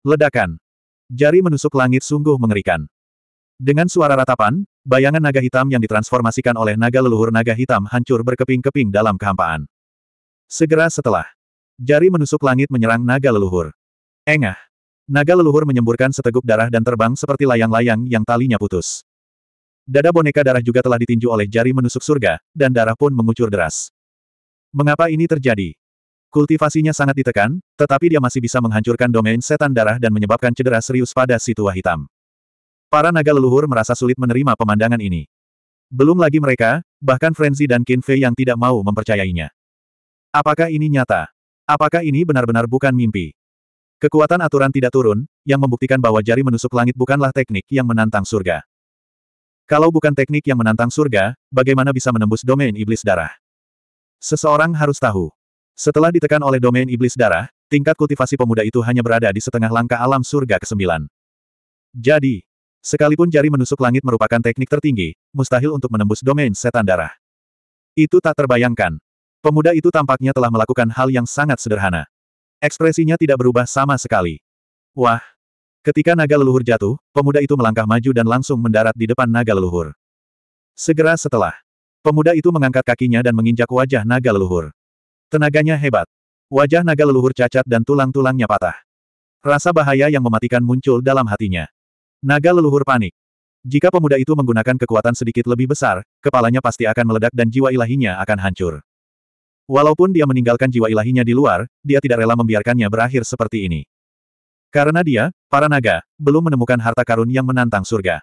Ledakan. Jari menusuk langit sungguh mengerikan. Dengan suara ratapan, bayangan naga hitam yang ditransformasikan oleh naga leluhur naga hitam hancur berkeping-keping dalam kehampaan. Segera setelah, jari menusuk langit menyerang naga leluhur. Engah. Naga leluhur menyemburkan seteguk darah dan terbang seperti layang-layang yang talinya putus. Dada boneka darah juga telah ditinju oleh jari menusuk surga, dan darah pun mengucur deras. Mengapa ini terjadi? Kultivasinya sangat ditekan, tetapi dia masih bisa menghancurkan domain setan darah dan menyebabkan cedera serius pada si tua hitam. Para naga leluhur merasa sulit menerima pemandangan ini. Belum lagi mereka, bahkan Frenzy dan Qin yang tidak mau mempercayainya. Apakah ini nyata? Apakah ini benar-benar bukan mimpi? Kekuatan aturan tidak turun, yang membuktikan bahwa jari menusuk langit bukanlah teknik yang menantang surga. Kalau bukan teknik yang menantang surga, bagaimana bisa menembus domain iblis darah? Seseorang harus tahu. Setelah ditekan oleh domain iblis darah, tingkat kultivasi pemuda itu hanya berada di setengah langkah alam surga ke-9. Jadi, sekalipun jari menusuk langit merupakan teknik tertinggi, mustahil untuk menembus domain setan darah. Itu tak terbayangkan. Pemuda itu tampaknya telah melakukan hal yang sangat sederhana. Ekspresinya tidak berubah sama sekali. Wah! Ketika naga leluhur jatuh, pemuda itu melangkah maju dan langsung mendarat di depan naga leluhur. Segera setelah, pemuda itu mengangkat kakinya dan menginjak wajah naga leluhur. Tenaganya hebat. Wajah naga leluhur cacat dan tulang-tulangnya patah. Rasa bahaya yang mematikan muncul dalam hatinya. Naga leluhur panik. Jika pemuda itu menggunakan kekuatan sedikit lebih besar, kepalanya pasti akan meledak dan jiwa ilahinya akan hancur. Walaupun dia meninggalkan jiwa ilahinya di luar, dia tidak rela membiarkannya berakhir seperti ini. Karena dia, para naga, belum menemukan harta karun yang menantang surga.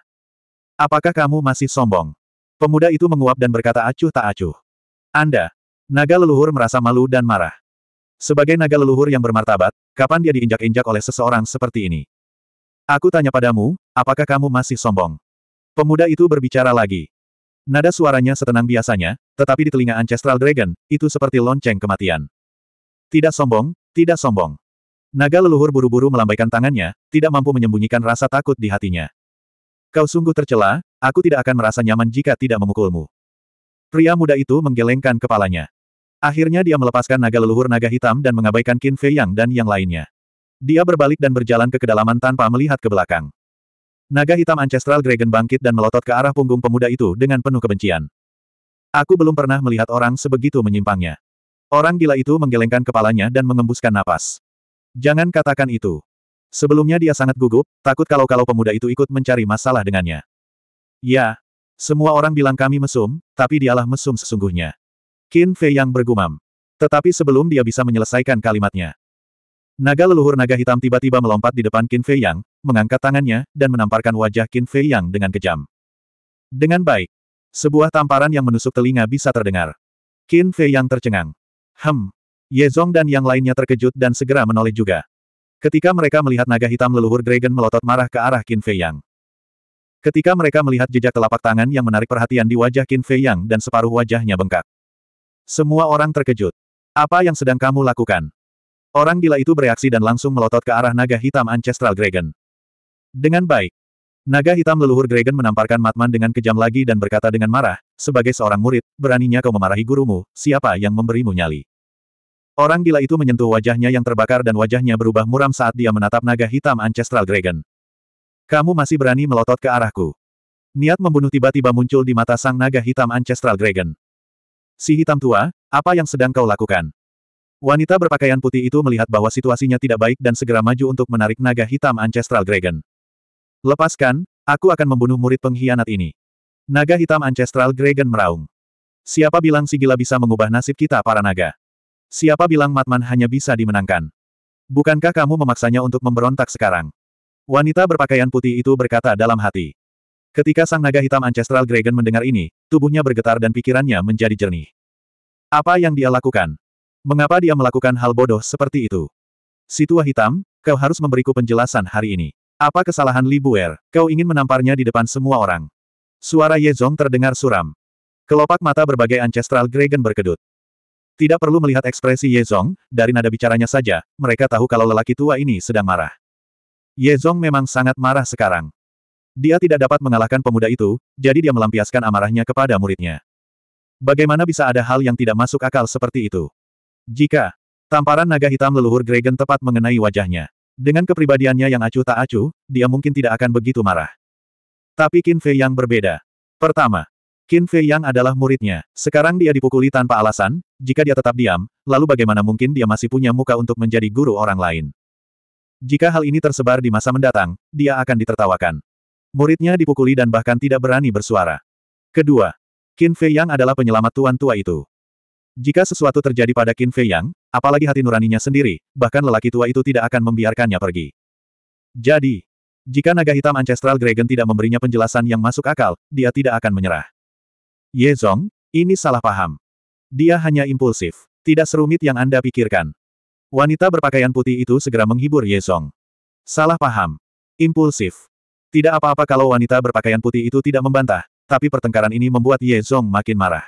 Apakah kamu masih sombong? Pemuda itu menguap dan berkata acuh tak acuh. Anda, Naga leluhur merasa malu dan marah. Sebagai naga leluhur yang bermartabat, kapan dia diinjak-injak oleh seseorang seperti ini? Aku tanya padamu, apakah kamu masih sombong? Pemuda itu berbicara lagi. Nada suaranya setenang biasanya, tetapi di telinga Ancestral Dragon, itu seperti lonceng kematian. Tidak sombong, tidak sombong. Naga leluhur buru-buru melambaikan tangannya, tidak mampu menyembunyikan rasa takut di hatinya. Kau sungguh tercela, aku tidak akan merasa nyaman jika tidak memukulmu. Pria muda itu menggelengkan kepalanya. Akhirnya dia melepaskan naga leluhur naga hitam dan mengabaikan Qin Fei Yang dan yang lainnya. Dia berbalik dan berjalan ke kedalaman tanpa melihat ke belakang. Naga hitam Ancestral Dragon bangkit dan melotot ke arah punggung pemuda itu dengan penuh kebencian. Aku belum pernah melihat orang sebegitu menyimpangnya. Orang gila itu menggelengkan kepalanya dan mengembuskan napas. Jangan katakan itu. Sebelumnya dia sangat gugup, takut kalau-kalau pemuda itu ikut mencari masalah dengannya. Ya, semua orang bilang kami mesum, tapi dialah mesum sesungguhnya. Qin Fei yang bergumam. Tetapi sebelum dia bisa menyelesaikan kalimatnya. Naga leluhur naga hitam tiba-tiba melompat di depan Qin Fei Yang, mengangkat tangannya, dan menamparkan wajah Qin Fei Yang dengan kejam. Dengan baik. Sebuah tamparan yang menusuk telinga bisa terdengar. Qin Fei Yang tercengang. Hem. Yezong dan yang lainnya terkejut dan segera menoleh juga. Ketika mereka melihat naga hitam leluhur Dragon melotot marah ke arah Qin Fei Yang. Ketika mereka melihat jejak telapak tangan yang menarik perhatian di wajah Qin Fei Yang dan separuh wajahnya bengkak. Semua orang terkejut. Apa yang sedang kamu lakukan? Orang gila itu bereaksi dan langsung melotot ke arah naga hitam Ancestral Dragon. Dengan baik. Naga hitam leluhur Dragon menamparkan Matman dengan kejam lagi dan berkata dengan marah, sebagai seorang murid, beraninya kau memarahi gurumu, siapa yang memberimu nyali? Orang gila itu menyentuh wajahnya yang terbakar dan wajahnya berubah muram saat dia menatap naga hitam Ancestral Dragon. Kamu masih berani melotot ke arahku. Niat membunuh tiba-tiba muncul di mata sang naga hitam Ancestral Dragon. Si hitam tua, apa yang sedang kau lakukan? Wanita berpakaian putih itu melihat bahwa situasinya tidak baik dan segera maju untuk menarik naga hitam Ancestral Dragon. Lepaskan, aku akan membunuh murid pengkhianat ini. Naga hitam Ancestral Dragon meraung. Siapa bilang si gila bisa mengubah nasib kita para naga? Siapa bilang Matman hanya bisa dimenangkan? Bukankah kamu memaksanya untuk memberontak sekarang? Wanita berpakaian putih itu berkata dalam hati. Ketika sang naga hitam Ancestral Dragon mendengar ini, tubuhnya bergetar dan pikirannya menjadi jernih. Apa yang dia lakukan? Mengapa dia melakukan hal bodoh seperti itu? Si hitam, kau harus memberiku penjelasan hari ini. Apa kesalahan Li Buer? Kau ingin menamparnya di depan semua orang. Suara Ye Zong terdengar suram. Kelopak mata berbagai ancestral dragon berkedut. Tidak perlu melihat ekspresi Ye Zong, dari nada bicaranya saja, mereka tahu kalau lelaki tua ini sedang marah. Ye Zong memang sangat marah sekarang. Dia tidak dapat mengalahkan pemuda itu, jadi dia melampiaskan amarahnya kepada muridnya. Bagaimana bisa ada hal yang tidak masuk akal seperti itu? Jika tamparan naga hitam leluhur Gregen tepat mengenai wajahnya. Dengan kepribadiannya yang acuh tak acuh, dia mungkin tidak akan begitu marah. Tapi Qin Fei yang berbeda. Pertama, Qin Fei yang adalah muridnya. Sekarang dia dipukuli tanpa alasan, jika dia tetap diam, lalu bagaimana mungkin dia masih punya muka untuk menjadi guru orang lain? Jika hal ini tersebar di masa mendatang, dia akan ditertawakan. Muridnya dipukuli dan bahkan tidak berani bersuara. Kedua, Qin Fei Yang adalah penyelamat tuan tua itu. Jika sesuatu terjadi pada Qin Fei Yang, apalagi hati nuraninya sendiri, bahkan lelaki tua itu tidak akan membiarkannya pergi. Jadi, jika naga hitam Ancestral Dragon tidak memberinya penjelasan yang masuk akal, dia tidak akan menyerah. Ye Zong, ini salah paham. Dia hanya impulsif, tidak serumit yang Anda pikirkan. Wanita berpakaian putih itu segera menghibur Ye Zong. Salah paham. Impulsif. Tidak apa-apa kalau wanita berpakaian putih itu tidak membantah, tapi pertengkaran ini membuat Ye Zong makin marah.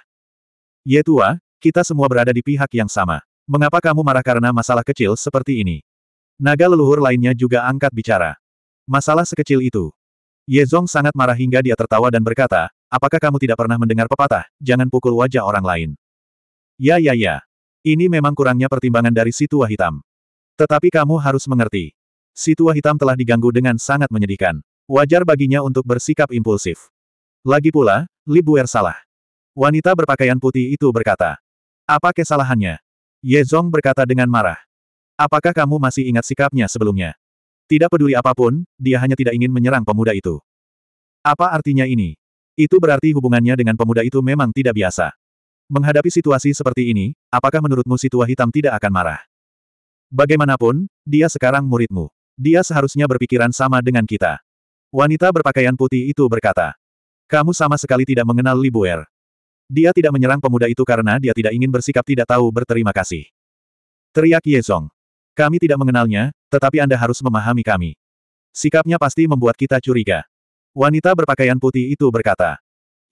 Ye tua, kita semua berada di pihak yang sama. Mengapa kamu marah karena masalah kecil seperti ini? Naga leluhur lainnya juga angkat bicara. Masalah sekecil itu. Ye Zong sangat marah hingga dia tertawa dan berkata, apakah kamu tidak pernah mendengar pepatah, jangan pukul wajah orang lain. Ya ya ya. Ini memang kurangnya pertimbangan dari Situa hitam. Tetapi kamu harus mengerti. Situa hitam telah diganggu dengan sangat menyedihkan. Wajar baginya untuk bersikap impulsif. Lagi pula, Libuer salah. Wanita berpakaian putih itu berkata. Apa kesalahannya? Ye Zong berkata dengan marah. Apakah kamu masih ingat sikapnya sebelumnya? Tidak peduli apapun, dia hanya tidak ingin menyerang pemuda itu. Apa artinya ini? Itu berarti hubungannya dengan pemuda itu memang tidak biasa. Menghadapi situasi seperti ini, apakah menurutmu si tua hitam tidak akan marah? Bagaimanapun, dia sekarang muridmu. Dia seharusnya berpikiran sama dengan kita. Wanita berpakaian putih itu berkata. Kamu sama sekali tidak mengenal Libuer. Dia tidak menyerang pemuda itu karena dia tidak ingin bersikap tidak tahu berterima kasih. Teriak Ye Yezong. Kami tidak mengenalnya, tetapi Anda harus memahami kami. Sikapnya pasti membuat kita curiga. Wanita berpakaian putih itu berkata.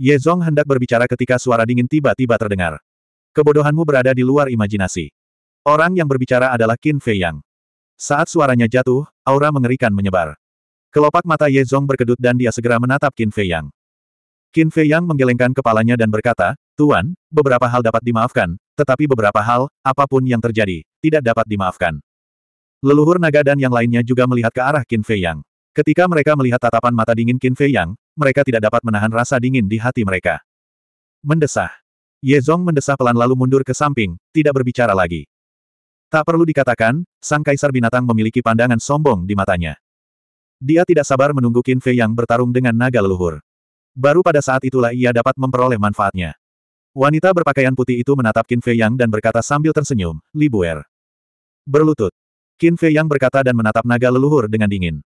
Ye Zong hendak berbicara ketika suara dingin tiba-tiba terdengar. Kebodohanmu berada di luar imajinasi. Orang yang berbicara adalah Qin Fei Yang. Saat suaranya jatuh, aura mengerikan menyebar. Kelopak mata Ye Zong berkedut dan dia segera menatap Qin Fei Yang. Qin Fei Yang menggelengkan kepalanya dan berkata, Tuan, beberapa hal dapat dimaafkan, tetapi beberapa hal, apapun yang terjadi, tidak dapat dimaafkan. Leluhur naga dan yang lainnya juga melihat ke arah Qin Fei Yang. Ketika mereka melihat tatapan mata dingin Qin Fei Yang, mereka tidak dapat menahan rasa dingin di hati mereka. Mendesah. Ye Zong mendesah pelan lalu mundur ke samping, tidak berbicara lagi. Tak perlu dikatakan, sang kaisar binatang memiliki pandangan sombong di matanya. Dia tidak sabar menunggu Qin Fei Yang bertarung dengan naga leluhur. Baru pada saat itulah ia dapat memperoleh manfaatnya. Wanita berpakaian putih itu menatap Qin Fei Yang dan berkata sambil tersenyum, Libuer. Berlutut. Qin Fei Yang berkata dan menatap naga leluhur dengan dingin.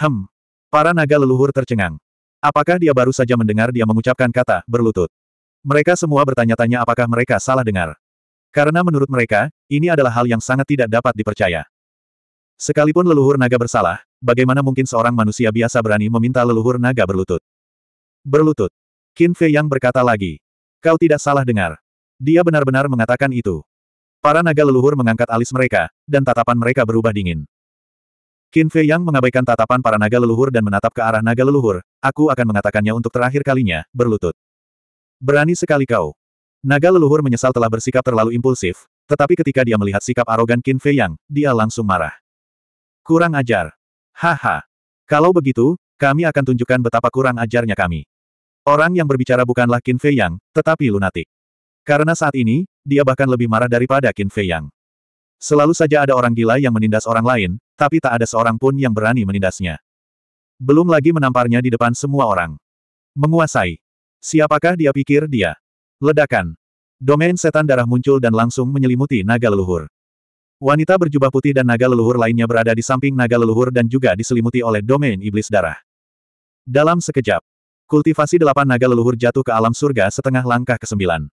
Hem. Para naga leluhur tercengang. Apakah dia baru saja mendengar dia mengucapkan kata, berlutut. Mereka semua bertanya-tanya apakah mereka salah dengar. Karena menurut mereka, ini adalah hal yang sangat tidak dapat dipercaya. Sekalipun leluhur naga bersalah, bagaimana mungkin seorang manusia biasa berani meminta leluhur naga berlutut? Berlutut. Qin Fei yang berkata lagi. Kau tidak salah dengar. Dia benar-benar mengatakan itu. Para naga leluhur mengangkat alis mereka, dan tatapan mereka berubah dingin. Qin Fei yang mengabaikan tatapan para naga leluhur dan menatap ke arah naga leluhur, aku akan mengatakannya untuk terakhir kalinya, berlutut. Berani sekali kau. Naga leluhur menyesal telah bersikap terlalu impulsif, tetapi ketika dia melihat sikap arogan Qin Fei yang, dia langsung marah. Kurang ajar. Haha. Kalau begitu, kami akan tunjukkan betapa kurang ajarnya kami. Orang yang berbicara bukanlah Qin Fei Yang, tetapi lunatik. Karena saat ini, dia bahkan lebih marah daripada Qin Fei Yang. Selalu saja ada orang gila yang menindas orang lain, tapi tak ada seorang pun yang berani menindasnya. Belum lagi menamparnya di depan semua orang. Menguasai. Siapakah dia pikir dia? Ledakan. Domain setan darah muncul dan langsung menyelimuti naga leluhur. Wanita berjubah putih dan naga leluhur lainnya berada di samping naga leluhur dan juga diselimuti oleh domain iblis darah. Dalam sekejap, Kultivasi delapan naga leluhur jatuh ke alam surga setengah langkah ke sembilan.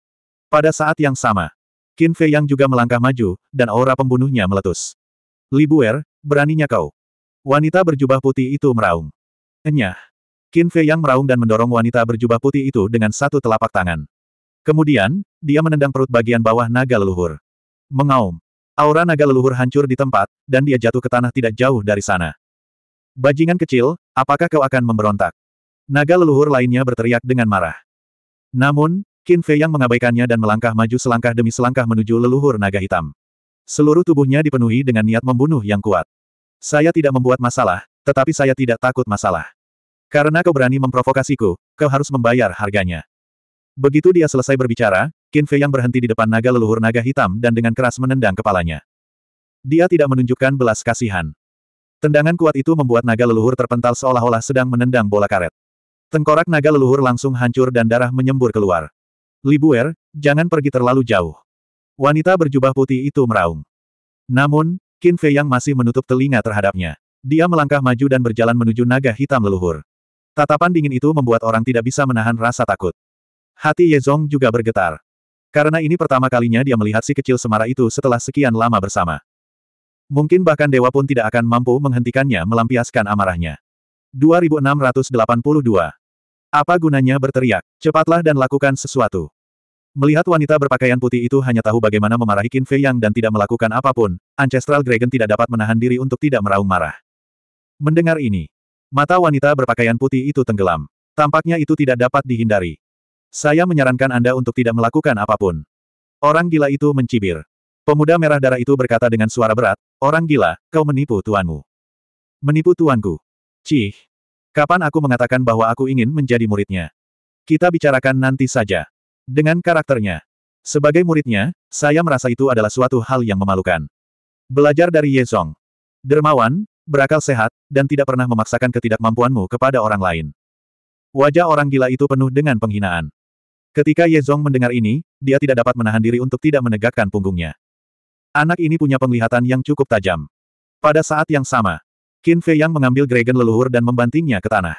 Pada saat yang sama, Qin Fei Yang juga melangkah maju, dan aura pembunuhnya meletus. Libuer, beraninya kau. Wanita berjubah putih itu meraung. Enyah. Qin Fei Yang meraung dan mendorong wanita berjubah putih itu dengan satu telapak tangan. Kemudian, dia menendang perut bagian bawah naga leluhur. Mengaum. Aura naga leluhur hancur di tempat, dan dia jatuh ke tanah tidak jauh dari sana. Bajingan kecil, apakah kau akan memberontak? Naga leluhur lainnya berteriak dengan marah. Namun, Qin Fei yang mengabaikannya dan melangkah maju selangkah demi selangkah menuju leluhur naga hitam. Seluruh tubuhnya dipenuhi dengan niat membunuh yang kuat. Saya tidak membuat masalah, tetapi saya tidak takut masalah. Karena kau berani memprovokasiku, kau harus membayar harganya. Begitu dia selesai berbicara, Qin Fei yang berhenti di depan naga leluhur naga hitam dan dengan keras menendang kepalanya. Dia tidak menunjukkan belas kasihan. Tendangan kuat itu membuat naga leluhur terpental seolah-olah sedang menendang bola karet. Tengkorak naga leluhur langsung hancur dan darah menyembur keluar. Libuer, jangan pergi terlalu jauh. Wanita berjubah putih itu meraung. Namun, Qin Fei yang masih menutup telinga terhadapnya. Dia melangkah maju dan berjalan menuju naga hitam leluhur. Tatapan dingin itu membuat orang tidak bisa menahan rasa takut. Hati Ye Zong juga bergetar. Karena ini pertama kalinya dia melihat si kecil semara itu setelah sekian lama bersama. Mungkin bahkan dewa pun tidak akan mampu menghentikannya melampiaskan amarahnya. 2682 apa gunanya berteriak? Cepatlah dan lakukan sesuatu. Melihat wanita berpakaian putih itu hanya tahu bagaimana memarahi Qin Fei Yang dan tidak melakukan apapun, Ancestral Dragon tidak dapat menahan diri untuk tidak meraung marah. Mendengar ini, mata wanita berpakaian putih itu tenggelam. Tampaknya itu tidak dapat dihindari. Saya menyarankan Anda untuk tidak melakukan apapun. Orang gila itu mencibir. Pemuda merah darah itu berkata dengan suara berat, Orang gila, kau menipu tuanmu. Menipu tuanku. Cih. Kapan aku mengatakan bahwa aku ingin menjadi muridnya? Kita bicarakan nanti saja. Dengan karakternya. Sebagai muridnya, saya merasa itu adalah suatu hal yang memalukan. Belajar dari Ye Zong, Dermawan, berakal sehat, dan tidak pernah memaksakan ketidakmampuanmu kepada orang lain. Wajah orang gila itu penuh dengan penghinaan. Ketika Ye Zong mendengar ini, dia tidak dapat menahan diri untuk tidak menegakkan punggungnya. Anak ini punya penglihatan yang cukup tajam. Pada saat yang sama, Qin Fei Yang mengambil Dragon leluhur dan membantingnya ke tanah.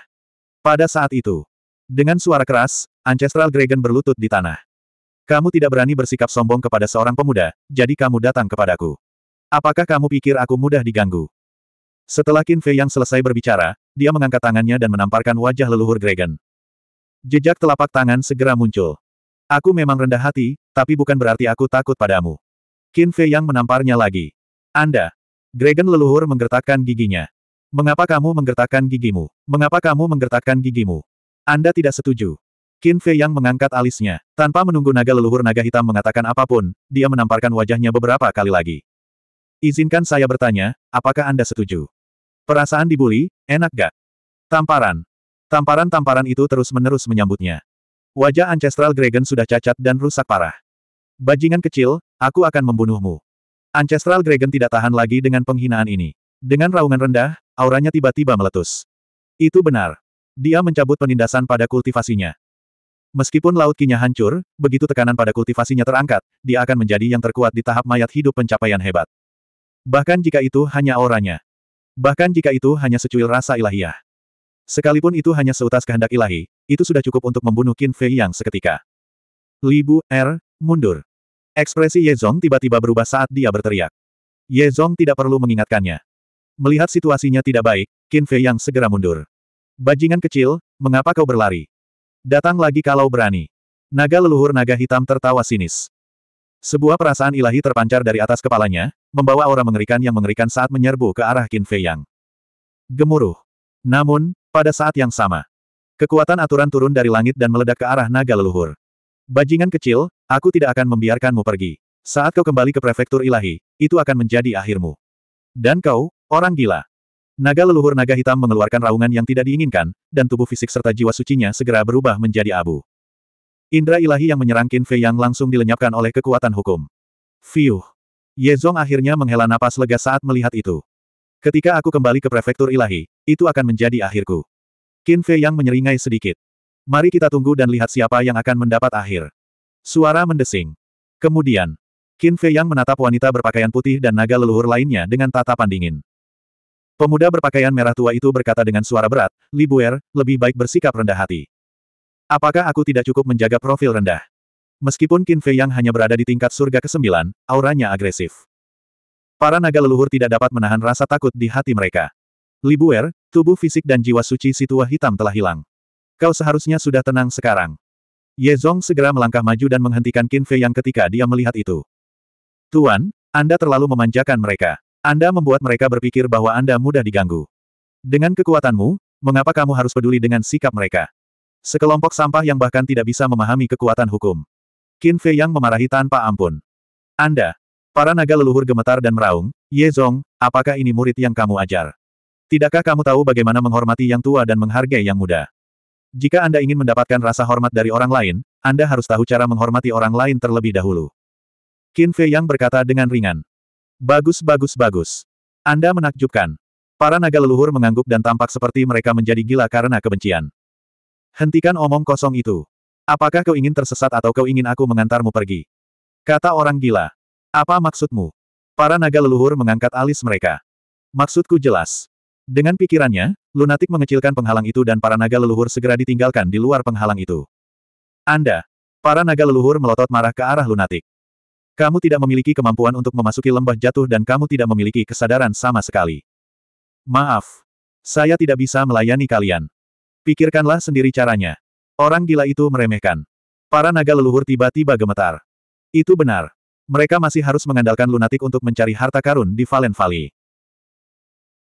Pada saat itu, dengan suara keras, Ancestral Dragon berlutut di tanah. Kamu tidak berani bersikap sombong kepada seorang pemuda, jadi kamu datang kepadaku. Apakah kamu pikir aku mudah diganggu? Setelah Qin Fei Yang selesai berbicara, dia mengangkat tangannya dan menamparkan wajah leluhur Dragon. Jejak telapak tangan segera muncul. Aku memang rendah hati, tapi bukan berarti aku takut padamu. Qin Fei Yang menamparnya lagi. Anda, Dragon leluhur menggertakkan giginya. Mengapa kamu menggertakkan gigimu? Mengapa kamu menggertakkan gigimu? Anda tidak setuju. Qin Fei yang mengangkat alisnya. Tanpa menunggu naga leluhur naga hitam mengatakan apapun, dia menamparkan wajahnya beberapa kali lagi. Izinkan saya bertanya, apakah Anda setuju? Perasaan dibuli, enak gak? Tamparan. Tamparan-tamparan itu terus-menerus menyambutnya. Wajah Ancestral Dragon sudah cacat dan rusak parah. Bajingan kecil, aku akan membunuhmu. Ancestral Dragon tidak tahan lagi dengan penghinaan ini. Dengan raungan rendah, auranya tiba-tiba meletus. Itu benar. Dia mencabut penindasan pada kultivasinya. Meskipun laut kinya hancur, begitu tekanan pada kultivasinya terangkat, dia akan menjadi yang terkuat di tahap mayat hidup pencapaian hebat. Bahkan jika itu hanya auranya. Bahkan jika itu hanya secuil rasa ilahiyah. Sekalipun itu hanya seutas kehendak ilahi, itu sudah cukup untuk membunuh Qin Fei yang seketika. Libu, R, er, mundur. Ekspresi Ye Yezong tiba-tiba berubah saat dia berteriak. Ye Yezong tidak perlu mengingatkannya. Melihat situasinya tidak baik, Qin Fei yang segera mundur. Bajingan kecil, mengapa kau berlari? Datang lagi kalau berani. Naga leluhur naga hitam tertawa sinis. Sebuah perasaan ilahi terpancar dari atas kepalanya, membawa aura mengerikan yang mengerikan saat menyerbu ke arah Qin Fei Yang. Gemuruh. Namun, pada saat yang sama, kekuatan aturan turun dari langit dan meledak ke arah naga leluhur. Bajingan kecil, Aku tidak akan membiarkanmu pergi. Saat kau kembali ke prefektur ilahi, itu akan menjadi akhirmu. Dan kau, orang gila. Naga leluhur naga hitam mengeluarkan raungan yang tidak diinginkan, dan tubuh fisik serta jiwa sucinya segera berubah menjadi abu. Indra ilahi yang menyerang Qin Fei yang langsung dilenyapkan oleh kekuatan hukum. Fiuh. Ye Zong akhirnya menghela napas lega saat melihat itu. Ketika aku kembali ke prefektur ilahi, itu akan menjadi akhirku. Qin Fei yang menyeringai sedikit. Mari kita tunggu dan lihat siapa yang akan mendapat akhir. Suara mendesing. Kemudian, Qin Fei Yang menatap wanita berpakaian putih dan naga leluhur lainnya dengan tatapan dingin. Pemuda berpakaian merah tua itu berkata dengan suara berat, Libuer, lebih baik bersikap rendah hati. Apakah aku tidak cukup menjaga profil rendah? Meskipun Qin Fei Yang hanya berada di tingkat surga ke-9, auranya agresif. Para naga leluhur tidak dapat menahan rasa takut di hati mereka. Libuer, tubuh fisik dan jiwa suci si tua hitam telah hilang. Kau seharusnya sudah tenang sekarang. Ye Zong segera melangkah maju dan menghentikan Qin Fei Yang ketika dia melihat itu. Tuan, Anda terlalu memanjakan mereka. Anda membuat mereka berpikir bahwa Anda mudah diganggu. Dengan kekuatanmu, mengapa kamu harus peduli dengan sikap mereka? Sekelompok sampah yang bahkan tidak bisa memahami kekuatan hukum. Qin Fei Yang memarahi tanpa ampun. Anda, para naga leluhur gemetar dan meraung, Ye Zong, apakah ini murid yang kamu ajar? Tidakkah kamu tahu bagaimana menghormati yang tua dan menghargai yang muda? Jika Anda ingin mendapatkan rasa hormat dari orang lain, Anda harus tahu cara menghormati orang lain terlebih dahulu. Qin Fei Yang berkata dengan ringan. Bagus bagus bagus. Anda menakjubkan. Para naga leluhur mengangguk dan tampak seperti mereka menjadi gila karena kebencian. Hentikan omong kosong itu. Apakah kau ingin tersesat atau kau ingin aku mengantarmu pergi? Kata orang gila. Apa maksudmu? Para naga leluhur mengangkat alis mereka. Maksudku jelas. Dengan pikirannya, Lunatik mengecilkan penghalang itu dan para naga leluhur segera ditinggalkan di luar penghalang itu. Anda! Para naga leluhur melotot marah ke arah lunatik. Kamu tidak memiliki kemampuan untuk memasuki lembah jatuh dan kamu tidak memiliki kesadaran sama sekali. Maaf. Saya tidak bisa melayani kalian. Pikirkanlah sendiri caranya. Orang gila itu meremehkan. Para naga leluhur tiba-tiba gemetar. Itu benar. Mereka masih harus mengandalkan lunatik untuk mencari harta karun di Valen Valley.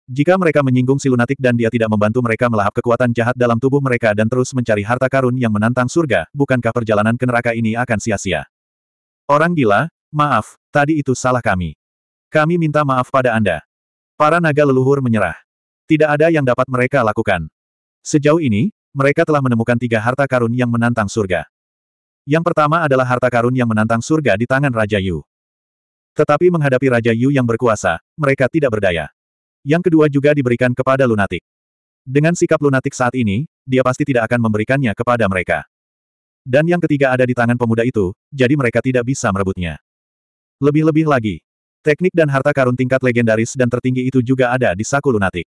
Jika mereka menyinggung si lunatik dan dia tidak membantu mereka melahap kekuatan jahat dalam tubuh mereka dan terus mencari harta karun yang menantang surga, bukankah perjalanan ke neraka ini akan sia-sia? Orang gila, maaf, tadi itu salah kami. Kami minta maaf pada Anda. Para naga leluhur menyerah. Tidak ada yang dapat mereka lakukan. Sejauh ini, mereka telah menemukan tiga harta karun yang menantang surga. Yang pertama adalah harta karun yang menantang surga di tangan Raja Yu. Tetapi menghadapi Raja Yu yang berkuasa, mereka tidak berdaya yang kedua juga diberikan kepada lunatik. Dengan sikap lunatik saat ini, dia pasti tidak akan memberikannya kepada mereka. Dan yang ketiga ada di tangan pemuda itu, jadi mereka tidak bisa merebutnya. Lebih-lebih lagi, teknik dan harta karun tingkat legendaris dan tertinggi itu juga ada di saku lunatik.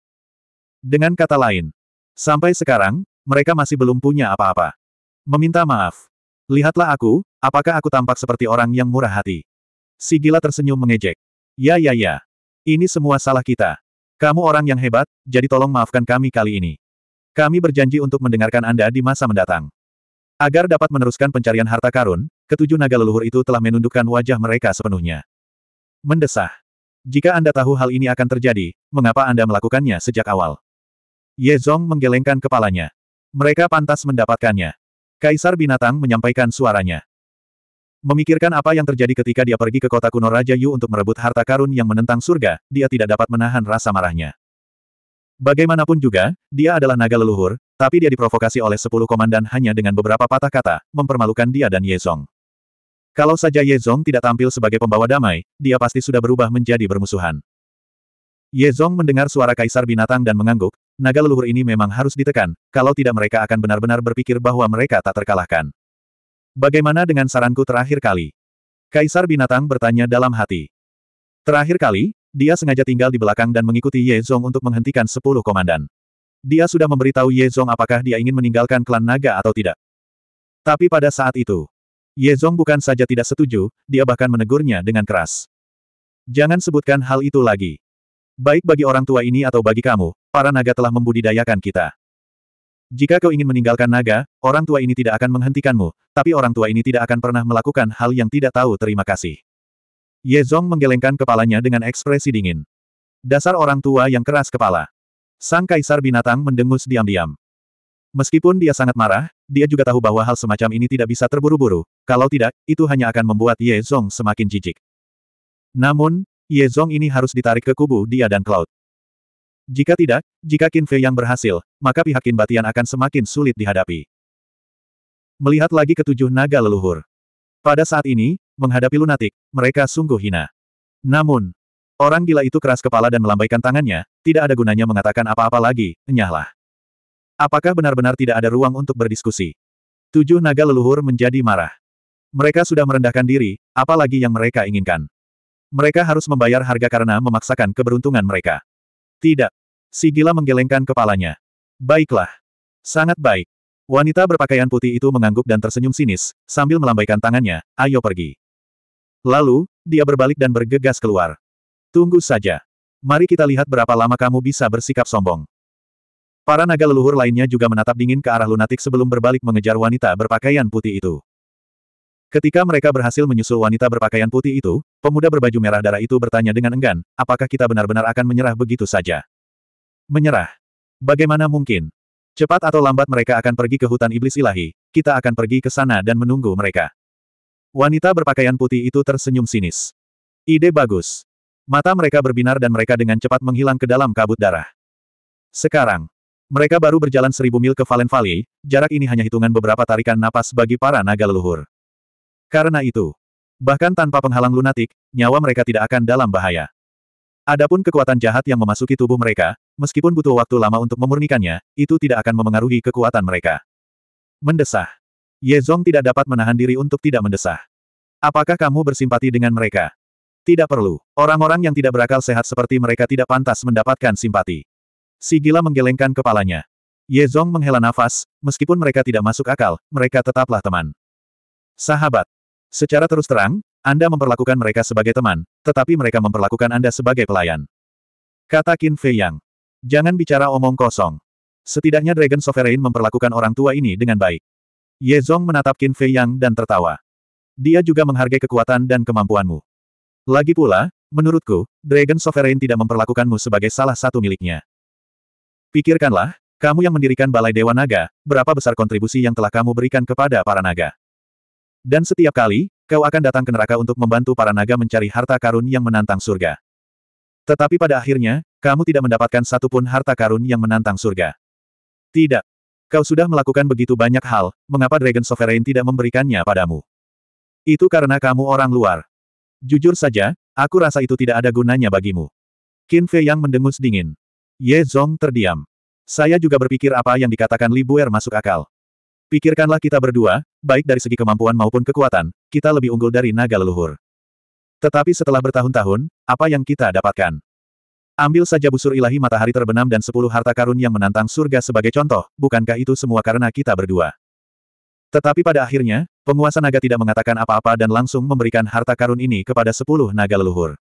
Dengan kata lain, sampai sekarang, mereka masih belum punya apa-apa. Meminta maaf. Lihatlah aku, apakah aku tampak seperti orang yang murah hati? Si gila tersenyum mengejek. Ya ya ya. Ini semua salah kita. Kamu orang yang hebat, jadi tolong maafkan kami kali ini. Kami berjanji untuk mendengarkan Anda di masa mendatang. Agar dapat meneruskan pencarian harta karun, ketujuh naga leluhur itu telah menundukkan wajah mereka sepenuhnya. Mendesah. Jika Anda tahu hal ini akan terjadi, mengapa Anda melakukannya sejak awal? Ye Zong menggelengkan kepalanya. Mereka pantas mendapatkannya. Kaisar Binatang menyampaikan suaranya. Memikirkan apa yang terjadi ketika dia pergi ke kota kuno Raja Yu untuk merebut harta karun yang menentang surga, dia tidak dapat menahan rasa marahnya. Bagaimanapun juga, dia adalah naga leluhur, tapi dia diprovokasi oleh sepuluh komandan hanya dengan beberapa patah kata, mempermalukan dia dan Ye Yezong. Kalau saja Ye Yezong tidak tampil sebagai pembawa damai, dia pasti sudah berubah menjadi bermusuhan. Ye Yezong mendengar suara kaisar binatang dan mengangguk, naga leluhur ini memang harus ditekan, kalau tidak mereka akan benar-benar berpikir bahwa mereka tak terkalahkan. Bagaimana dengan saranku terakhir kali? Kaisar Binatang bertanya dalam hati. Terakhir kali, dia sengaja tinggal di belakang dan mengikuti Ye Zong untuk menghentikan sepuluh komandan. Dia sudah memberitahu Ye Zong apakah dia ingin meninggalkan klan naga atau tidak. Tapi pada saat itu, Ye Zong bukan saja tidak setuju, dia bahkan menegurnya dengan keras. Jangan sebutkan hal itu lagi. Baik bagi orang tua ini atau bagi kamu, para naga telah membudidayakan kita. Jika kau ingin meninggalkan naga, orang tua ini tidak akan menghentikanmu, tapi orang tua ini tidak akan pernah melakukan hal yang tidak tahu terima kasih. Ye Zong menggelengkan kepalanya dengan ekspresi dingin. Dasar orang tua yang keras kepala. Sang kaisar binatang mendengus diam-diam. Meskipun dia sangat marah, dia juga tahu bahwa hal semacam ini tidak bisa terburu-buru, kalau tidak, itu hanya akan membuat Ye Zong semakin jijik. Namun, Ye Zong ini harus ditarik ke kubu dia dan Cloud. Jika tidak, jika Qin Fei yang berhasil, maka pihak Qin Batian akan semakin sulit dihadapi. Melihat lagi ketujuh naga leluhur. Pada saat ini, menghadapi lunatik, mereka sungguh hina. Namun, orang gila itu keras kepala dan melambaikan tangannya, tidak ada gunanya mengatakan apa-apa lagi, enyahlah. Apakah benar-benar tidak ada ruang untuk berdiskusi? Tujuh naga leluhur menjadi marah. Mereka sudah merendahkan diri, apalagi yang mereka inginkan. Mereka harus membayar harga karena memaksakan keberuntungan mereka. Tidak, Si gila menggelengkan kepalanya. Baiklah. Sangat baik. Wanita berpakaian putih itu mengangguk dan tersenyum sinis, sambil melambaikan tangannya, ayo pergi. Lalu, dia berbalik dan bergegas keluar. Tunggu saja. Mari kita lihat berapa lama kamu bisa bersikap sombong. Para naga leluhur lainnya juga menatap dingin ke arah lunatik sebelum berbalik mengejar wanita berpakaian putih itu. Ketika mereka berhasil menyusul wanita berpakaian putih itu, pemuda berbaju merah darah itu bertanya dengan enggan, apakah kita benar-benar akan menyerah begitu saja? Menyerah. Bagaimana mungkin? Cepat atau lambat mereka akan pergi ke hutan iblis ilahi, kita akan pergi ke sana dan menunggu mereka. Wanita berpakaian putih itu tersenyum sinis. Ide bagus. Mata mereka berbinar dan mereka dengan cepat menghilang ke dalam kabut darah. Sekarang, mereka baru berjalan seribu mil ke Valen Valley, jarak ini hanya hitungan beberapa tarikan napas bagi para naga leluhur. Karena itu, bahkan tanpa penghalang lunatik, nyawa mereka tidak akan dalam bahaya. Adapun kekuatan jahat yang memasuki tubuh mereka, Meskipun butuh waktu lama untuk memurnikannya, itu tidak akan memengaruhi kekuatan mereka. Mendesah. Ye Zong tidak dapat menahan diri untuk tidak mendesah. Apakah kamu bersimpati dengan mereka? Tidak perlu. Orang-orang yang tidak berakal sehat seperti mereka tidak pantas mendapatkan simpati. Si gila menggelengkan kepalanya. Ye Zong menghela nafas, meskipun mereka tidak masuk akal, mereka tetaplah teman. Sahabat. Secara terus terang, Anda memperlakukan mereka sebagai teman, tetapi mereka memperlakukan Anda sebagai pelayan. Kata Qin Fei Yang. Jangan bicara omong kosong. Setidaknya Dragon Sovereign memperlakukan orang tua ini dengan baik. Ye Zong menatap Qin Fei Yang dan tertawa. Dia juga menghargai kekuatan dan kemampuanmu. Lagi pula, menurutku, Dragon Sovereign tidak memperlakukanmu sebagai salah satu miliknya. Pikirkanlah, kamu yang mendirikan Balai Dewa Naga, berapa besar kontribusi yang telah kamu berikan kepada para naga. Dan setiap kali, kau akan datang ke neraka untuk membantu para naga mencari harta karun yang menantang surga. Tetapi pada akhirnya, kamu tidak mendapatkan satupun harta karun yang menantang surga. Tidak. Kau sudah melakukan begitu banyak hal, mengapa Dragon Sovereign tidak memberikannya padamu? Itu karena kamu orang luar. Jujur saja, aku rasa itu tidak ada gunanya bagimu. Qin Fei yang mendengus dingin. Ye Zong terdiam. Saya juga berpikir apa yang dikatakan Li Buer masuk akal. Pikirkanlah kita berdua, baik dari segi kemampuan maupun kekuatan, kita lebih unggul dari naga leluhur. Tetapi setelah bertahun-tahun, apa yang kita dapatkan? Ambil saja busur ilahi matahari terbenam dan sepuluh harta karun yang menantang surga sebagai contoh, bukankah itu semua karena kita berdua? Tetapi pada akhirnya, penguasa naga tidak mengatakan apa-apa dan langsung memberikan harta karun ini kepada sepuluh naga leluhur.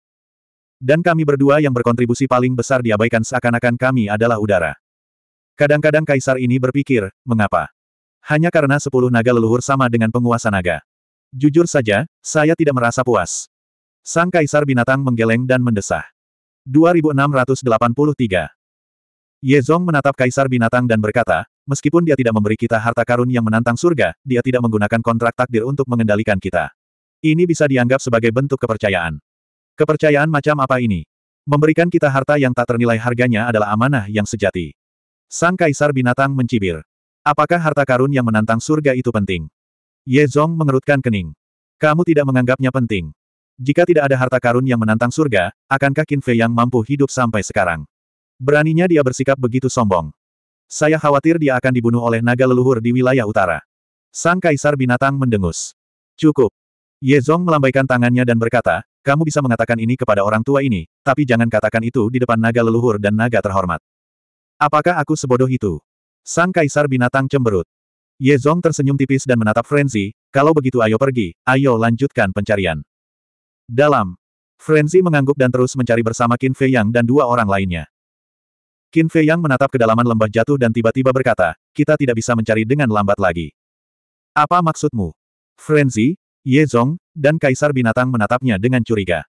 Dan kami berdua yang berkontribusi paling besar diabaikan seakan-akan kami adalah udara. Kadang-kadang kaisar ini berpikir, mengapa? Hanya karena sepuluh naga leluhur sama dengan penguasa naga. Jujur saja, saya tidak merasa puas. Sang kaisar binatang menggeleng dan mendesah. 2683. Ye Yezong menatap kaisar binatang dan berkata, meskipun dia tidak memberi kita harta karun yang menantang surga, dia tidak menggunakan kontrak takdir untuk mengendalikan kita. Ini bisa dianggap sebagai bentuk kepercayaan. Kepercayaan macam apa ini? Memberikan kita harta yang tak ternilai harganya adalah amanah yang sejati. Sang kaisar binatang mencibir. Apakah harta karun yang menantang surga itu penting? Ye Zong mengerutkan kening. Kamu tidak menganggapnya penting. Jika tidak ada harta karun yang menantang surga, akankah Qin Fei yang mampu hidup sampai sekarang? Beraninya dia bersikap begitu sombong. Saya khawatir dia akan dibunuh oleh naga leluhur di wilayah utara. Sang kaisar binatang mendengus. Cukup. Ye Zong melambaikan tangannya dan berkata, kamu bisa mengatakan ini kepada orang tua ini, tapi jangan katakan itu di depan naga leluhur dan naga terhormat. Apakah aku sebodoh itu? Sang kaisar binatang cemberut. Ye Zong tersenyum tipis dan menatap Frenzy, kalau begitu ayo pergi, ayo lanjutkan pencarian. Dalam. Frenzy mengangguk dan terus mencari bersama Qin Fei Yang dan dua orang lainnya. Qin Fei Yang menatap kedalaman lembah jatuh dan tiba-tiba berkata, kita tidak bisa mencari dengan lambat lagi. Apa maksudmu? Frenzy, Ye Zong, dan Kaisar Binatang menatapnya dengan curiga.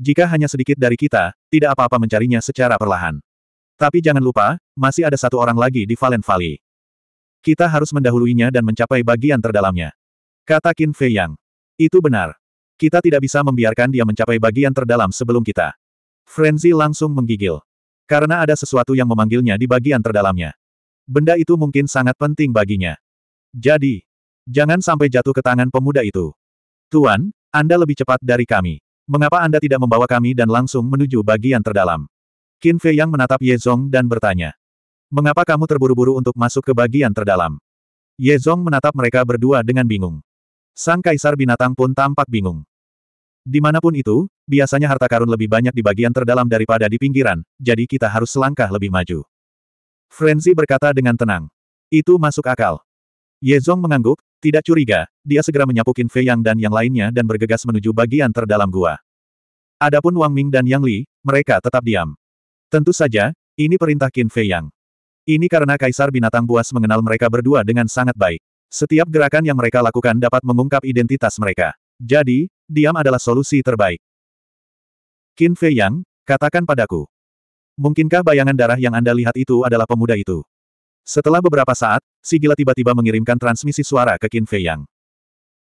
Jika hanya sedikit dari kita, tidak apa-apa mencarinya secara perlahan. Tapi jangan lupa, masih ada satu orang lagi di Valen Valley. Kita harus mendahuluinya dan mencapai bagian terdalamnya. Kata Qin Fei Yang. Itu benar. Kita tidak bisa membiarkan dia mencapai bagian terdalam sebelum kita. Frenzy langsung menggigil. Karena ada sesuatu yang memanggilnya di bagian terdalamnya. Benda itu mungkin sangat penting baginya. Jadi, jangan sampai jatuh ke tangan pemuda itu. Tuan, Anda lebih cepat dari kami. Mengapa Anda tidak membawa kami dan langsung menuju bagian terdalam? Qin Fei Yang menatap Ye Zong dan bertanya. Mengapa kamu terburu-buru untuk masuk ke bagian terdalam? Ye Zong menatap mereka berdua dengan bingung. Sang kaisar binatang pun tampak bingung. Dimanapun itu, biasanya harta karun lebih banyak di bagian terdalam daripada di pinggiran, jadi kita harus selangkah lebih maju. Frenzy berkata dengan tenang. Itu masuk akal. Ye Yezong mengangguk, tidak curiga, dia segera menyapukin Fei Yang dan yang lainnya dan bergegas menuju bagian terdalam gua. Adapun Wang Ming dan Yang Li, mereka tetap diam. Tentu saja, ini perintah Qin Fei Yang. Ini karena Kaisar Binatang Buas mengenal mereka berdua dengan sangat baik. Setiap gerakan yang mereka lakukan dapat mengungkap identitas mereka. Jadi, diam adalah solusi terbaik. Qin Fei Yang, katakan padaku. Mungkinkah bayangan darah yang Anda lihat itu adalah pemuda itu? Setelah beberapa saat, si gila tiba-tiba mengirimkan transmisi suara ke Qin Fei Yang.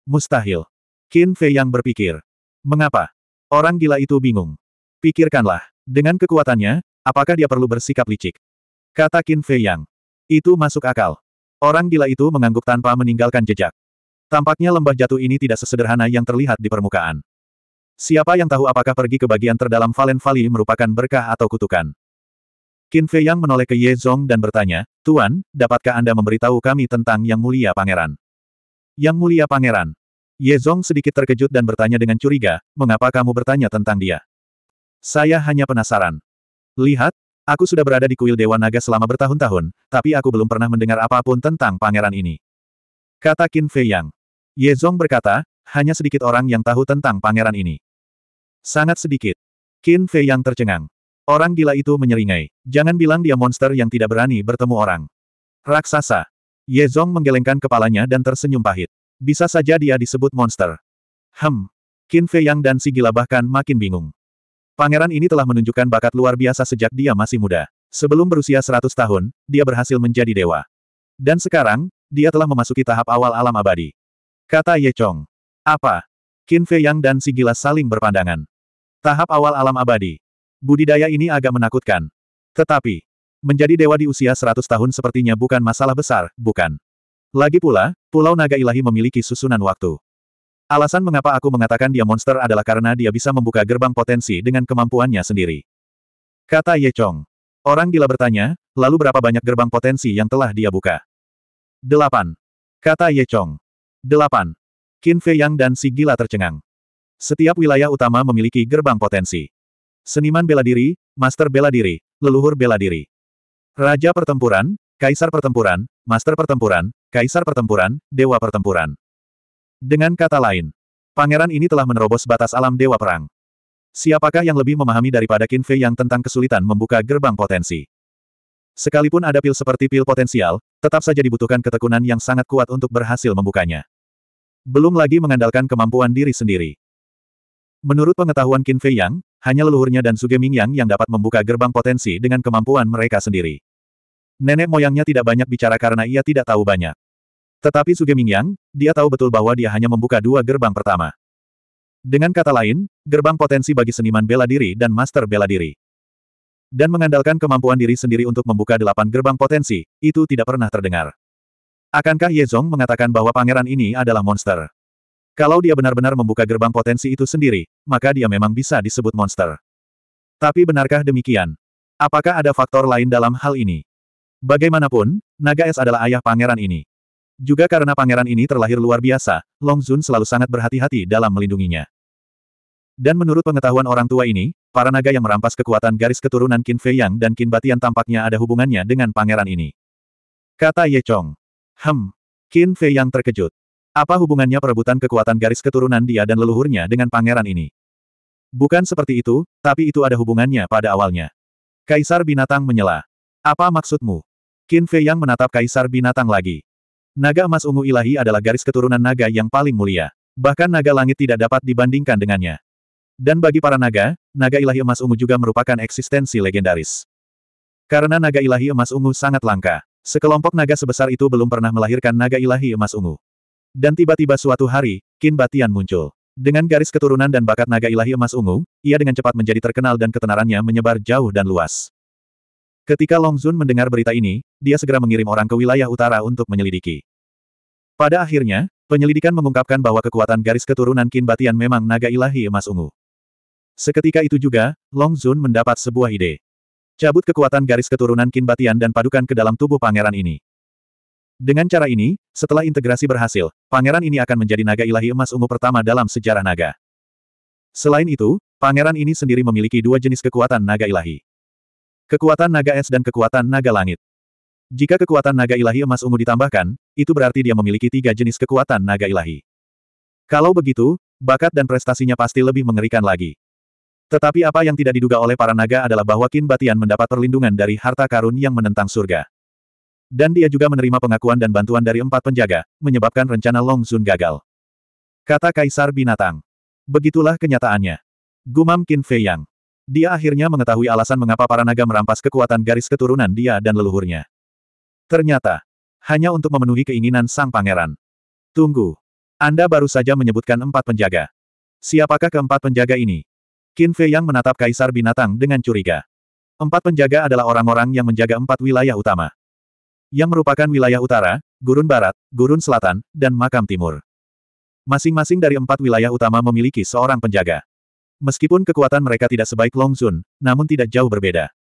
Mustahil. Qin Fei Yang berpikir. Mengapa? Orang gila itu bingung. Pikirkanlah. Dengan kekuatannya, apakah dia perlu bersikap licik? Kata Qin Fei Yang. Itu masuk akal. Orang gila itu mengangguk tanpa meninggalkan jejak. Tampaknya lembah jatuh ini tidak sesederhana yang terlihat di permukaan. Siapa yang tahu apakah pergi ke bagian terdalam Valen Valley merupakan berkah atau kutukan? Qin Fei Yang menoleh ke Ye Zong dan bertanya, Tuan, dapatkah Anda memberitahu kami tentang Yang Mulia Pangeran? Yang Mulia Pangeran. Ye Zong sedikit terkejut dan bertanya dengan curiga, mengapa kamu bertanya tentang dia? Saya hanya penasaran. Lihat, Aku sudah berada di kuil Dewa Naga selama bertahun-tahun, tapi aku belum pernah mendengar apapun tentang pangeran ini. Kata Qin Fei Yang. Ye Zong berkata, hanya sedikit orang yang tahu tentang pangeran ini. Sangat sedikit. Qin Fei Yang tercengang. Orang gila itu menyeringai. Jangan bilang dia monster yang tidak berani bertemu orang. Raksasa. Ye Zong menggelengkan kepalanya dan tersenyum pahit. Bisa saja dia disebut monster. Hem. Qin Fei Yang dan si gila bahkan makin bingung. Pangeran ini telah menunjukkan bakat luar biasa sejak dia masih muda. Sebelum berusia 100 tahun, dia berhasil menjadi dewa. Dan sekarang, dia telah memasuki tahap awal alam abadi. Kata Ye Chong. Apa? Qin Fei Yang dan si Gila saling berpandangan. Tahap awal alam abadi. Budidaya ini agak menakutkan. Tetapi, menjadi dewa di usia 100 tahun sepertinya bukan masalah besar, bukan? Lagi pula, Pulau Naga Ilahi memiliki susunan waktu. Alasan mengapa aku mengatakan dia monster adalah karena dia bisa membuka gerbang potensi dengan kemampuannya sendiri. Kata Ye Chong. Orang gila bertanya, lalu berapa banyak gerbang potensi yang telah dia buka? Delapan. Kata Ye Chong. Delapan. Qin Fei Yang dan si gila tercengang. Setiap wilayah utama memiliki gerbang potensi. Seniman bela diri, master bela diri, leluhur bela diri. Raja pertempuran, kaisar pertempuran, master pertempuran, kaisar pertempuran, dewa pertempuran. Dengan kata lain, pangeran ini telah menerobos batas alam Dewa Perang. Siapakah yang lebih memahami daripada Qin Fei yang tentang kesulitan membuka gerbang potensi? Sekalipun ada pil seperti pil potensial, tetap saja dibutuhkan ketekunan yang sangat kuat untuk berhasil membukanya. Belum lagi mengandalkan kemampuan diri sendiri. Menurut pengetahuan Qin Fei Yang, hanya leluhurnya dan Suge Yang yang dapat membuka gerbang potensi dengan kemampuan mereka sendiri. Nenek moyangnya tidak banyak bicara karena ia tidak tahu banyak. Tetapi Suge Mingyang, dia tahu betul bahwa dia hanya membuka dua gerbang pertama. Dengan kata lain, gerbang potensi bagi seniman bela diri dan master bela diri. Dan mengandalkan kemampuan diri sendiri untuk membuka delapan gerbang potensi, itu tidak pernah terdengar. Akankah Ye Yezong mengatakan bahwa pangeran ini adalah monster? Kalau dia benar-benar membuka gerbang potensi itu sendiri, maka dia memang bisa disebut monster. Tapi benarkah demikian? Apakah ada faktor lain dalam hal ini? Bagaimanapun, naga es adalah ayah pangeran ini. Juga karena pangeran ini terlahir luar biasa, Long Zun selalu sangat berhati-hati dalam melindunginya. Dan menurut pengetahuan orang tua ini, para naga yang merampas kekuatan garis keturunan Qin Fei Yang dan Qin Batian tampaknya ada hubungannya dengan pangeran ini. Kata Ye Chong. Hem. Qin Fei Yang terkejut. Apa hubungannya perebutan kekuatan garis keturunan dia dan leluhurnya dengan pangeran ini? Bukan seperti itu, tapi itu ada hubungannya pada awalnya. Kaisar binatang menyela. Apa maksudmu? Qin Fei Yang menatap kaisar binatang lagi. Naga emas ungu ilahi adalah garis keturunan naga yang paling mulia. Bahkan naga langit tidak dapat dibandingkan dengannya. Dan bagi para naga, naga ilahi emas ungu juga merupakan eksistensi legendaris. Karena naga ilahi emas ungu sangat langka. Sekelompok naga sebesar itu belum pernah melahirkan naga ilahi emas ungu. Dan tiba-tiba suatu hari, Kin Batian muncul. Dengan garis keturunan dan bakat naga ilahi emas ungu, ia dengan cepat menjadi terkenal dan ketenarannya menyebar jauh dan luas. Ketika Long Zun mendengar berita ini, dia segera mengirim orang ke wilayah utara untuk menyelidiki. Pada akhirnya, penyelidikan mengungkapkan bahwa kekuatan garis keturunan Qin Batian memang naga ilahi emas ungu. Seketika itu juga, Long Zun mendapat sebuah ide. Cabut kekuatan garis keturunan Qin Batian dan padukan ke dalam tubuh pangeran ini. Dengan cara ini, setelah integrasi berhasil, pangeran ini akan menjadi naga ilahi emas ungu pertama dalam sejarah naga. Selain itu, pangeran ini sendiri memiliki dua jenis kekuatan naga ilahi. Kekuatan naga es dan kekuatan naga langit. Jika kekuatan naga ilahi emas ungu ditambahkan, itu berarti dia memiliki tiga jenis kekuatan naga ilahi. Kalau begitu, bakat dan prestasinya pasti lebih mengerikan lagi. Tetapi apa yang tidak diduga oleh para naga adalah bahwa Kin Batian mendapat perlindungan dari harta karun yang menentang surga. Dan dia juga menerima pengakuan dan bantuan dari empat penjaga, menyebabkan rencana Long Sun gagal. Kata Kaisar Binatang. Begitulah kenyataannya. Gumam Kin Fei Yang. Dia akhirnya mengetahui alasan mengapa para naga merampas kekuatan garis keturunan dia dan leluhurnya. Ternyata, hanya untuk memenuhi keinginan sang pangeran. Tunggu. Anda baru saja menyebutkan empat penjaga. Siapakah keempat penjaga ini? Qin Fei yang menatap Kaisar Binatang dengan curiga. Empat penjaga adalah orang-orang yang menjaga empat wilayah utama. Yang merupakan wilayah utara, gurun barat, gurun selatan, dan makam timur. Masing-masing dari empat wilayah utama memiliki seorang penjaga. Meskipun kekuatan mereka tidak sebaik Long Zun, namun tidak jauh berbeda.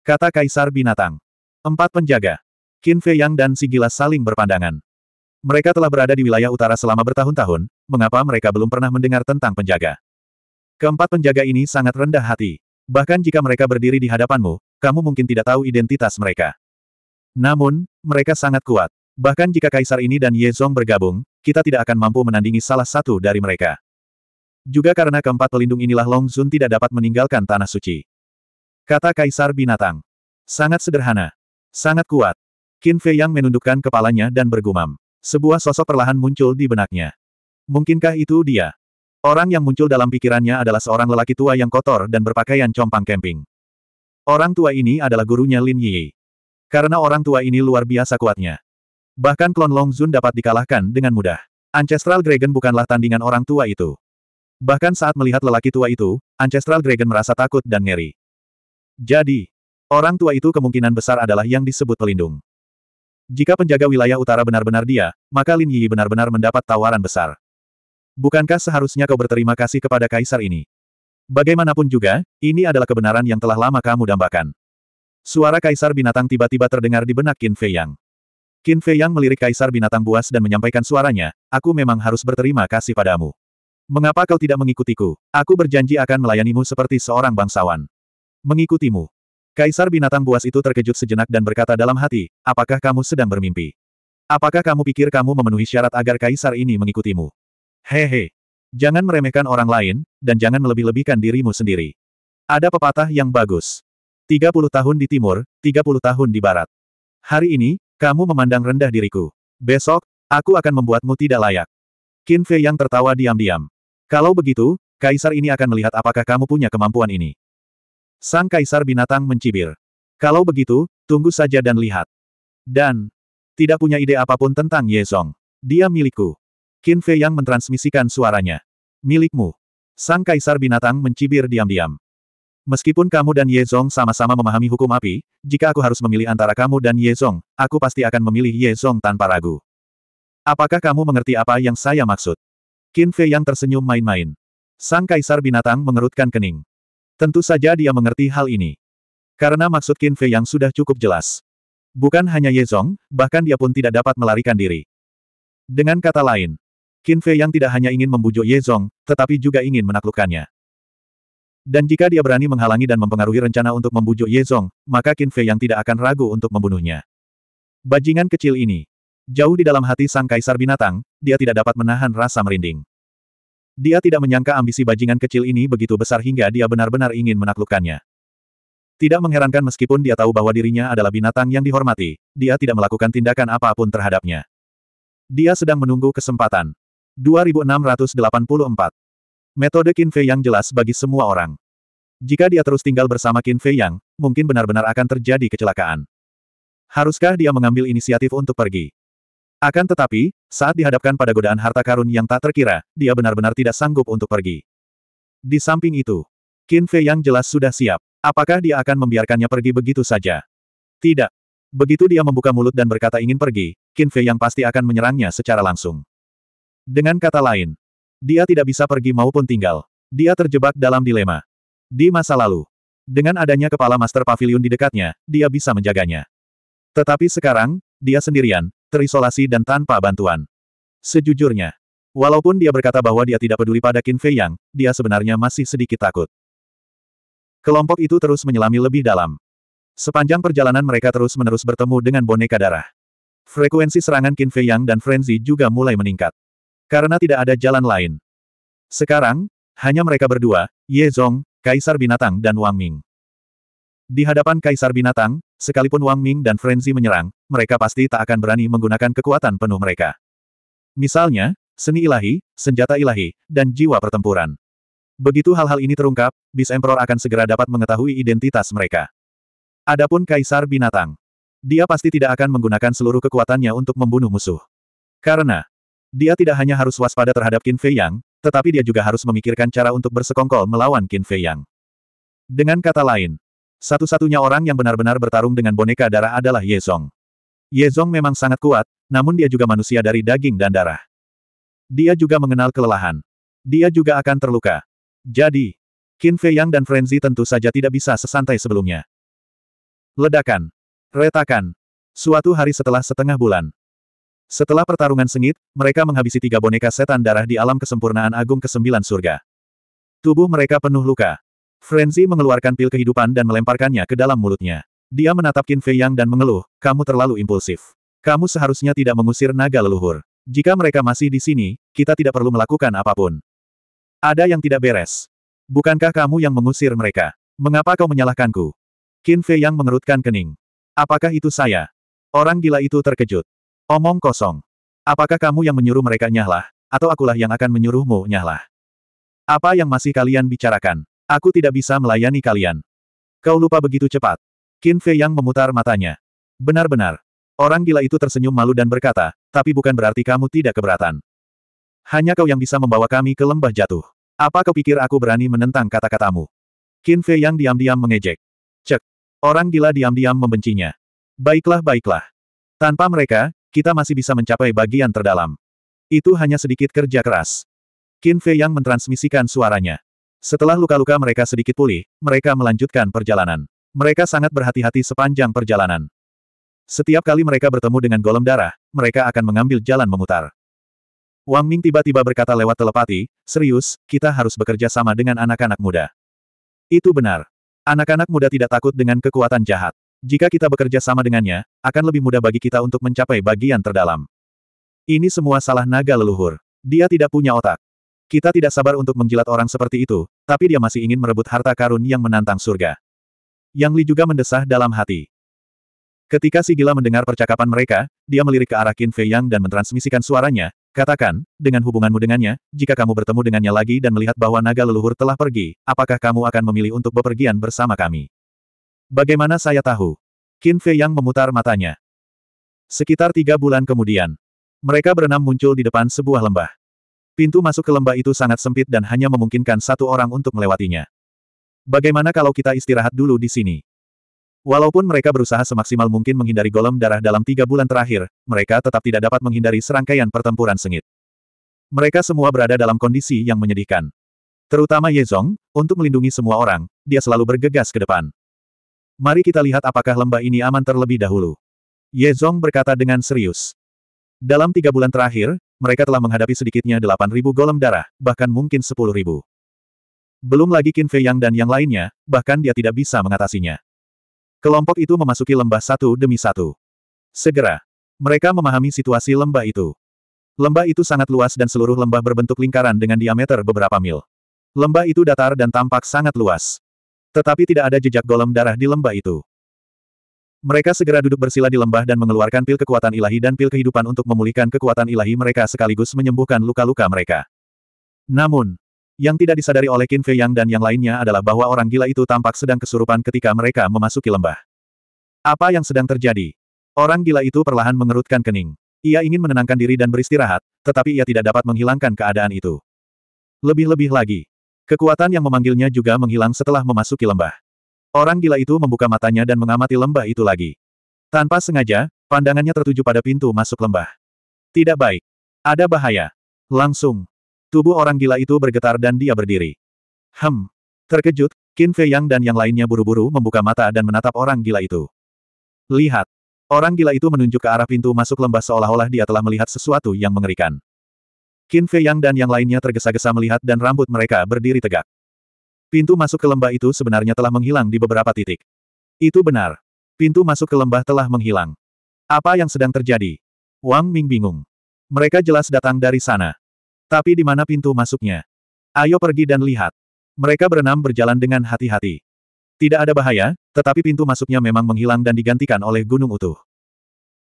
Kata Kaisar Binatang. Empat penjaga. Qin Fei Yang dan Sigila saling berpandangan. Mereka telah berada di wilayah utara selama bertahun-tahun, mengapa mereka belum pernah mendengar tentang penjaga? Keempat penjaga ini sangat rendah hati. Bahkan jika mereka berdiri di hadapanmu, kamu mungkin tidak tahu identitas mereka. Namun, mereka sangat kuat. Bahkan jika Kaisar ini dan Ye Zong bergabung, kita tidak akan mampu menandingi salah satu dari mereka. Juga karena keempat pelindung inilah Long Zun tidak dapat meninggalkan tanah suci. Kata Kaisar Binatang. Sangat sederhana. Sangat kuat. Qin Fei yang menundukkan kepalanya dan bergumam. Sebuah sosok perlahan muncul di benaknya. Mungkinkah itu dia? Orang yang muncul dalam pikirannya adalah seorang lelaki tua yang kotor dan berpakaian compang camping. Orang tua ini adalah gurunya Lin Yi. Karena orang tua ini luar biasa kuatnya. Bahkan klon Long Zun dapat dikalahkan dengan mudah. Ancestral Dragon bukanlah tandingan orang tua itu. Bahkan saat melihat lelaki tua itu, Ancestral Dragon merasa takut dan ngeri. Jadi, orang tua itu kemungkinan besar adalah yang disebut pelindung. Jika penjaga wilayah utara benar-benar dia, maka Lin Yi benar-benar mendapat tawaran besar. Bukankah seharusnya kau berterima kasih kepada kaisar ini? Bagaimanapun juga, ini adalah kebenaran yang telah lama kamu dambakan. Suara kaisar binatang tiba-tiba terdengar di benak Qin Fei Yang. Qin Fei Yang melirik kaisar binatang buas dan menyampaikan suaranya, aku memang harus berterima kasih padamu. Mengapa kau tidak mengikutiku? Aku berjanji akan melayanimu seperti seorang bangsawan. Mengikutimu. Kaisar binatang buas itu terkejut sejenak dan berkata dalam hati, apakah kamu sedang bermimpi? Apakah kamu pikir kamu memenuhi syarat agar kaisar ini mengikutimu? Hehe. Jangan meremehkan orang lain, dan jangan melebih-lebihkan dirimu sendiri. Ada pepatah yang bagus. 30 tahun di timur, 30 tahun di barat. Hari ini, kamu memandang rendah diriku. Besok, aku akan membuatmu tidak layak. Qin Fei yang tertawa diam-diam. Kalau begitu, kaisar ini akan melihat apakah kamu punya kemampuan ini. Sang kaisar binatang mencibir. Kalau begitu, tunggu saja dan lihat. Dan, tidak punya ide apapun tentang Ye Yezong. Dia milikku. Qin Fei yang mentransmisikan suaranya. Milikmu. Sang kaisar binatang mencibir diam-diam. Meskipun kamu dan Ye Yezong sama-sama memahami hukum api, jika aku harus memilih antara kamu dan Ye Yezong, aku pasti akan memilih Ye Yezong tanpa ragu. Apakah kamu mengerti apa yang saya maksud? Qin Fei yang tersenyum main-main. Sang kaisar binatang mengerutkan kening. Tentu saja dia mengerti hal ini. Karena maksud Qin Fei yang sudah cukup jelas. Bukan hanya Ye Zong, bahkan dia pun tidak dapat melarikan diri. Dengan kata lain, Qin Fei yang tidak hanya ingin membujuk Ye Zong, tetapi juga ingin menaklukkannya. Dan jika dia berani menghalangi dan mempengaruhi rencana untuk membujuk Ye Zong, maka Qin Fei yang tidak akan ragu untuk membunuhnya. Bajingan kecil ini, Jauh di dalam hati sang kaisar binatang, dia tidak dapat menahan rasa merinding. Dia tidak menyangka ambisi bajingan kecil ini begitu besar hingga dia benar-benar ingin menaklukkannya. Tidak mengherankan meskipun dia tahu bahwa dirinya adalah binatang yang dihormati, dia tidak melakukan tindakan apapun terhadapnya. Dia sedang menunggu kesempatan. 2684. Metode Qin Fei yang jelas bagi semua orang. Jika dia terus tinggal bersama Qin Fei Yang, mungkin benar-benar akan terjadi kecelakaan. Haruskah dia mengambil inisiatif untuk pergi? Akan tetapi, saat dihadapkan pada godaan harta karun yang tak terkira, dia benar-benar tidak sanggup untuk pergi. Di samping itu, Qin Fei yang jelas sudah siap. Apakah dia akan membiarkannya pergi begitu saja? Tidak. Begitu dia membuka mulut dan berkata ingin pergi, Qin Fei yang pasti akan menyerangnya secara langsung. Dengan kata lain, dia tidak bisa pergi maupun tinggal. Dia terjebak dalam dilema. Di masa lalu, dengan adanya kepala Master Pavilion di dekatnya, dia bisa menjaganya. Tetapi sekarang, dia sendirian, terisolasi dan tanpa bantuan. Sejujurnya, walaupun dia berkata bahwa dia tidak peduli pada Qin Fei Yang, dia sebenarnya masih sedikit takut. Kelompok itu terus menyelami lebih dalam. Sepanjang perjalanan mereka terus-menerus bertemu dengan boneka darah. Frekuensi serangan Qin Fei Yang dan Frenzy juga mulai meningkat. Karena tidak ada jalan lain. Sekarang, hanya mereka berdua, Ye Zong, Kaisar Binatang dan Wang Ming. Di hadapan Kaisar Binatang, sekalipun Wang Ming dan Frenzy menyerang, mereka pasti tak akan berani menggunakan kekuatan penuh mereka. Misalnya, seni ilahi, senjata ilahi, dan jiwa pertempuran. Begitu hal-hal ini terungkap, Bis Emperor akan segera dapat mengetahui identitas mereka. Adapun Kaisar Binatang, dia pasti tidak akan menggunakan seluruh kekuatannya untuk membunuh musuh. Karena, dia tidak hanya harus waspada terhadap Qin Fei Yang, tetapi dia juga harus memikirkan cara untuk bersekongkol melawan Qin Fei Yang. Dengan kata lain, satu-satunya orang yang benar-benar bertarung dengan boneka darah adalah Ye Zong. Ye Zong memang sangat kuat, namun dia juga manusia dari daging dan darah. Dia juga mengenal kelelahan. Dia juga akan terluka. Jadi, Qin Fei Yang dan Frenzy tentu saja tidak bisa sesantai sebelumnya. Ledakan. Retakan. Suatu hari setelah setengah bulan. Setelah pertarungan sengit, mereka menghabisi tiga boneka setan darah di alam kesempurnaan agung kesembilan surga. Tubuh mereka penuh luka. Frenzy mengeluarkan pil kehidupan dan melemparkannya ke dalam mulutnya. Dia menatap Qin Fei Yang dan mengeluh, kamu terlalu impulsif. Kamu seharusnya tidak mengusir naga leluhur. Jika mereka masih di sini, kita tidak perlu melakukan apapun. Ada yang tidak beres. Bukankah kamu yang mengusir mereka? Mengapa kau menyalahkanku? Qin Fei Yang mengerutkan kening. Apakah itu saya? Orang gila itu terkejut. Omong kosong. Apakah kamu yang menyuruh mereka nyahlah, atau akulah yang akan menyuruhmu nyahlah? Apa yang masih kalian bicarakan? Aku tidak bisa melayani kalian. Kau lupa begitu cepat. Qin Fei yang memutar matanya. Benar-benar. Orang gila itu tersenyum malu dan berkata, tapi bukan berarti kamu tidak keberatan. Hanya kau yang bisa membawa kami ke lembah jatuh. Apa kau pikir aku berani menentang kata-katamu? Qin Fei yang diam-diam mengejek. Cek. Orang gila diam-diam membencinya. Baiklah baiklah. Tanpa mereka, kita masih bisa mencapai bagian terdalam. Itu hanya sedikit kerja keras. Qin Fei yang mentransmisikan suaranya. Setelah luka-luka mereka sedikit pulih, mereka melanjutkan perjalanan. Mereka sangat berhati-hati sepanjang perjalanan. Setiap kali mereka bertemu dengan golem darah, mereka akan mengambil jalan memutar. Wang Ming tiba-tiba berkata lewat telepati, serius, kita harus bekerja sama dengan anak-anak muda. Itu benar. Anak-anak muda tidak takut dengan kekuatan jahat. Jika kita bekerja sama dengannya, akan lebih mudah bagi kita untuk mencapai bagian terdalam. Ini semua salah naga leluhur. Dia tidak punya otak. Kita tidak sabar untuk menjilat orang seperti itu, tapi dia masih ingin merebut harta karun yang menantang surga. Yang Li juga mendesah dalam hati. Ketika si gila mendengar percakapan mereka, dia melirik ke arah Qin Fei Yang dan mentransmisikan suaranya, katakan, dengan hubunganmu dengannya, jika kamu bertemu dengannya lagi dan melihat bahwa naga leluhur telah pergi, apakah kamu akan memilih untuk bepergian bersama kami? Bagaimana saya tahu? Qin Fei Yang memutar matanya. Sekitar tiga bulan kemudian, mereka berenam muncul di depan sebuah lembah. Pintu masuk ke lembah itu sangat sempit dan hanya memungkinkan satu orang untuk melewatinya. Bagaimana kalau kita istirahat dulu di sini? Walaupun mereka berusaha semaksimal mungkin menghindari golem darah dalam tiga bulan terakhir, mereka tetap tidak dapat menghindari serangkaian pertempuran sengit. Mereka semua berada dalam kondisi yang menyedihkan. Terutama Ye Zong, untuk melindungi semua orang, dia selalu bergegas ke depan. Mari kita lihat apakah lembah ini aman terlebih dahulu. Ye Zong berkata dengan serius. Dalam tiga bulan terakhir, mereka telah menghadapi sedikitnya 8.000 golem darah, bahkan mungkin 10.000. Belum lagi Qin Fei Yang dan yang lainnya, bahkan dia tidak bisa mengatasinya. Kelompok itu memasuki lembah satu demi satu. Segera, mereka memahami situasi lembah itu. Lembah itu sangat luas dan seluruh lembah berbentuk lingkaran dengan diameter beberapa mil. Lembah itu datar dan tampak sangat luas. Tetapi tidak ada jejak golem darah di lembah itu. Mereka segera duduk bersila di lembah dan mengeluarkan pil kekuatan ilahi dan pil kehidupan untuk memulihkan kekuatan ilahi mereka sekaligus menyembuhkan luka-luka mereka. Namun, yang tidak disadari oleh Qin Fei Yang dan yang lainnya adalah bahwa orang gila itu tampak sedang kesurupan ketika mereka memasuki lembah. Apa yang sedang terjadi? Orang gila itu perlahan mengerutkan kening. Ia ingin menenangkan diri dan beristirahat, tetapi ia tidak dapat menghilangkan keadaan itu. Lebih-lebih lagi, kekuatan yang memanggilnya juga menghilang setelah memasuki lembah. Orang gila itu membuka matanya dan mengamati lembah itu lagi. Tanpa sengaja, pandangannya tertuju pada pintu masuk lembah. Tidak baik. Ada bahaya. Langsung. Tubuh orang gila itu bergetar dan dia berdiri. Hem. Terkejut, Qin Fei Yang dan yang lainnya buru-buru membuka mata dan menatap orang gila itu. Lihat. Orang gila itu menunjuk ke arah pintu masuk lembah seolah-olah dia telah melihat sesuatu yang mengerikan. Qin Fei Yang dan yang lainnya tergesa-gesa melihat dan rambut mereka berdiri tegak. Pintu masuk ke lembah itu sebenarnya telah menghilang di beberapa titik. Itu benar. Pintu masuk ke lembah telah menghilang. Apa yang sedang terjadi? Wang Ming bingung. Mereka jelas datang dari sana. Tapi di mana pintu masuknya? Ayo pergi dan lihat. Mereka berenam berjalan dengan hati-hati. Tidak ada bahaya, tetapi pintu masuknya memang menghilang dan digantikan oleh gunung utuh.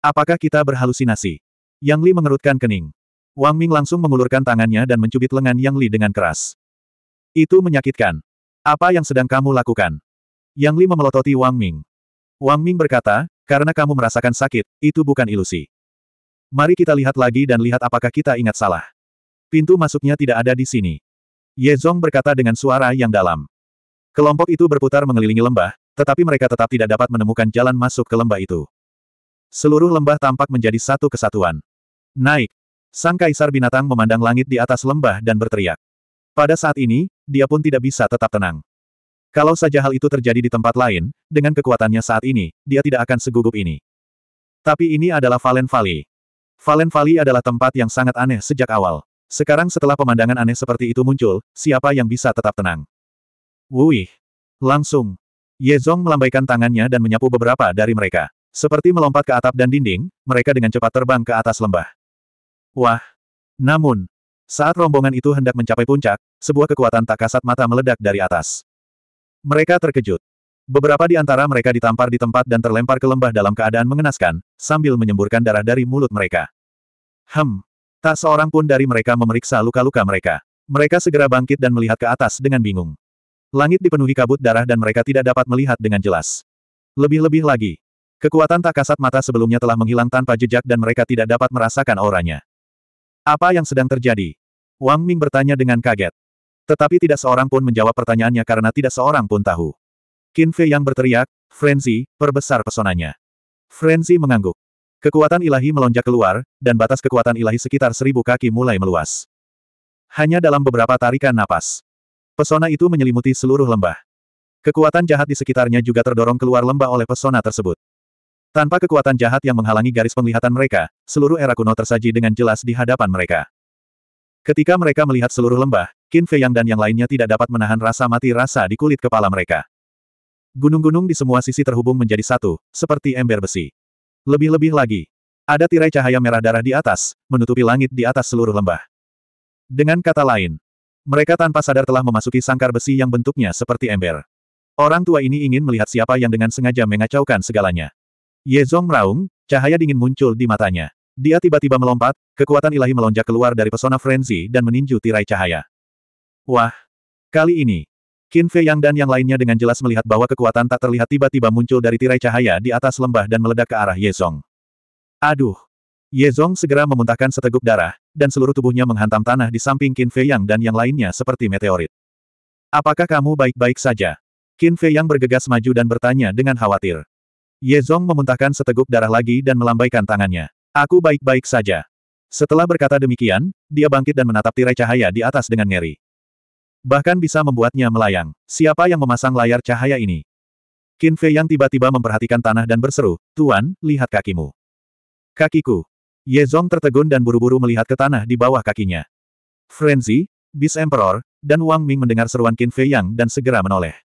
Apakah kita berhalusinasi? Yang Li mengerutkan kening. Wang Ming langsung mengulurkan tangannya dan mencubit lengan Yang Li dengan keras. Itu menyakitkan. Apa yang sedang kamu lakukan? Yang Li memelototi Wang Ming. Wang Ming berkata, karena kamu merasakan sakit, itu bukan ilusi. Mari kita lihat lagi dan lihat apakah kita ingat salah. Pintu masuknya tidak ada di sini. Ye Zong berkata dengan suara yang dalam. Kelompok itu berputar mengelilingi lembah, tetapi mereka tetap tidak dapat menemukan jalan masuk ke lembah itu. Seluruh lembah tampak menjadi satu kesatuan. Naik! Sang kaisar binatang memandang langit di atas lembah dan berteriak. Pada saat ini, dia pun tidak bisa tetap tenang. Kalau saja hal itu terjadi di tempat lain, dengan kekuatannya saat ini, dia tidak akan segugup ini. Tapi ini adalah Valen Valley. Valen Valley adalah tempat yang sangat aneh sejak awal. Sekarang setelah pemandangan aneh seperti itu muncul, siapa yang bisa tetap tenang? Wuih! Langsung! Ye Zong melambaikan tangannya dan menyapu beberapa dari mereka. Seperti melompat ke atap dan dinding, mereka dengan cepat terbang ke atas lembah. Wah! Namun, saat rombongan itu hendak mencapai puncak, sebuah kekuatan tak kasat mata meledak dari atas. Mereka terkejut. Beberapa di antara mereka ditampar di tempat dan terlempar ke lembah dalam keadaan mengenaskan, sambil menyemburkan darah dari mulut mereka. Hem. Tak seorang pun dari mereka memeriksa luka-luka mereka. Mereka segera bangkit dan melihat ke atas dengan bingung. Langit dipenuhi kabut darah dan mereka tidak dapat melihat dengan jelas. Lebih-lebih lagi, Kekuatan tak kasat mata sebelumnya telah menghilang tanpa jejak dan mereka tidak dapat merasakan auranya. Apa yang sedang terjadi? Wang Ming bertanya dengan kaget. Tetapi tidak seorang pun menjawab pertanyaannya karena tidak seorang pun tahu. Qin Fei yang berteriak, Frenzy, perbesar pesonanya. Frenzy mengangguk. Kekuatan ilahi melonjak keluar, dan batas kekuatan ilahi sekitar seribu kaki mulai meluas. Hanya dalam beberapa tarikan napas. Pesona itu menyelimuti seluruh lembah. Kekuatan jahat di sekitarnya juga terdorong keluar lembah oleh pesona tersebut. Tanpa kekuatan jahat yang menghalangi garis penglihatan mereka, seluruh era kuno tersaji dengan jelas di hadapan mereka. Ketika mereka melihat seluruh lembah, Qin yang dan yang lainnya tidak dapat menahan rasa mati rasa di kulit kepala mereka. Gunung-gunung di semua sisi terhubung menjadi satu, seperti ember besi. Lebih-lebih lagi, ada tirai cahaya merah darah di atas, menutupi langit di atas seluruh lembah. Dengan kata lain, mereka tanpa sadar telah memasuki sangkar besi yang bentuknya seperti ember. Orang tua ini ingin melihat siapa yang dengan sengaja mengacaukan segalanya. Ye Zong meraung, cahaya dingin muncul di matanya. Dia tiba-tiba melompat, kekuatan ilahi melonjak keluar dari pesona frenzy dan meninju tirai cahaya. Wah! Kali ini, Qin Fei Yang dan yang lainnya dengan jelas melihat bahwa kekuatan tak terlihat tiba-tiba muncul dari tirai cahaya di atas lembah dan meledak ke arah Ye Zong. Aduh! Ye Zong segera memuntahkan seteguk darah, dan seluruh tubuhnya menghantam tanah di samping Qin Fei Yang dan yang lainnya seperti meteorit. Apakah kamu baik-baik saja? Qin Fei Yang bergegas maju dan bertanya dengan khawatir. Ye Zong memuntahkan seteguk darah lagi dan melambaikan tangannya. Aku baik-baik saja. Setelah berkata demikian, dia bangkit dan menatap tirai cahaya di atas dengan ngeri. Bahkan bisa membuatnya melayang. Siapa yang memasang layar cahaya ini? Qin Fei yang tiba-tiba memperhatikan tanah dan berseru, Tuan, lihat kakimu. Kakiku. Ye Zong tertegun dan buru-buru melihat ke tanah di bawah kakinya. Frenzy, Bis Emperor, dan Wang Ming mendengar seruan Qin Fei Yang dan segera menoleh.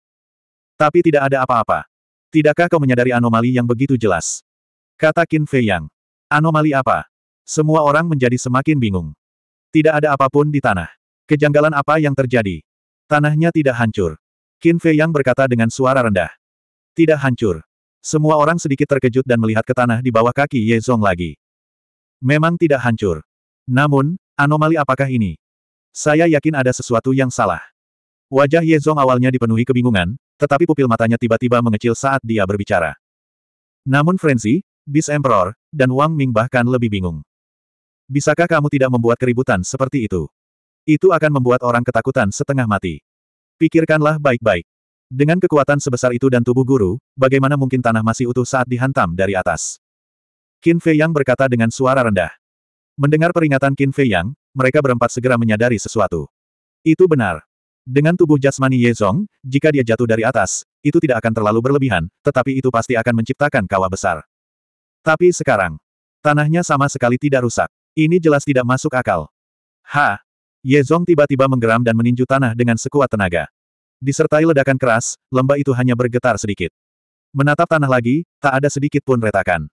Tapi tidak ada apa-apa. Tidakkah kau menyadari anomali yang begitu jelas? Kata Qin Fei Yang. Anomali apa? Semua orang menjadi semakin bingung. Tidak ada apapun di tanah. Kejanggalan apa yang terjadi? Tanahnya tidak hancur. Qin Fei Yang berkata dengan suara rendah. Tidak hancur. Semua orang sedikit terkejut dan melihat ke tanah di bawah kaki Ye Zong lagi. Memang tidak hancur. Namun, anomali apakah ini? Saya yakin ada sesuatu yang salah. Wajah Ye Zong awalnya dipenuhi kebingungan, tetapi pupil matanya tiba-tiba mengecil saat dia berbicara. Namun Frenzy, Bis Emperor, dan Wang Ming bahkan lebih bingung. Bisakah kamu tidak membuat keributan seperti itu? Itu akan membuat orang ketakutan setengah mati. Pikirkanlah baik-baik. Dengan kekuatan sebesar itu dan tubuh guru, bagaimana mungkin tanah masih utuh saat dihantam dari atas? Qin Fei Yang berkata dengan suara rendah. Mendengar peringatan Qin Fei Yang, mereka berempat segera menyadari sesuatu. Itu benar. Dengan tubuh jasmani Ye Yezong, jika dia jatuh dari atas, itu tidak akan terlalu berlebihan, tetapi itu pasti akan menciptakan kawah besar. Tapi sekarang, tanahnya sama sekali tidak rusak. Ini jelas tidak masuk akal. Ha! Yezong tiba-tiba menggeram dan meninju tanah dengan sekuat tenaga. Disertai ledakan keras, lembah itu hanya bergetar sedikit. Menatap tanah lagi, tak ada sedikit pun retakan.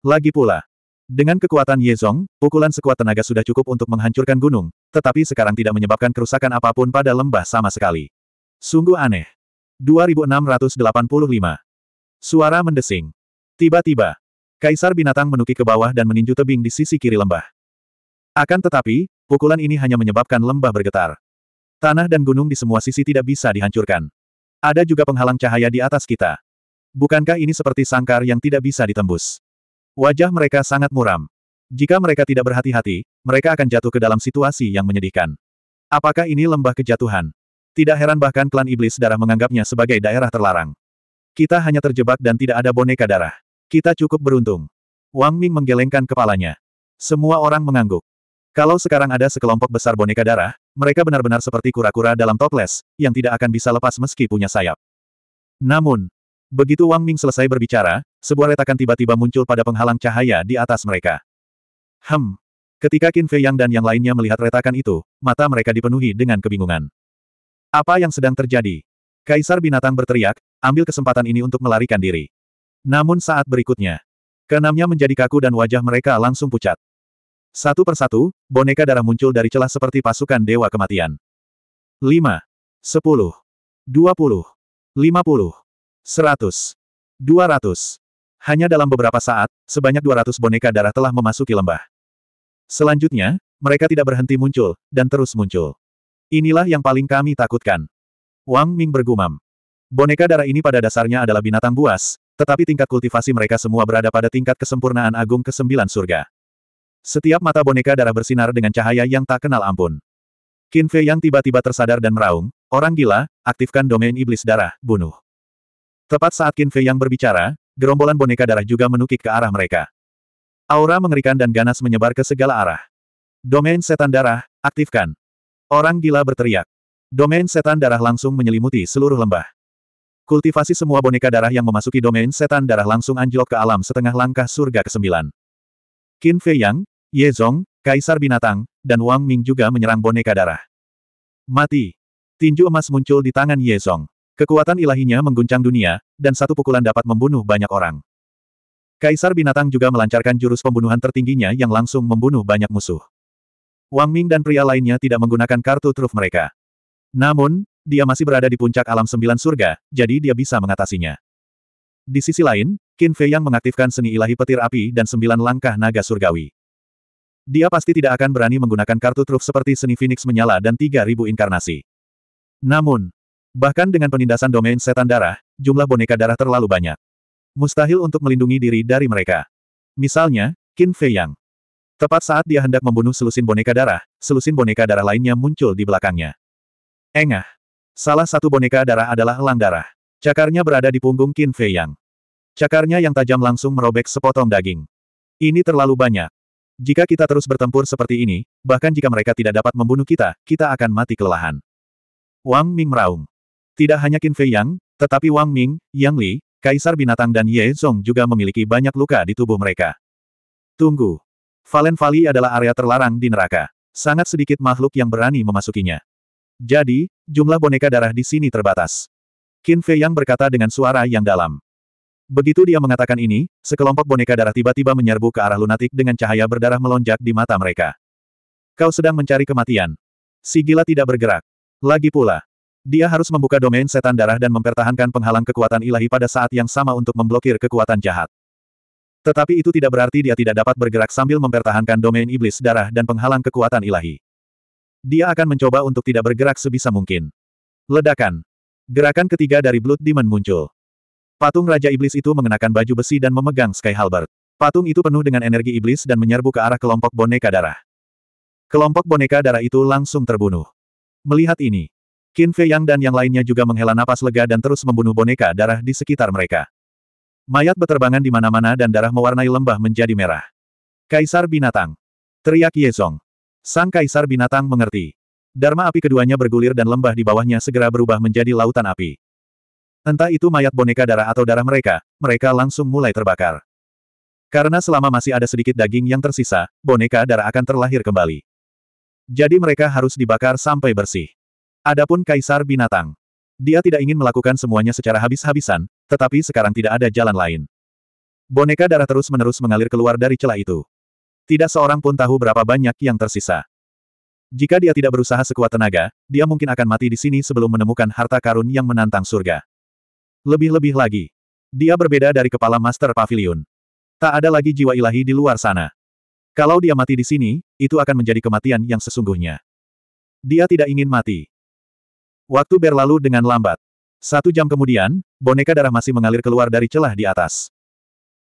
Lagi pula, dengan kekuatan Yezong, pukulan sekuat tenaga sudah cukup untuk menghancurkan gunung, tetapi sekarang tidak menyebabkan kerusakan apapun pada lembah sama sekali. Sungguh aneh. 2685. Suara mendesing. Tiba-tiba, Kaisar binatang menuki ke bawah dan meninju tebing di sisi kiri lembah. Akan tetapi, pukulan ini hanya menyebabkan lembah bergetar. Tanah dan gunung di semua sisi tidak bisa dihancurkan. Ada juga penghalang cahaya di atas kita. Bukankah ini seperti sangkar yang tidak bisa ditembus? Wajah mereka sangat muram. Jika mereka tidak berhati-hati, mereka akan jatuh ke dalam situasi yang menyedihkan. Apakah ini lembah kejatuhan? Tidak heran bahkan klan iblis darah menganggapnya sebagai daerah terlarang. Kita hanya terjebak dan tidak ada boneka darah. Kita cukup beruntung. Wang Ming menggelengkan kepalanya. Semua orang mengangguk. Kalau sekarang ada sekelompok besar boneka darah, mereka benar-benar seperti kura-kura dalam toples, yang tidak akan bisa lepas meski punya sayap. Namun, begitu Wang Ming selesai berbicara, sebuah retakan tiba-tiba muncul pada penghalang cahaya di atas mereka. Hem. Ketika Qin Fei Yang dan yang lainnya melihat retakan itu, mata mereka dipenuhi dengan kebingungan. Apa yang sedang terjadi? Kaisar binatang berteriak, ambil kesempatan ini untuk melarikan diri. Namun saat berikutnya, keenamnya menjadi kaku dan wajah mereka langsung pucat. Satu persatu, boneka darah muncul dari celah seperti pasukan dewa kematian. 5. 10. 20. 50. 100. 200. Hanya dalam beberapa saat, sebanyak 200 boneka darah telah memasuki lembah. Selanjutnya, mereka tidak berhenti muncul, dan terus muncul. Inilah yang paling kami takutkan. Wang Ming bergumam. Boneka darah ini pada dasarnya adalah binatang buas, tetapi tingkat kultivasi mereka semua berada pada tingkat kesempurnaan agung kesembilan surga. Setiap mata boneka darah bersinar dengan cahaya yang tak kenal ampun. Qin Fei yang tiba-tiba tersadar dan meraung, orang gila, aktifkan domain iblis darah, bunuh. Tepat saat Qin Fei yang berbicara, gerombolan boneka darah juga menukik ke arah mereka. Aura mengerikan dan ganas menyebar ke segala arah. Domain setan darah, aktifkan. Orang gila berteriak. Domain setan darah langsung menyelimuti seluruh lembah. Kultivasi semua boneka darah yang memasuki domain setan darah langsung anjlok ke alam setengah langkah surga ke-9. Qin Fei Yang, Ye Zong, Kaisar Binatang, dan Wang Ming juga menyerang boneka darah. Mati. Tinju emas muncul di tangan Ye Zong. Kekuatan ilahinya mengguncang dunia, dan satu pukulan dapat membunuh banyak orang. Kaisar Binatang juga melancarkan jurus pembunuhan tertingginya yang langsung membunuh banyak musuh. Wang Ming dan pria lainnya tidak menggunakan kartu truf mereka. Namun, dia masih berada di puncak alam sembilan surga, jadi dia bisa mengatasinya. Di sisi lain, Qin Fei yang mengaktifkan seni ilahi petir api dan sembilan langkah naga surgawi. Dia pasti tidak akan berani menggunakan kartu truf seperti seni Phoenix menyala dan 3000 inkarnasi. Namun, bahkan dengan penindasan domain setan darah, jumlah boneka darah terlalu banyak. Mustahil untuk melindungi diri dari mereka. Misalnya, Qin Fei Yang. Tepat saat dia hendak membunuh selusin boneka darah, selusin boneka darah lainnya muncul di belakangnya. Engah. Salah satu boneka darah adalah elang darah. Cakarnya berada di punggung Qin Fei Yang. Cakarnya yang tajam langsung merobek sepotong daging. Ini terlalu banyak. Jika kita terus bertempur seperti ini, bahkan jika mereka tidak dapat membunuh kita, kita akan mati kelelahan. Wang Ming meraung. Tidak hanya Qin Fei Yang, tetapi Wang Ming, Yang Li, Kaisar Binatang dan Ye Zong juga memiliki banyak luka di tubuh mereka. Tunggu. Valen Valley adalah area terlarang di neraka. Sangat sedikit makhluk yang berani memasukinya. Jadi, jumlah boneka darah di sini terbatas. Qin Fei Yang berkata dengan suara yang dalam. Begitu dia mengatakan ini, sekelompok boneka darah tiba-tiba menyerbu ke arah lunatik dengan cahaya berdarah melonjak di mata mereka. Kau sedang mencari kematian. Si gila tidak bergerak. Lagi pula, dia harus membuka domain setan darah dan mempertahankan penghalang kekuatan ilahi pada saat yang sama untuk memblokir kekuatan jahat. Tetapi itu tidak berarti dia tidak dapat bergerak sambil mempertahankan domain iblis darah dan penghalang kekuatan ilahi. Dia akan mencoba untuk tidak bergerak sebisa mungkin. Ledakan. Gerakan ketiga dari Blood Demon muncul. Patung Raja Iblis itu mengenakan baju besi dan memegang Sky Halberd. Patung itu penuh dengan energi iblis dan menyerbu ke arah kelompok boneka darah. Kelompok boneka darah itu langsung terbunuh. Melihat ini, Qin Fei Yang dan yang lainnya juga menghela napas lega dan terus membunuh boneka darah di sekitar mereka. Mayat beterbangan di mana-mana dan darah mewarnai lembah menjadi merah. Kaisar Binatang. Teriak Ye Song. Sang kaisar binatang mengerti. Dharma api keduanya bergulir dan lembah di bawahnya segera berubah menjadi lautan api. Entah itu mayat boneka darah atau darah mereka, mereka langsung mulai terbakar. Karena selama masih ada sedikit daging yang tersisa, boneka darah akan terlahir kembali. Jadi mereka harus dibakar sampai bersih. Adapun kaisar binatang. Dia tidak ingin melakukan semuanya secara habis-habisan, tetapi sekarang tidak ada jalan lain. Boneka darah terus-menerus mengalir keluar dari celah itu. Tidak seorang pun tahu berapa banyak yang tersisa. Jika dia tidak berusaha sekuat tenaga, dia mungkin akan mati di sini sebelum menemukan harta karun yang menantang surga. Lebih-lebih lagi. Dia berbeda dari kepala Master Pavilion. Tak ada lagi jiwa ilahi di luar sana. Kalau dia mati di sini, itu akan menjadi kematian yang sesungguhnya. Dia tidak ingin mati. Waktu berlalu dengan lambat. Satu jam kemudian, boneka darah masih mengalir keluar dari celah di atas.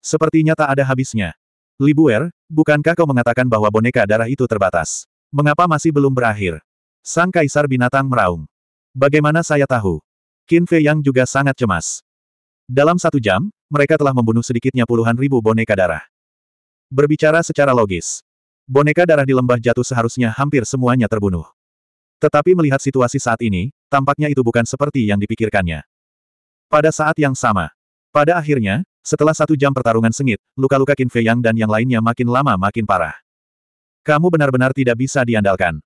Sepertinya tak ada habisnya. Libuer, bukankah kau mengatakan bahwa boneka darah itu terbatas? Mengapa masih belum berakhir? Sang kaisar binatang meraung. Bagaimana saya tahu? Qin Fei Yang juga sangat cemas. Dalam satu jam, mereka telah membunuh sedikitnya puluhan ribu boneka darah. Berbicara secara logis, boneka darah di lembah jatuh seharusnya hampir semuanya terbunuh. Tetapi melihat situasi saat ini, tampaknya itu bukan seperti yang dipikirkannya. Pada saat yang sama, pada akhirnya, setelah satu jam pertarungan sengit, luka-luka Qin Fei Yang dan yang lainnya makin lama makin parah. Kamu benar-benar tidak bisa diandalkan.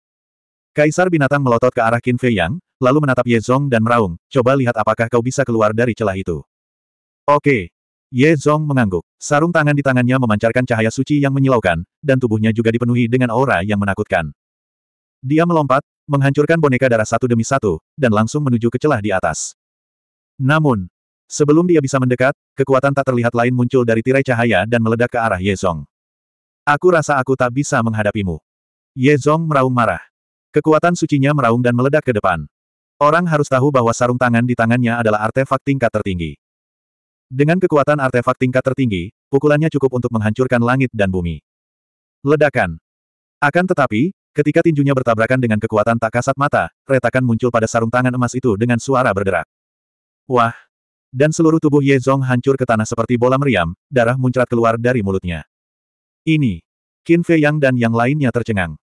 Kaisar binatang melotot ke arah Qin Fei Yang, lalu menatap Ye Zong dan meraung, coba lihat apakah kau bisa keluar dari celah itu. Oke. Ye Zong mengangguk. Sarung tangan di tangannya memancarkan cahaya suci yang menyilaukan, dan tubuhnya juga dipenuhi dengan aura yang menakutkan. Dia melompat, menghancurkan boneka darah satu demi satu, dan langsung menuju ke celah di atas. Namun, Sebelum dia bisa mendekat, kekuatan tak terlihat lain muncul dari tirai cahaya dan meledak ke arah Ye Zong. Aku rasa aku tak bisa menghadapimu. Ye Zong meraung marah. Kekuatan sucinya meraung dan meledak ke depan. Orang harus tahu bahwa sarung tangan di tangannya adalah artefak tingkat tertinggi. Dengan kekuatan artefak tingkat tertinggi, pukulannya cukup untuk menghancurkan langit dan bumi. Ledakan. Akan tetapi, ketika tinjunya bertabrakan dengan kekuatan tak kasat mata, retakan muncul pada sarung tangan emas itu dengan suara berderak. Wah, dan seluruh tubuh Ye Zong hancur ke tanah seperti bola meriam, darah muncrat keluar dari mulutnya. Ini. Qin Fei Yang dan yang lainnya tercengang.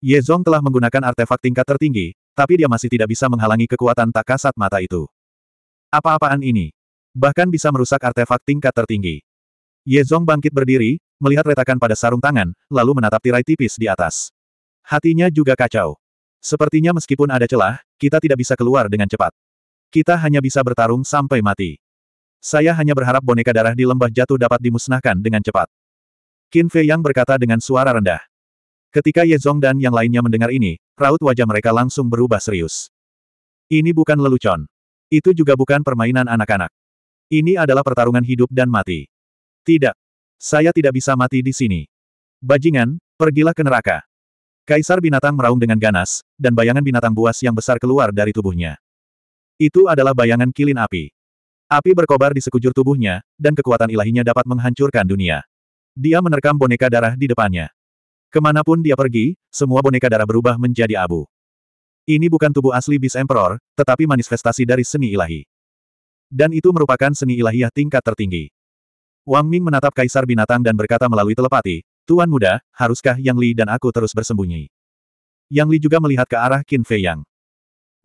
Ye Zong telah menggunakan artefak tingkat tertinggi, tapi dia masih tidak bisa menghalangi kekuatan tak kasat mata itu. Apa-apaan ini? Bahkan bisa merusak artefak tingkat tertinggi. Ye Zong bangkit berdiri, melihat retakan pada sarung tangan, lalu menatap tirai tipis di atas. Hatinya juga kacau. Sepertinya meskipun ada celah, kita tidak bisa keluar dengan cepat. Kita hanya bisa bertarung sampai mati. Saya hanya berharap boneka darah di lembah jatuh dapat dimusnahkan dengan cepat. Qin Fei Yang berkata dengan suara rendah. Ketika Ye Zong dan yang lainnya mendengar ini, raut wajah mereka langsung berubah serius. Ini bukan lelucon. Itu juga bukan permainan anak-anak. Ini adalah pertarungan hidup dan mati. Tidak. Saya tidak bisa mati di sini. Bajingan, pergilah ke neraka. Kaisar binatang meraung dengan ganas, dan bayangan binatang buas yang besar keluar dari tubuhnya. Itu adalah bayangan kilin api. Api berkobar di sekujur tubuhnya, dan kekuatan ilahinya dapat menghancurkan dunia. Dia menerkam boneka darah di depannya. Kemanapun dia pergi, semua boneka darah berubah menjadi abu. Ini bukan tubuh asli bis Emperor, tetapi manifestasi dari seni ilahi. Dan itu merupakan seni ilahiyah tingkat tertinggi. Wang Ming menatap Kaisar Binatang dan berkata melalui telepati, Tuan muda, haruskah Yang Li dan aku terus bersembunyi? Yang Li juga melihat ke arah Qin Fei Yang.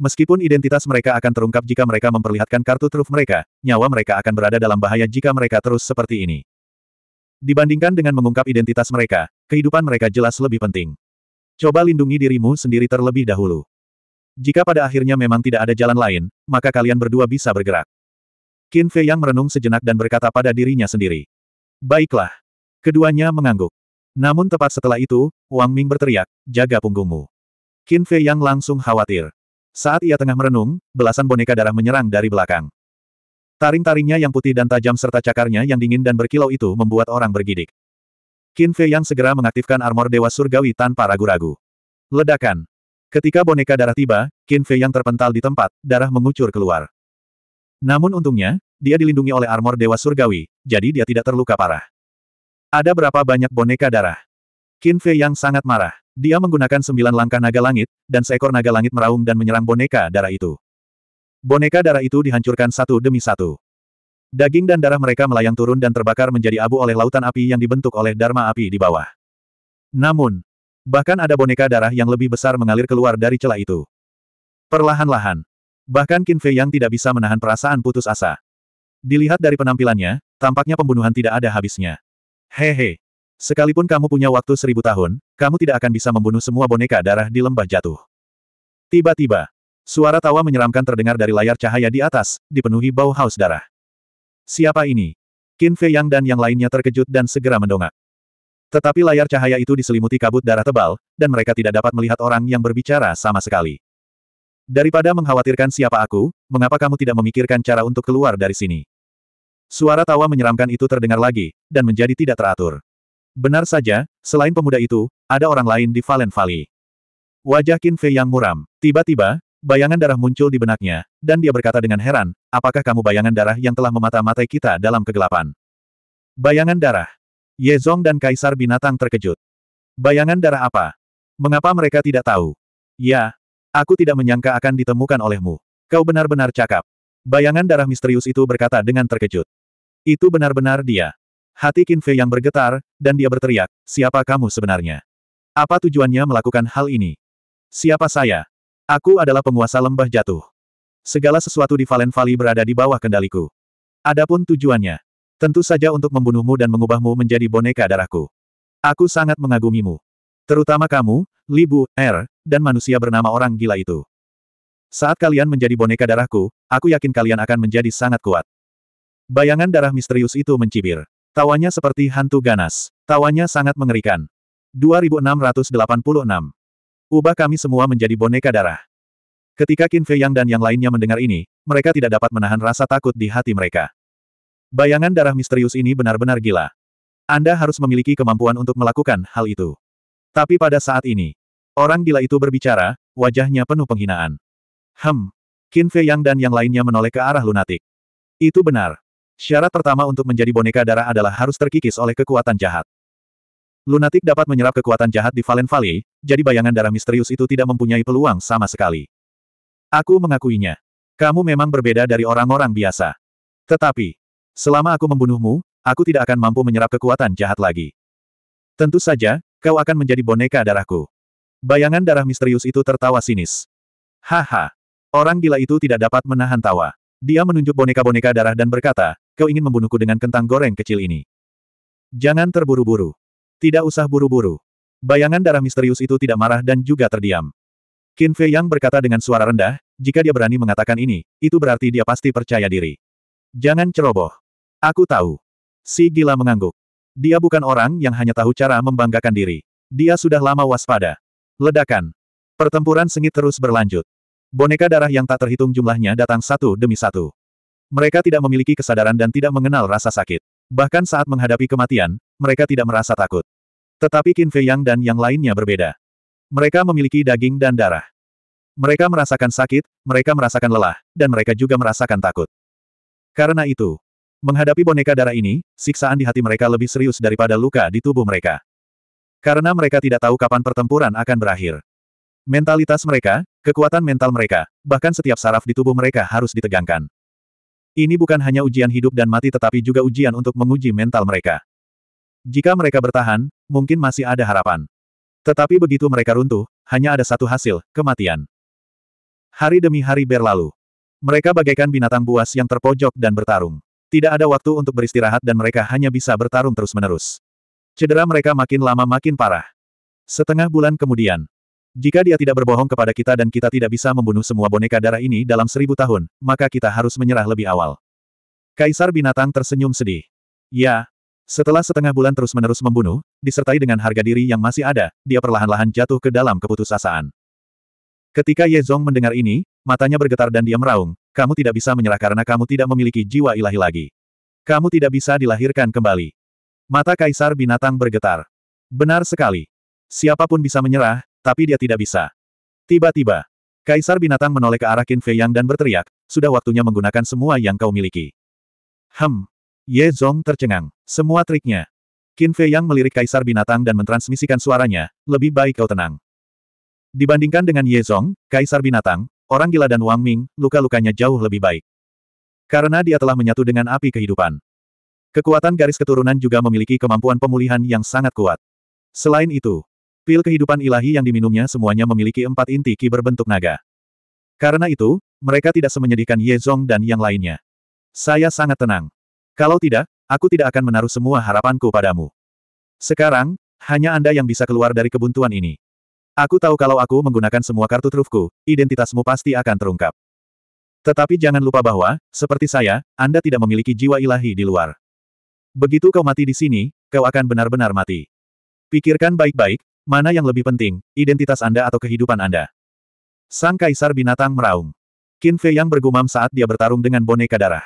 Meskipun identitas mereka akan terungkap jika mereka memperlihatkan kartu truf mereka, nyawa mereka akan berada dalam bahaya jika mereka terus seperti ini. Dibandingkan dengan mengungkap identitas mereka, kehidupan mereka jelas lebih penting. Coba lindungi dirimu sendiri terlebih dahulu. Jika pada akhirnya memang tidak ada jalan lain, maka kalian berdua bisa bergerak. Qin Fei yang merenung sejenak dan berkata pada dirinya sendiri. Baiklah. Keduanya mengangguk. Namun tepat setelah itu, Wang Ming berteriak, jaga punggungmu. Qin Fei yang langsung khawatir. Saat ia tengah merenung, belasan boneka darah menyerang dari belakang. Taring-taringnya yang putih dan tajam serta cakarnya yang dingin dan berkilau itu membuat orang bergidik. Qin Fei yang segera mengaktifkan armor Dewa Surgawi tanpa ragu-ragu. Ledakan. Ketika boneka darah tiba, Qin Fei yang terpental di tempat, darah mengucur keluar. Namun untungnya, dia dilindungi oleh armor Dewa Surgawi, jadi dia tidak terluka parah. Ada berapa banyak boneka darah? Qin Fei yang sangat marah. Dia menggunakan sembilan langkah naga langit, dan seekor naga langit meraung dan menyerang boneka darah itu. Boneka darah itu dihancurkan satu demi satu. Daging dan darah mereka melayang turun dan terbakar menjadi abu oleh lautan api yang dibentuk oleh Dharma api di bawah. Namun, bahkan ada boneka darah yang lebih besar mengalir keluar dari celah itu. Perlahan-lahan, bahkan Qin Fei yang tidak bisa menahan perasaan putus asa. Dilihat dari penampilannya, tampaknya pembunuhan tidak ada habisnya. Hehe, Sekalipun kamu punya waktu seribu tahun, kamu tidak akan bisa membunuh semua boneka darah di lembah jatuh. Tiba-tiba, suara tawa menyeramkan terdengar dari layar cahaya di atas, dipenuhi bau haus darah. Siapa ini? Qin Fei Yang dan yang lainnya terkejut dan segera mendongak. Tetapi layar cahaya itu diselimuti kabut darah tebal, dan mereka tidak dapat melihat orang yang berbicara sama sekali. Daripada mengkhawatirkan siapa aku, mengapa kamu tidak memikirkan cara untuk keluar dari sini? Suara tawa menyeramkan itu terdengar lagi, dan menjadi tidak teratur. Benar saja, selain pemuda itu, ada orang lain di Valen Valley. Wajah Qin Fei yang muram. Tiba-tiba, bayangan darah muncul di benaknya, dan dia berkata dengan heran, apakah kamu bayangan darah yang telah memata-matai kita dalam kegelapan? Bayangan darah. Ye Zong dan Kaisar Binatang terkejut. Bayangan darah apa? Mengapa mereka tidak tahu? Ya, aku tidak menyangka akan ditemukan olehmu. Kau benar-benar cakap. Bayangan darah misterius itu berkata dengan terkejut. Itu benar-benar dia. Hati Qin Fei yang bergetar, dan dia berteriak, siapa kamu sebenarnya? Apa tujuannya melakukan hal ini? Siapa saya? Aku adalah penguasa lembah jatuh. Segala sesuatu di Valen Valley berada di bawah kendaliku. Adapun tujuannya. Tentu saja untuk membunuhmu dan mengubahmu menjadi boneka darahku. Aku sangat mengagumimu. Terutama kamu, Libu, Er, dan manusia bernama orang gila itu. Saat kalian menjadi boneka darahku, aku yakin kalian akan menjadi sangat kuat. Bayangan darah misterius itu mencibir. Tawanya seperti hantu ganas. Tawanya sangat mengerikan. 2686. Ubah kami semua menjadi boneka darah. Ketika Qin Fei Yang dan yang lainnya mendengar ini, mereka tidak dapat menahan rasa takut di hati mereka. Bayangan darah misterius ini benar-benar gila. Anda harus memiliki kemampuan untuk melakukan hal itu. Tapi pada saat ini, orang gila itu berbicara, wajahnya penuh penghinaan. Hem. Qin Fei Yang dan yang lainnya menoleh ke arah lunatik. Itu benar. Syarat pertama untuk menjadi boneka darah adalah harus terkikis oleh kekuatan jahat. Lunatik dapat menyerap kekuatan jahat di Valen Valley, jadi bayangan darah misterius itu tidak mempunyai peluang sama sekali. Aku mengakuinya. Kamu memang berbeda dari orang-orang biasa. Tetapi, selama aku membunuhmu, aku tidak akan mampu menyerap kekuatan jahat lagi. Tentu saja, kau akan menjadi boneka darahku. Bayangan darah misterius itu tertawa sinis. Haha. Orang gila itu tidak dapat menahan tawa. Dia menunjuk boneka-boneka darah dan berkata, kau ingin membunuhku dengan kentang goreng kecil ini. Jangan terburu-buru. Tidak usah buru-buru. Bayangan darah misterius itu tidak marah dan juga terdiam. Qin Fei Yang berkata dengan suara rendah, jika dia berani mengatakan ini, itu berarti dia pasti percaya diri. Jangan ceroboh. Aku tahu. Si gila mengangguk. Dia bukan orang yang hanya tahu cara membanggakan diri. Dia sudah lama waspada. Ledakan. Pertempuran sengit terus berlanjut. Boneka darah yang tak terhitung jumlahnya datang satu demi satu. Mereka tidak memiliki kesadaran dan tidak mengenal rasa sakit. Bahkan saat menghadapi kematian, mereka tidak merasa takut. Tetapi Qin Fei Yang dan yang lainnya berbeda. Mereka memiliki daging dan darah. Mereka merasakan sakit, mereka merasakan lelah, dan mereka juga merasakan takut. Karena itu, menghadapi boneka darah ini, siksaan di hati mereka lebih serius daripada luka di tubuh mereka. Karena mereka tidak tahu kapan pertempuran akan berakhir. Mentalitas mereka, kekuatan mental mereka, bahkan setiap saraf di tubuh mereka harus ditegangkan. Ini bukan hanya ujian hidup dan mati tetapi juga ujian untuk menguji mental mereka. Jika mereka bertahan, mungkin masih ada harapan. Tetapi begitu mereka runtuh, hanya ada satu hasil, kematian. Hari demi hari berlalu. Mereka bagaikan binatang buas yang terpojok dan bertarung. Tidak ada waktu untuk beristirahat dan mereka hanya bisa bertarung terus-menerus. Cedera mereka makin lama makin parah. Setengah bulan kemudian, jika dia tidak berbohong kepada kita dan kita tidak bisa membunuh semua boneka darah ini dalam seribu tahun, maka kita harus menyerah lebih awal. Kaisar Binatang tersenyum sedih. Ya, setelah setengah bulan terus-menerus membunuh, disertai dengan harga diri yang masih ada, dia perlahan-lahan jatuh ke dalam keputusasaan. Ketika Ye Zong mendengar ini, matanya bergetar dan dia meraung, kamu tidak bisa menyerah karena kamu tidak memiliki jiwa ilahi lagi. Kamu tidak bisa dilahirkan kembali. Mata Kaisar Binatang bergetar. Benar sekali. Siapapun bisa menyerah, tapi dia tidak bisa. Tiba-tiba, Kaisar binatang menoleh ke arah Qin Fei Yang dan berteriak, sudah waktunya menggunakan semua yang kau miliki. Hem. Ye Zong tercengang. Semua triknya. Qin Fei Yang melirik Kaisar binatang dan mentransmisikan suaranya, lebih baik kau tenang. Dibandingkan dengan Ye Zong, Kaisar binatang, orang gila dan Wang Ming, luka-lukanya jauh lebih baik. Karena dia telah menyatu dengan api kehidupan. Kekuatan garis keturunan juga memiliki kemampuan pemulihan yang sangat kuat. Selain itu, Pil kehidupan ilahi yang diminumnya semuanya memiliki empat inti ki berbentuk naga. Karena itu, mereka tidak semenyedihkan Yezong dan yang lainnya. Saya sangat tenang. Kalau tidak, aku tidak akan menaruh semua harapanku padamu. Sekarang, hanya Anda yang bisa keluar dari kebuntuan ini. Aku tahu kalau aku menggunakan semua kartu trufku, identitasmu pasti akan terungkap. Tetapi jangan lupa bahwa, seperti saya, Anda tidak memiliki jiwa ilahi di luar. Begitu kau mati di sini, kau akan benar-benar mati. Pikirkan baik-baik, Mana yang lebih penting, identitas Anda atau kehidupan Anda? Sang Kaisar Binatang meraung. Qin Fei yang bergumam saat dia bertarung dengan boneka darah.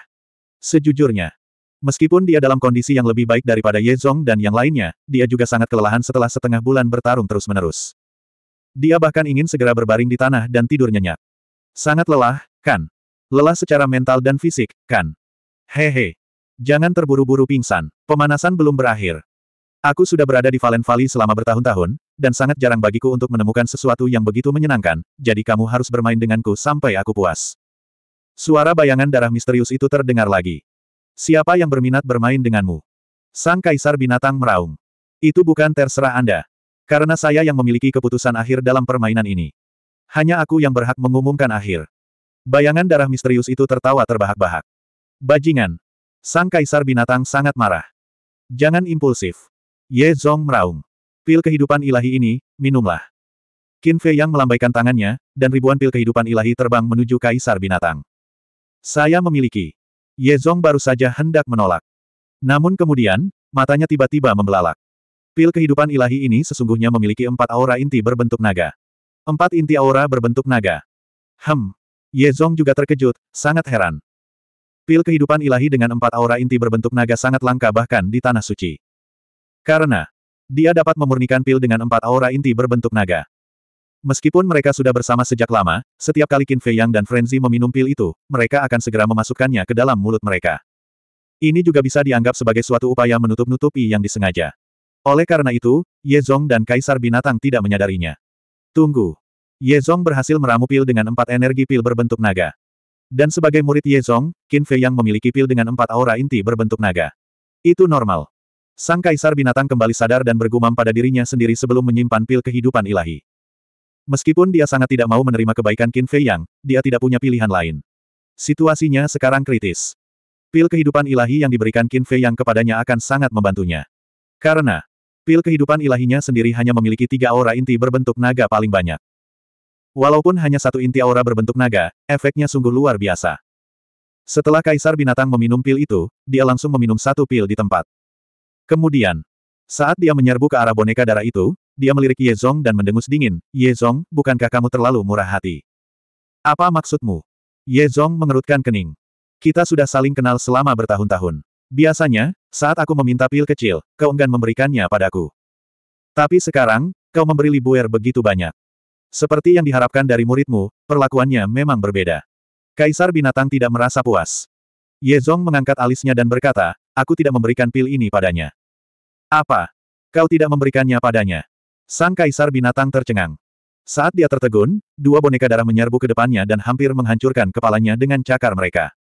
Sejujurnya, meskipun dia dalam kondisi yang lebih baik daripada Ye Zong dan yang lainnya, dia juga sangat kelelahan setelah setengah bulan bertarung terus-menerus. Dia bahkan ingin segera berbaring di tanah dan tidur nyenyak. Sangat lelah, kan? Lelah secara mental dan fisik, kan? Hehe. Jangan terburu-buru pingsan. Pemanasan belum berakhir. Aku sudah berada di Valen Valley selama bertahun-tahun, dan sangat jarang bagiku untuk menemukan sesuatu yang begitu menyenangkan, jadi kamu harus bermain denganku sampai aku puas. Suara bayangan darah misterius itu terdengar lagi. Siapa yang berminat bermain denganmu? Sang Kaisar Binatang meraung. Itu bukan terserah Anda. Karena saya yang memiliki keputusan akhir dalam permainan ini. Hanya aku yang berhak mengumumkan akhir. Bayangan darah misterius itu tertawa terbahak-bahak. Bajingan. Sang Kaisar Binatang sangat marah. Jangan impulsif. Ye Zong meraung. Pil kehidupan ilahi ini, minumlah. Qin Fei yang melambaikan tangannya, dan ribuan pil kehidupan ilahi terbang menuju kaisar binatang. Saya memiliki. Ye Zong baru saja hendak menolak. Namun kemudian, matanya tiba-tiba membelalak. Pil kehidupan ilahi ini sesungguhnya memiliki empat aura inti berbentuk naga. Empat inti aura berbentuk naga. Hem. Ye Zong juga terkejut, sangat heran. Pil kehidupan ilahi dengan empat aura inti berbentuk naga sangat langka bahkan di Tanah Suci. Karena, dia dapat memurnikan pil dengan empat aura inti berbentuk naga. Meskipun mereka sudah bersama sejak lama, setiap kali Qin Fei Yang dan Frenzy meminum pil itu, mereka akan segera memasukkannya ke dalam mulut mereka. Ini juga bisa dianggap sebagai suatu upaya menutup-nutupi yang disengaja. Oleh karena itu, Ye Zong dan Kaisar Binatang tidak menyadarinya. Tunggu. Ye Zong berhasil meramu pil dengan empat energi pil berbentuk naga. Dan sebagai murid Ye Zong, Qin Fei Yang memiliki pil dengan empat aura inti berbentuk naga. Itu normal. Sang kaisar binatang kembali sadar dan bergumam pada dirinya sendiri sebelum menyimpan pil kehidupan ilahi. Meskipun dia sangat tidak mau menerima kebaikan Qin Fei Yang, dia tidak punya pilihan lain. Situasinya sekarang kritis. Pil kehidupan ilahi yang diberikan Qin Fei Yang kepadanya akan sangat membantunya. Karena, pil kehidupan ilahinya sendiri hanya memiliki tiga aura inti berbentuk naga paling banyak. Walaupun hanya satu inti aura berbentuk naga, efeknya sungguh luar biasa. Setelah kaisar binatang meminum pil itu, dia langsung meminum satu pil di tempat. Kemudian, saat dia menyerbu ke arah boneka darah itu, dia melirik Ye Zong dan mendengus dingin, Ye Zong, bukankah kamu terlalu murah hati? Apa maksudmu? Ye Zong mengerutkan kening. Kita sudah saling kenal selama bertahun-tahun. Biasanya, saat aku meminta pil kecil, kau enggan memberikannya padaku. Tapi sekarang, kau memberi libuer begitu banyak. Seperti yang diharapkan dari muridmu, perlakuannya memang berbeda. Kaisar binatang tidak merasa puas. Ye Zong mengangkat alisnya dan berkata, aku tidak memberikan pil ini padanya. Apa? Kau tidak memberikannya padanya? Sang kaisar binatang tercengang. Saat dia tertegun, dua boneka darah menyerbu ke depannya dan hampir menghancurkan kepalanya dengan cakar mereka.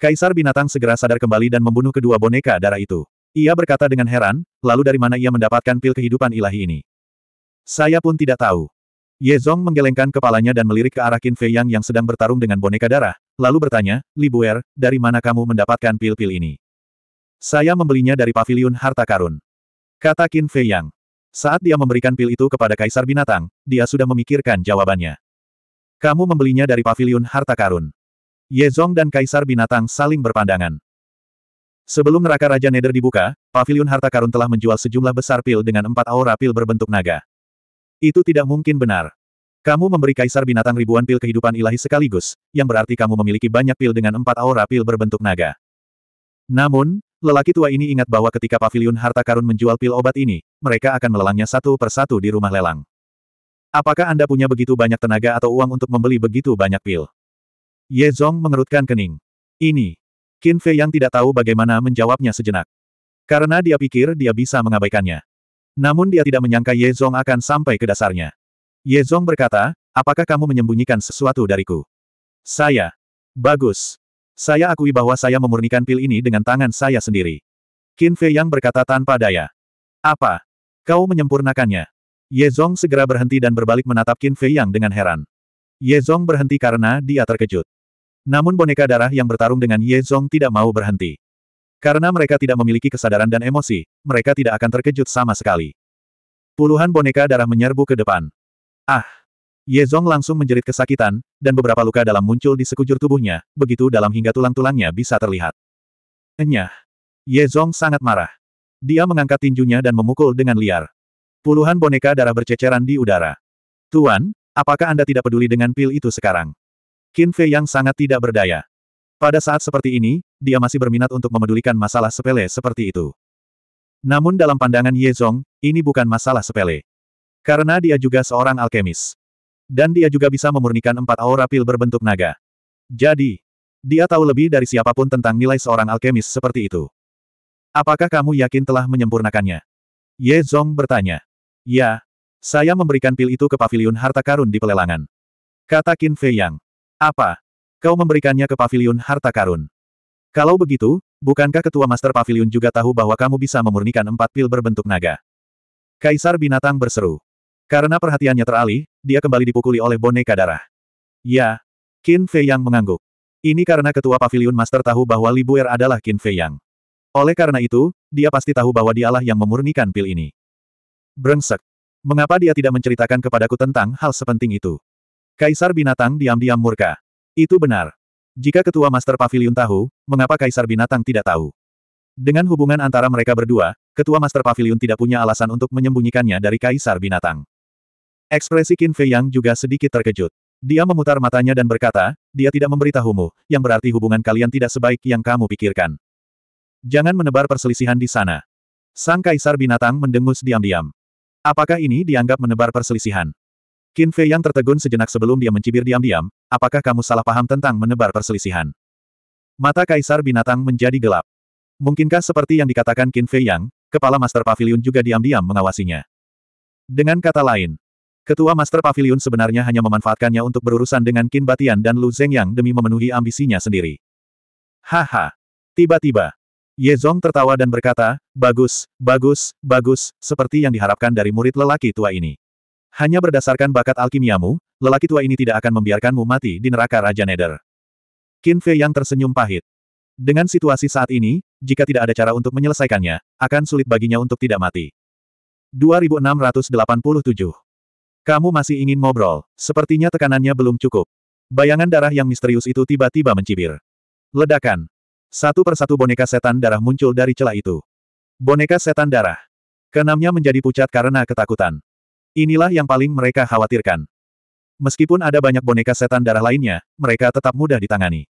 Kaisar binatang segera sadar kembali dan membunuh kedua boneka darah itu. Ia berkata dengan heran, lalu dari mana ia mendapatkan pil kehidupan ilahi ini? Saya pun tidak tahu. Ye Zong menggelengkan kepalanya dan melirik ke arah Qin Fei Yang yang sedang bertarung dengan boneka darah, lalu bertanya, Libuer, dari mana kamu mendapatkan pil-pil ini? Saya membelinya dari pavilion harta karun. Kata Qin Fei Yang. Saat dia memberikan pil itu kepada Kaisar Binatang, dia sudah memikirkan jawabannya. Kamu membelinya dari pavilion harta karun. Ye Zong dan Kaisar Binatang saling berpandangan. Sebelum neraka Raja Neder dibuka, pavilion harta karun telah menjual sejumlah besar pil dengan empat aura pil berbentuk naga. Itu tidak mungkin benar. Kamu memberi Kaisar Binatang ribuan pil kehidupan ilahi sekaligus, yang berarti kamu memiliki banyak pil dengan empat aura pil berbentuk naga. Namun, Lelaki tua ini ingat bahwa ketika pavilion harta karun menjual pil obat ini, mereka akan melelangnya satu persatu di rumah lelang. Apakah Anda punya begitu banyak tenaga atau uang untuk membeli begitu banyak pil? Ye Zong mengerutkan kening. Ini. Qin Fei yang tidak tahu bagaimana menjawabnya sejenak. Karena dia pikir dia bisa mengabaikannya. Namun dia tidak menyangka Ye Zong akan sampai ke dasarnya. Ye Zong berkata, apakah kamu menyembunyikan sesuatu dariku? Saya. Bagus. Saya akui bahwa saya memurnikan pil ini dengan tangan saya sendiri. Qin Fei Yang berkata tanpa daya. Apa? Kau menyempurnakannya. Ye Zong segera berhenti dan berbalik menatap Qin Fei Yang dengan heran. Ye Zong berhenti karena dia terkejut. Namun boneka darah yang bertarung dengan Ye Zong tidak mau berhenti. Karena mereka tidak memiliki kesadaran dan emosi, mereka tidak akan terkejut sama sekali. Puluhan boneka darah menyerbu ke depan. Ah! Ye Zong langsung menjerit kesakitan, dan beberapa luka dalam muncul di sekujur tubuhnya, begitu dalam hingga tulang-tulangnya bisa terlihat. Enyah. Ye Zong sangat marah. Dia mengangkat tinjunya dan memukul dengan liar. Puluhan boneka darah berceceran di udara. Tuan, apakah Anda tidak peduli dengan pil itu sekarang? Qin Fei yang sangat tidak berdaya. Pada saat seperti ini, dia masih berminat untuk memedulikan masalah sepele seperti itu. Namun dalam pandangan Ye Zong, ini bukan masalah sepele. Karena dia juga seorang alkemis. Dan dia juga bisa memurnikan empat aura pil berbentuk naga. Jadi, dia tahu lebih dari siapapun tentang nilai seorang alkemis seperti itu. Apakah kamu yakin telah menyempurnakannya? Ye Zong bertanya. Ya, saya memberikan pil itu ke pavilion harta karun di pelelangan. Kata Qin Fei Yang. Apa? Kau memberikannya ke pavilion harta karun. Kalau begitu, bukankah ketua master pavilion juga tahu bahwa kamu bisa memurnikan empat pil berbentuk naga? Kaisar binatang berseru. Karena perhatiannya teralih, dia kembali dipukuli oleh boneka darah. Ya. Qin Fei Yang mengangguk. Ini karena ketua pavilion master tahu bahwa Li Buer adalah Qin Fei Yang. Oleh karena itu, dia pasti tahu bahwa dialah yang memurnikan pil ini. Brengsek. Mengapa dia tidak menceritakan kepadaku tentang hal sepenting itu? Kaisar Binatang diam-diam murka. Itu benar. Jika ketua master pavilion tahu, mengapa Kaisar Binatang tidak tahu? Dengan hubungan antara mereka berdua, ketua master pavilion tidak punya alasan untuk menyembunyikannya dari Kaisar Binatang. Ekspresi Qin Fei Yang juga sedikit terkejut. Dia memutar matanya dan berkata, dia tidak memberitahumu, yang berarti hubungan kalian tidak sebaik yang kamu pikirkan. Jangan menebar perselisihan di sana. Sang Kaisar Binatang mendengus diam-diam. Apakah ini dianggap menebar perselisihan? Qin Fei Yang tertegun sejenak sebelum dia mencibir diam-diam, apakah kamu salah paham tentang menebar perselisihan? Mata Kaisar Binatang menjadi gelap. Mungkinkah seperti yang dikatakan Qin Fei Yang, kepala Master Pavilion juga diam-diam mengawasinya? Dengan kata lain, Ketua Master Pavilion sebenarnya hanya memanfaatkannya untuk berurusan dengan Qin Batian dan Lu Zhengyang demi memenuhi ambisinya sendiri. Haha. Tiba-tiba, Ye Zong tertawa dan berkata, bagus, bagus, bagus, seperti yang diharapkan dari murid lelaki tua ini. Hanya berdasarkan bakat alkimiamu, lelaki tua ini tidak akan membiarkanmu mati di neraka Raja Neder. Qin Fei yang tersenyum pahit. Dengan situasi saat ini, jika tidak ada cara untuk menyelesaikannya, akan sulit baginya untuk tidak mati. 2687 kamu masih ingin ngobrol, sepertinya tekanannya belum cukup. Bayangan darah yang misterius itu tiba-tiba mencibir. Ledakan. Satu persatu boneka setan darah muncul dari celah itu. Boneka setan darah. Kenamnya menjadi pucat karena ketakutan. Inilah yang paling mereka khawatirkan. Meskipun ada banyak boneka setan darah lainnya, mereka tetap mudah ditangani.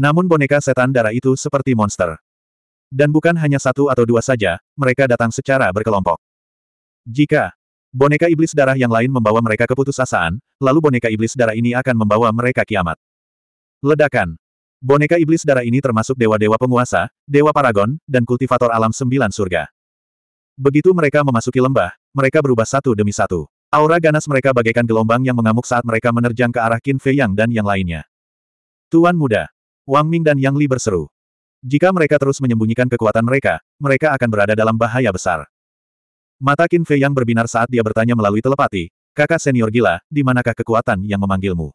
Namun boneka setan darah itu seperti monster. Dan bukan hanya satu atau dua saja, mereka datang secara berkelompok. Jika Boneka iblis darah yang lain membawa mereka ke putusasaan, lalu boneka iblis darah ini akan membawa mereka kiamat. Ledakan. Boneka iblis darah ini termasuk dewa-dewa penguasa, dewa paragon, dan kultivator alam sembilan surga. Begitu mereka memasuki lembah, mereka berubah satu demi satu. Aura ganas mereka bagaikan gelombang yang mengamuk saat mereka menerjang ke arah Qin Fei Yang dan yang lainnya. Tuan muda. Wang Ming dan Yang Li berseru. Jika mereka terus menyembunyikan kekuatan mereka, mereka akan berada dalam bahaya besar. Mata Qin Fei yang berbinar saat dia bertanya melalui telepati, kakak senior gila, di manakah kekuatan yang memanggilmu?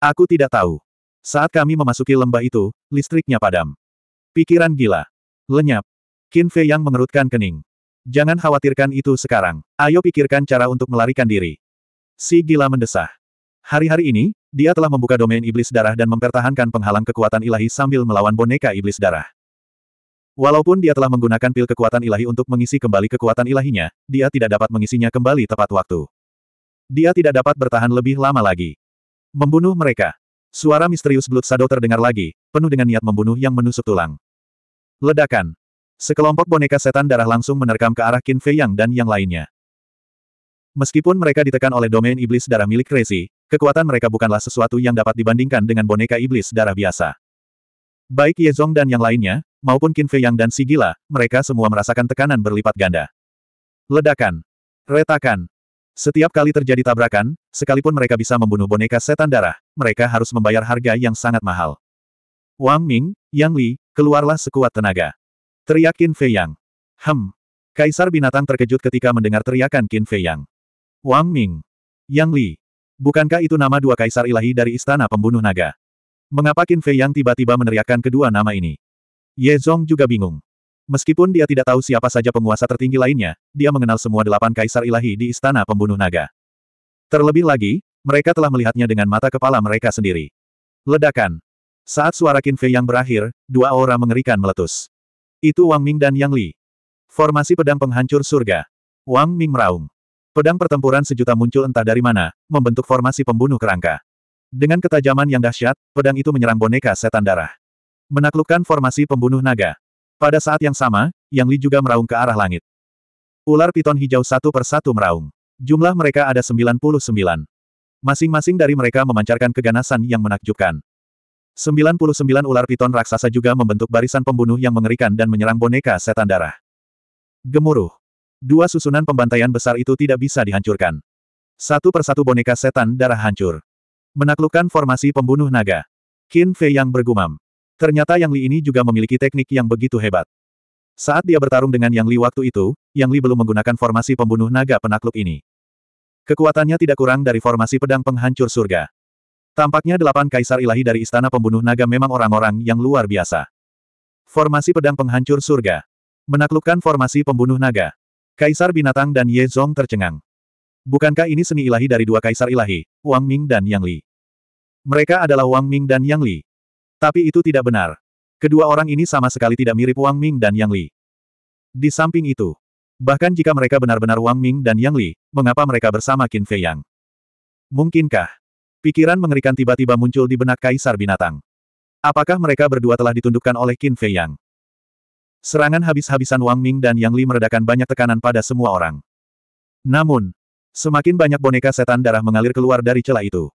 Aku tidak tahu. Saat kami memasuki lembah itu, listriknya padam. Pikiran gila. Lenyap. Qin Fei yang mengerutkan kening. Jangan khawatirkan itu sekarang. Ayo pikirkan cara untuk melarikan diri. Si gila mendesah. Hari-hari ini, dia telah membuka domain iblis darah dan mempertahankan penghalang kekuatan ilahi sambil melawan boneka iblis darah. Walaupun dia telah menggunakan pil kekuatan ilahi untuk mengisi kembali kekuatan ilahinya, dia tidak dapat mengisinya kembali tepat waktu. Dia tidak dapat bertahan lebih lama lagi. Membunuh mereka. Suara misterius Blood Shadow terdengar lagi, penuh dengan niat membunuh yang menusuk tulang. Ledakan. Sekelompok boneka setan darah langsung menerkam ke arah Qin Fei Yang dan yang lainnya. Meskipun mereka ditekan oleh domain iblis darah milik Crazy, kekuatan mereka bukanlah sesuatu yang dapat dibandingkan dengan boneka iblis darah biasa. Baik Ye Yezong dan yang lainnya, maupun Qin Fei Yang dan si gila, mereka semua merasakan tekanan berlipat ganda. Ledakan. Retakan. Setiap kali terjadi tabrakan, sekalipun mereka bisa membunuh boneka setan darah, mereka harus membayar harga yang sangat mahal. Wang Ming, Yang Li, keluarlah sekuat tenaga. Teriak Qin Fei Yang. Hem. Kaisar binatang terkejut ketika mendengar teriakan Qin Fei Yang. Wang Ming. Yang Li. Bukankah itu nama dua kaisar ilahi dari istana pembunuh naga? Mengapa Qin Fei Yang tiba-tiba meneriakkan kedua nama ini? Ye Zong juga bingung. Meskipun dia tidak tahu siapa saja penguasa tertinggi lainnya, dia mengenal semua delapan kaisar ilahi di istana pembunuh naga. Terlebih lagi, mereka telah melihatnya dengan mata kepala mereka sendiri. Ledakan. Saat suara Qin Fei yang berakhir, dua aura mengerikan meletus. Itu Wang Ming dan Yang Li. Formasi pedang penghancur surga. Wang Ming meraung. Pedang pertempuran sejuta muncul entah dari mana, membentuk formasi pembunuh kerangka. Dengan ketajaman yang dahsyat, pedang itu menyerang boneka setan darah. Menaklukkan formasi pembunuh naga. Pada saat yang sama, Yang Li juga meraung ke arah langit. Ular piton hijau satu persatu meraung. Jumlah mereka ada 99. Masing-masing dari mereka memancarkan keganasan yang menakjubkan. 99 ular piton raksasa juga membentuk barisan pembunuh yang mengerikan dan menyerang boneka setan darah. Gemuruh. Dua susunan pembantaian besar itu tidak bisa dihancurkan. Satu persatu boneka setan darah hancur. Menaklukkan formasi pembunuh naga. Qin Fei yang bergumam. Ternyata Yang Li ini juga memiliki teknik yang begitu hebat. Saat dia bertarung dengan Yang Li waktu itu, Yang Li belum menggunakan formasi pembunuh naga penakluk ini. Kekuatannya tidak kurang dari formasi pedang penghancur surga. Tampaknya delapan kaisar ilahi dari istana pembunuh naga memang orang-orang yang luar biasa. Formasi pedang penghancur surga. Menaklukkan formasi pembunuh naga. Kaisar binatang dan Ye Zong tercengang. Bukankah ini seni ilahi dari dua kaisar ilahi, Wang Ming dan Yang Li? Mereka adalah Wang Ming dan Yang Li. Tapi itu tidak benar. Kedua orang ini sama sekali tidak mirip Wang Ming dan Yang Li. Di samping itu, bahkan jika mereka benar-benar Wang Ming dan Yang Li, mengapa mereka bersama Qin Fei Yang? Mungkinkah? Pikiran mengerikan tiba-tiba muncul di benak Kaisar Binatang. Apakah mereka berdua telah ditundukkan oleh Qin Fei Yang? Serangan habis-habisan Wang Ming dan Yang Li meredakan banyak tekanan pada semua orang. Namun, semakin banyak boneka setan darah mengalir keluar dari celah itu.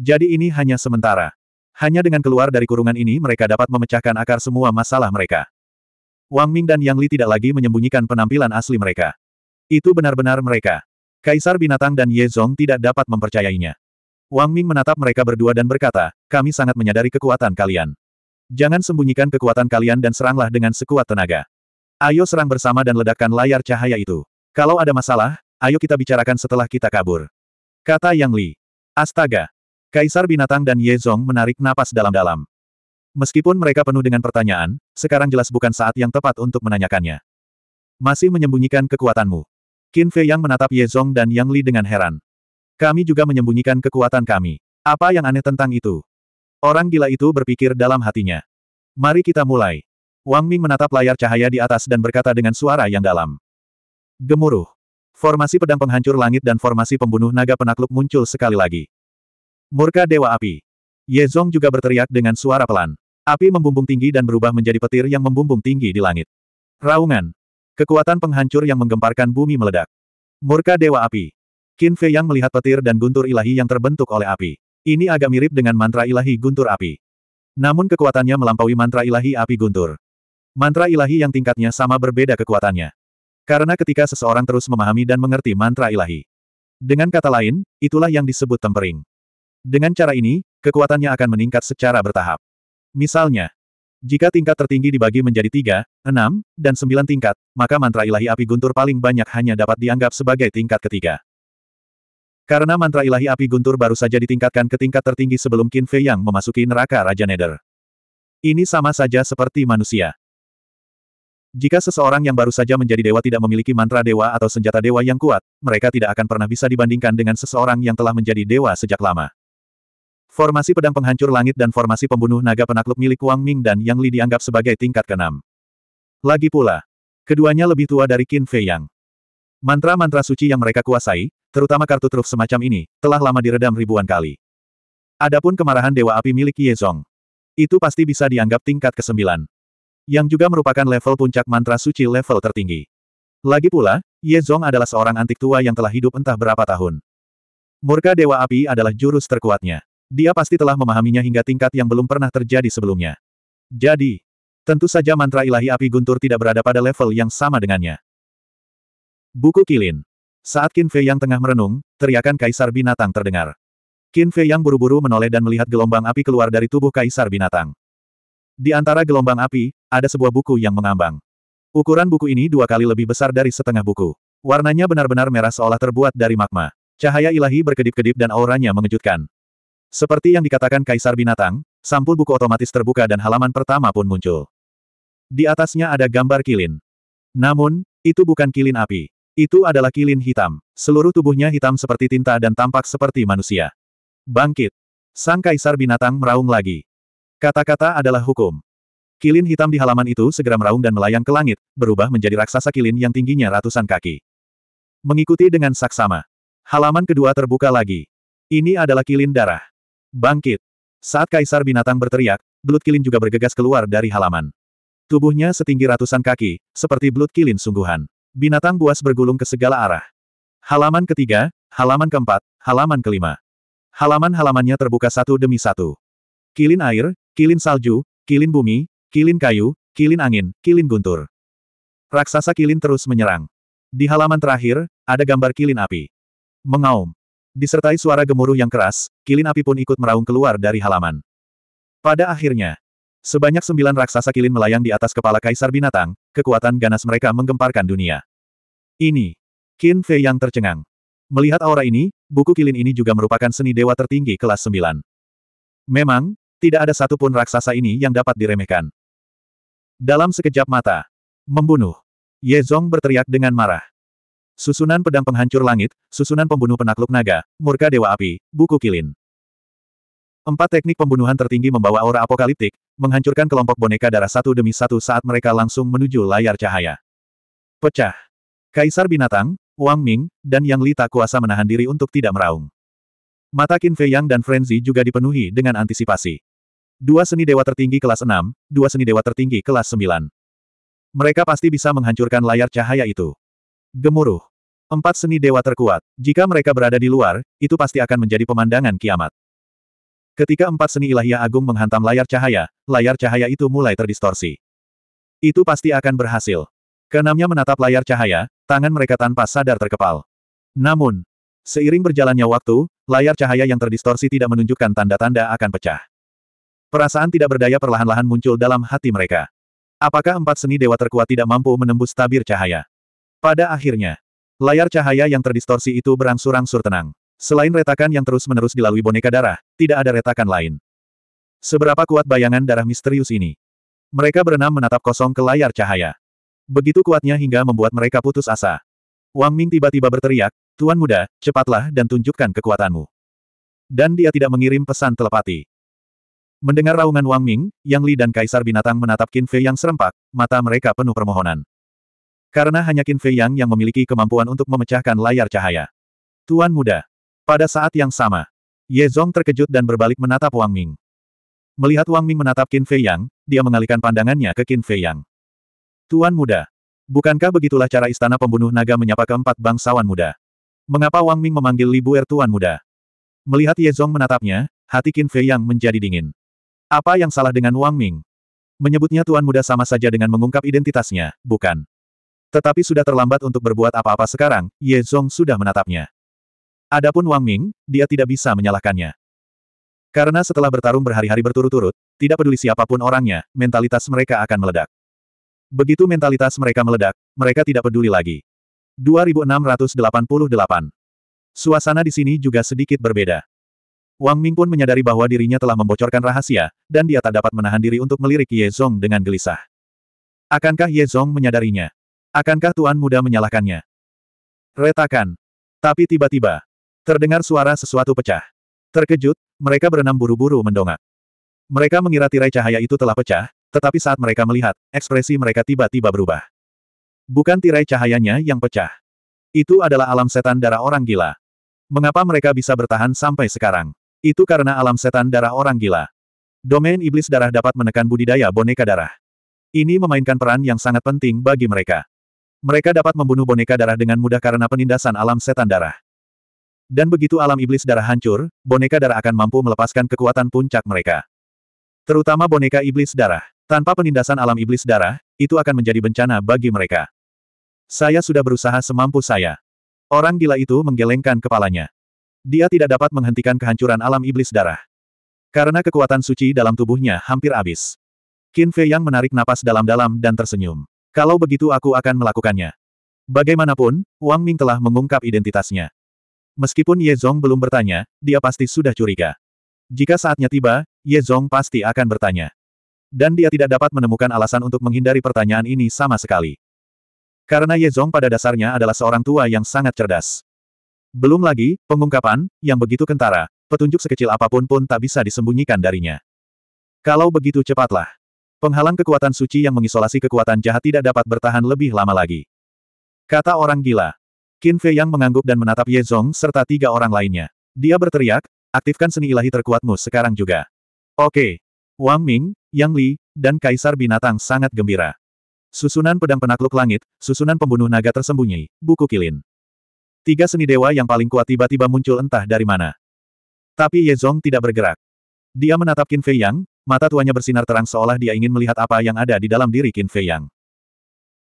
Jadi ini hanya sementara. Hanya dengan keluar dari kurungan ini mereka dapat memecahkan akar semua masalah mereka. Wang Ming dan Yang Li tidak lagi menyembunyikan penampilan asli mereka. Itu benar-benar mereka. Kaisar Binatang dan Ye Zong tidak dapat mempercayainya. Wang Ming menatap mereka berdua dan berkata, kami sangat menyadari kekuatan kalian. Jangan sembunyikan kekuatan kalian dan seranglah dengan sekuat tenaga. Ayo serang bersama dan ledakkan layar cahaya itu. Kalau ada masalah, ayo kita bicarakan setelah kita kabur. Kata Yang Li. Astaga, Kaisar Binatang dan Ye Zong menarik napas dalam-dalam. Meskipun mereka penuh dengan pertanyaan, sekarang jelas bukan saat yang tepat untuk menanyakannya. Masih menyembunyikan kekuatanmu. Qin Fei yang menatap Ye Zong dan Yang Li dengan heran. Kami juga menyembunyikan kekuatan kami. Apa yang aneh tentang itu? Orang gila itu berpikir dalam hatinya. Mari kita mulai. Wang Ming menatap layar cahaya di atas dan berkata dengan suara yang dalam. Gemuruh. Formasi pedang penghancur langit dan formasi pembunuh naga penakluk muncul sekali lagi. Murka Dewa Api. Ye Zong juga berteriak dengan suara pelan. Api membumbung tinggi dan berubah menjadi petir yang membumbung tinggi di langit. Raungan. Kekuatan penghancur yang menggemparkan bumi meledak. Murka Dewa Api. Qin Fei yang melihat petir dan guntur ilahi yang terbentuk oleh api. Ini agak mirip dengan mantra ilahi guntur api. Namun kekuatannya melampaui mantra ilahi api guntur. Mantra ilahi yang tingkatnya sama berbeda kekuatannya. Karena ketika seseorang terus memahami dan mengerti mantra ilahi. Dengan kata lain, itulah yang disebut tempering. Dengan cara ini, kekuatannya akan meningkat secara bertahap. Misalnya, jika tingkat tertinggi dibagi menjadi tiga, enam, dan sembilan tingkat, maka mantra ilahi api guntur paling banyak hanya dapat dianggap sebagai tingkat ketiga. Karena mantra ilahi api guntur baru saja ditingkatkan ke tingkat tertinggi sebelum Qin Fei Yang memasuki neraka Raja Nether. Ini sama saja seperti manusia. Jika seseorang yang baru saja menjadi dewa tidak memiliki mantra dewa atau senjata dewa yang kuat, mereka tidak akan pernah bisa dibandingkan dengan seseorang yang telah menjadi dewa sejak lama. Formasi pedang penghancur langit dan formasi pembunuh naga penakluk milik Wang Ming dan Yang Li dianggap sebagai tingkat keenam. Lagi pula, keduanya lebih tua dari Qin Fei Yang. Mantra-mantra suci yang mereka kuasai, terutama kartu truf semacam ini, telah lama diredam ribuan kali. Adapun kemarahan Dewa Api milik Ye Zong, Itu pasti bisa dianggap tingkat ke-9. Yang juga merupakan level puncak mantra suci level tertinggi. Lagi pula, Ye Zong adalah seorang antik tua yang telah hidup entah berapa tahun. Murka Dewa Api adalah jurus terkuatnya. Dia pasti telah memahaminya hingga tingkat yang belum pernah terjadi sebelumnya. Jadi, tentu saja mantra ilahi api guntur tidak berada pada level yang sama dengannya. Buku Kilin. Saat Qin Fei yang tengah merenung, teriakan Kaisar Binatang terdengar. Qin Fei yang buru-buru menoleh dan melihat gelombang api keluar dari tubuh Kaisar Binatang. Di antara gelombang api, ada sebuah buku yang mengambang. Ukuran buku ini dua kali lebih besar dari setengah buku. Warnanya benar-benar merah seolah terbuat dari magma. Cahaya ilahi berkedip-kedip dan auranya mengejutkan. Seperti yang dikatakan Kaisar Binatang, sampul buku otomatis terbuka dan halaman pertama pun muncul. Di atasnya ada gambar kilin. Namun, itu bukan kilin api. Itu adalah kilin hitam. Seluruh tubuhnya hitam seperti tinta dan tampak seperti manusia. Bangkit! Sang Kaisar Binatang meraung lagi. Kata-kata adalah hukum. Kilin hitam di halaman itu segera meraung dan melayang ke langit, berubah menjadi raksasa kilin yang tingginya ratusan kaki. Mengikuti dengan saksama. Halaman kedua terbuka lagi. Ini adalah kilin darah. Bangkit! Saat kaisar binatang berteriak, belut kilin juga bergegas keluar dari halaman. Tubuhnya setinggi ratusan kaki, seperti belut kilin sungguhan. Binatang buas bergulung ke segala arah. Halaman ketiga, halaman keempat, halaman kelima. Halaman-halamannya terbuka satu demi satu. Kilin air, kilin salju, kilin bumi, kilin kayu, kilin angin, kilin guntur. Raksasa kilin terus menyerang. Di halaman terakhir, ada gambar kilin api. Mengaum. Disertai suara gemuruh yang keras, kilin api pun ikut meraung keluar dari halaman. Pada akhirnya, sebanyak sembilan raksasa kilin melayang di atas kepala kaisar binatang, kekuatan ganas mereka menggemparkan dunia. Ini, Qin Fei yang tercengang. Melihat aura ini, buku kilin ini juga merupakan seni dewa tertinggi kelas sembilan. Memang, tidak ada satupun raksasa ini yang dapat diremehkan. Dalam sekejap mata, membunuh. Ye Zong berteriak dengan marah. Susunan pedang penghancur langit, susunan pembunuh penakluk naga, murka dewa api, buku kilin. Empat teknik pembunuhan tertinggi membawa aura apokaliptik, menghancurkan kelompok boneka darah satu demi satu saat mereka langsung menuju layar cahaya. Pecah. Kaisar binatang, Wang Ming, dan Yang Li tak kuasa menahan diri untuk tidak meraung. Mata Qin Fei Yang dan Frenzy juga dipenuhi dengan antisipasi. Dua seni dewa tertinggi kelas 6, dua seni dewa tertinggi kelas 9. Mereka pasti bisa menghancurkan layar cahaya itu. Gemuruh. Empat seni dewa terkuat. Jika mereka berada di luar, itu pasti akan menjadi pemandangan kiamat. Ketika empat seni ilahiyah agung menghantam layar cahaya, layar cahaya itu mulai terdistorsi. Itu pasti akan berhasil. Kenamnya menatap layar cahaya, tangan mereka tanpa sadar terkepal. Namun, seiring berjalannya waktu, layar cahaya yang terdistorsi tidak menunjukkan tanda-tanda akan pecah. Perasaan tidak berdaya perlahan-lahan muncul dalam hati mereka. Apakah empat seni dewa terkuat tidak mampu menembus tabir cahaya? Pada akhirnya, layar cahaya yang terdistorsi itu berangsur-angsur tenang. Selain retakan yang terus-menerus dilalui boneka darah, tidak ada retakan lain. Seberapa kuat bayangan darah misterius ini? Mereka berenam menatap kosong ke layar cahaya. Begitu kuatnya hingga membuat mereka putus asa. Wang Ming tiba-tiba berteriak, Tuan muda, cepatlah dan tunjukkan kekuatanmu. Dan dia tidak mengirim pesan telepati. Mendengar raungan Wang Ming, Yang Li dan Kaisar Binatang menatap Qin Fei yang serempak, mata mereka penuh permohonan. Karena hanya Qin Fei Yang yang memiliki kemampuan untuk memecahkan layar cahaya. Tuan muda. Pada saat yang sama, Ye Zong terkejut dan berbalik menatap Wang Ming. Melihat Wang Ming menatap Qin Fei Yang, dia mengalihkan pandangannya ke Qin Fei Yang. Tuan muda. Bukankah begitulah cara istana pembunuh naga menyapa keempat bangsawan muda? Mengapa Wang Ming memanggil Li Buer Tuan Muda? Melihat Ye Zong menatapnya, hati Qin Fei Yang menjadi dingin. Apa yang salah dengan Wang Ming? Menyebutnya Tuan Muda sama saja dengan mengungkap identitasnya, bukan? Tetapi sudah terlambat untuk berbuat apa-apa sekarang, Ye Zong sudah menatapnya. Adapun Wang Ming, dia tidak bisa menyalahkannya. Karena setelah bertarung berhari-hari berturut-turut, tidak peduli siapapun orangnya, mentalitas mereka akan meledak. Begitu mentalitas mereka meledak, mereka tidak peduli lagi. 2688 Suasana di sini juga sedikit berbeda. Wang Ming pun menyadari bahwa dirinya telah membocorkan rahasia, dan dia tak dapat menahan diri untuk melirik Ye Zong dengan gelisah. Akankah Ye Zong menyadarinya? Akankah Tuan Muda menyalahkannya? Retakan. Tapi tiba-tiba, terdengar suara sesuatu pecah. Terkejut, mereka berenam buru-buru mendongak. Mereka mengira tirai cahaya itu telah pecah, tetapi saat mereka melihat, ekspresi mereka tiba-tiba berubah. Bukan tirai cahayanya yang pecah. Itu adalah alam setan darah orang gila. Mengapa mereka bisa bertahan sampai sekarang? Itu karena alam setan darah orang gila. Domain iblis darah dapat menekan budidaya boneka darah. Ini memainkan peran yang sangat penting bagi mereka. Mereka dapat membunuh boneka darah dengan mudah karena penindasan alam setan darah. Dan begitu alam iblis darah hancur, boneka darah akan mampu melepaskan kekuatan puncak mereka. Terutama boneka iblis darah. Tanpa penindasan alam iblis darah, itu akan menjadi bencana bagi mereka. Saya sudah berusaha semampu saya. Orang gila itu menggelengkan kepalanya. Dia tidak dapat menghentikan kehancuran alam iblis darah. Karena kekuatan suci dalam tubuhnya hampir habis. Qin Fei Yang menarik napas dalam-dalam dan tersenyum. Kalau begitu aku akan melakukannya. Bagaimanapun, Wang Ming telah mengungkap identitasnya. Meskipun Ye Zong belum bertanya, dia pasti sudah curiga. Jika saatnya tiba, Ye Zong pasti akan bertanya. Dan dia tidak dapat menemukan alasan untuk menghindari pertanyaan ini sama sekali. Karena Ye Zong pada dasarnya adalah seorang tua yang sangat cerdas. Belum lagi, pengungkapan, yang begitu kentara, petunjuk sekecil apapun pun tak bisa disembunyikan darinya. Kalau begitu cepatlah. Penghalang kekuatan suci yang mengisolasi kekuatan jahat tidak dapat bertahan lebih lama lagi. Kata orang gila. Qin Fei Yang mengangguk dan menatap Ye Zong serta tiga orang lainnya. Dia berteriak, aktifkan seni ilahi terkuatmu sekarang juga. Oke. Wang Ming, Yang Li, dan Kaisar Binatang sangat gembira. Susunan pedang penakluk langit, susunan pembunuh naga tersembunyi, buku kilin. Tiga seni dewa yang paling kuat tiba-tiba muncul entah dari mana. Tapi Ye Zong tidak bergerak. Dia menatap Qin Fei Yang, Mata tuanya bersinar terang seolah dia ingin melihat apa yang ada di dalam diri Qin Fei Yang.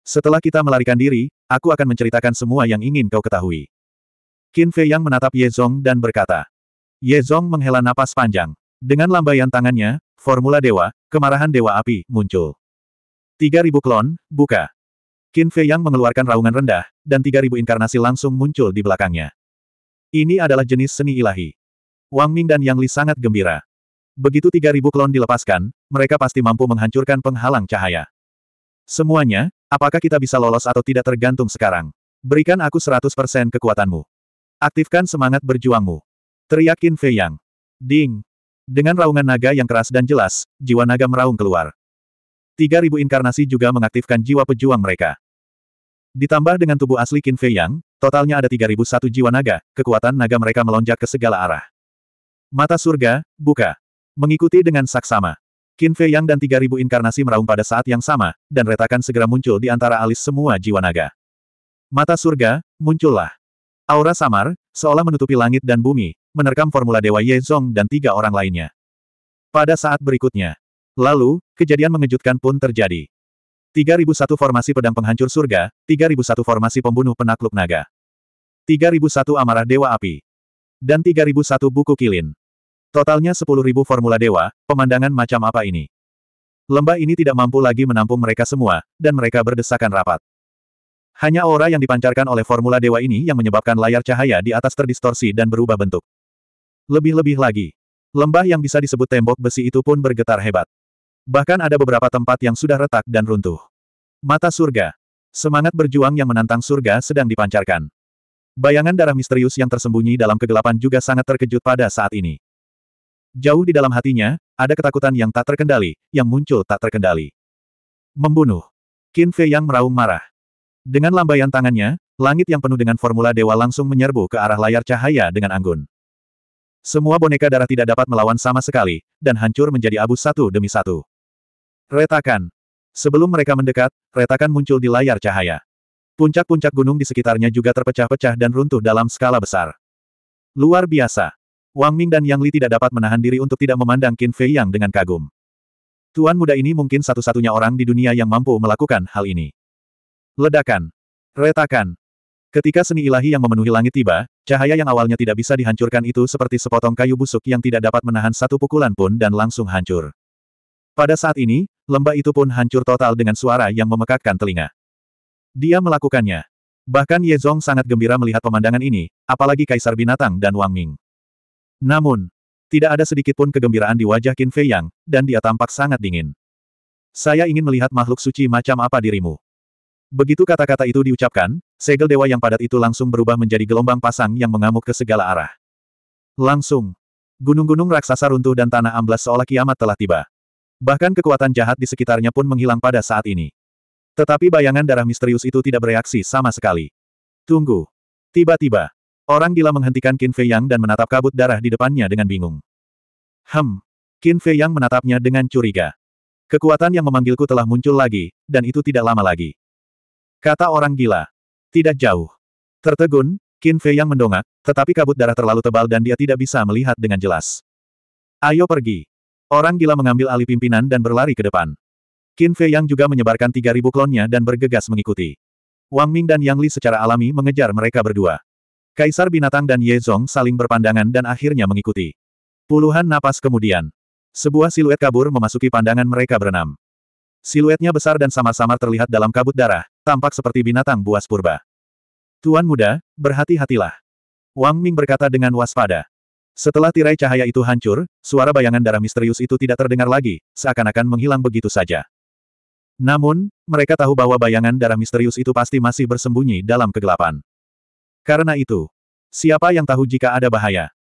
Setelah kita melarikan diri, aku akan menceritakan semua yang ingin kau ketahui. Qin Fei Yang menatap Ye Zong dan berkata. Ye Zong menghela napas panjang. Dengan lambaian tangannya, formula dewa, kemarahan dewa api, muncul. Tiga ribu klon, buka. Qin Fei Yang mengeluarkan raungan rendah, dan tiga ribu inkarnasi langsung muncul di belakangnya. Ini adalah jenis seni ilahi. Wang Ming dan Yang Li sangat gembira. Begitu 3.000 klon dilepaskan, mereka pasti mampu menghancurkan penghalang cahaya. Semuanya, apakah kita bisa lolos atau tidak tergantung sekarang. Berikan aku 100% kekuatanmu. Aktifkan semangat berjuangmu. Teriakin Fei Yang. Ding. Dengan raungan naga yang keras dan jelas, jiwa naga meraung keluar. 3.000 inkarnasi juga mengaktifkan jiwa pejuang mereka. Ditambah dengan tubuh asli Qin Fei Yang, totalnya ada 3.001 jiwa naga, kekuatan naga mereka melonjak ke segala arah. Mata surga, buka. Mengikuti dengan saksama. Qin Fei Yang dan 3000 inkarnasi meraung pada saat yang sama, dan retakan segera muncul di antara alis semua jiwa naga. Mata surga, muncullah. Aura samar, seolah menutupi langit dan bumi, menerkam formula Dewa Ye Zong dan tiga orang lainnya. Pada saat berikutnya. Lalu, kejadian mengejutkan pun terjadi. 3001 formasi pedang penghancur surga, 3001 formasi pembunuh penakluk naga. 3001 amarah Dewa Api. Dan 3001 buku kilin. Totalnya 10.000 formula dewa, pemandangan macam apa ini? Lembah ini tidak mampu lagi menampung mereka semua, dan mereka berdesakan rapat. Hanya aura yang dipancarkan oleh formula dewa ini yang menyebabkan layar cahaya di atas terdistorsi dan berubah bentuk. Lebih-lebih lagi, lembah yang bisa disebut tembok besi itu pun bergetar hebat. Bahkan ada beberapa tempat yang sudah retak dan runtuh. Mata surga. Semangat berjuang yang menantang surga sedang dipancarkan. Bayangan darah misterius yang tersembunyi dalam kegelapan juga sangat terkejut pada saat ini. Jauh di dalam hatinya, ada ketakutan yang tak terkendali, yang muncul tak terkendali. Membunuh. Qin Fei yang meraung marah. Dengan lambaian tangannya, langit yang penuh dengan formula dewa langsung menyerbu ke arah layar cahaya dengan anggun. Semua boneka darah tidak dapat melawan sama sekali, dan hancur menjadi abu satu demi satu. Retakan. Sebelum mereka mendekat, retakan muncul di layar cahaya. Puncak-puncak gunung di sekitarnya juga terpecah-pecah dan runtuh dalam skala besar. Luar biasa. Wang Ming dan Yang Li tidak dapat menahan diri untuk tidak memandang Qin Fei Yang dengan kagum. Tuan muda ini mungkin satu-satunya orang di dunia yang mampu melakukan hal ini. Ledakan. Retakan. Ketika seni ilahi yang memenuhi langit tiba, cahaya yang awalnya tidak bisa dihancurkan itu seperti sepotong kayu busuk yang tidak dapat menahan satu pukulan pun dan langsung hancur. Pada saat ini, lembah itu pun hancur total dengan suara yang memekakkan telinga. Dia melakukannya. Bahkan Ye Zong sangat gembira melihat pemandangan ini, apalagi Kaisar Binatang dan Wang Ming. Namun, tidak ada sedikitpun kegembiraan di wajah Qin Fei Yang, dan dia tampak sangat dingin. Saya ingin melihat makhluk suci macam apa dirimu. Begitu kata-kata itu diucapkan, segel dewa yang padat itu langsung berubah menjadi gelombang pasang yang mengamuk ke segala arah. Langsung, gunung-gunung raksasa runtuh dan tanah amblas seolah kiamat telah tiba. Bahkan kekuatan jahat di sekitarnya pun menghilang pada saat ini. Tetapi bayangan darah misterius itu tidak bereaksi sama sekali. Tunggu. Tiba-tiba, Orang gila menghentikan Qin Fei Yang dan menatap kabut darah di depannya dengan bingung. Hem. Qin Fei Yang menatapnya dengan curiga. Kekuatan yang memanggilku telah muncul lagi, dan itu tidak lama lagi. Kata orang gila. Tidak jauh. Tertegun, Qin Fei Yang mendongak, tetapi kabut darah terlalu tebal dan dia tidak bisa melihat dengan jelas. Ayo pergi. Orang gila mengambil alih pimpinan dan berlari ke depan. Qin Fei Yang juga menyebarkan 3.000 klonnya dan bergegas mengikuti. Wang Ming dan Yang Li secara alami mengejar mereka berdua. Kaisar Binatang dan Ye Zong saling berpandangan dan akhirnya mengikuti. Puluhan napas kemudian. Sebuah siluet kabur memasuki pandangan mereka berenam. Siluetnya besar dan samar-samar terlihat dalam kabut darah, tampak seperti binatang buas purba. Tuan muda, berhati-hatilah. Wang Ming berkata dengan waspada. Setelah tirai cahaya itu hancur, suara bayangan darah misterius itu tidak terdengar lagi, seakan-akan menghilang begitu saja. Namun, mereka tahu bahwa bayangan darah misterius itu pasti masih bersembunyi dalam kegelapan. Karena itu, siapa yang tahu jika ada bahaya?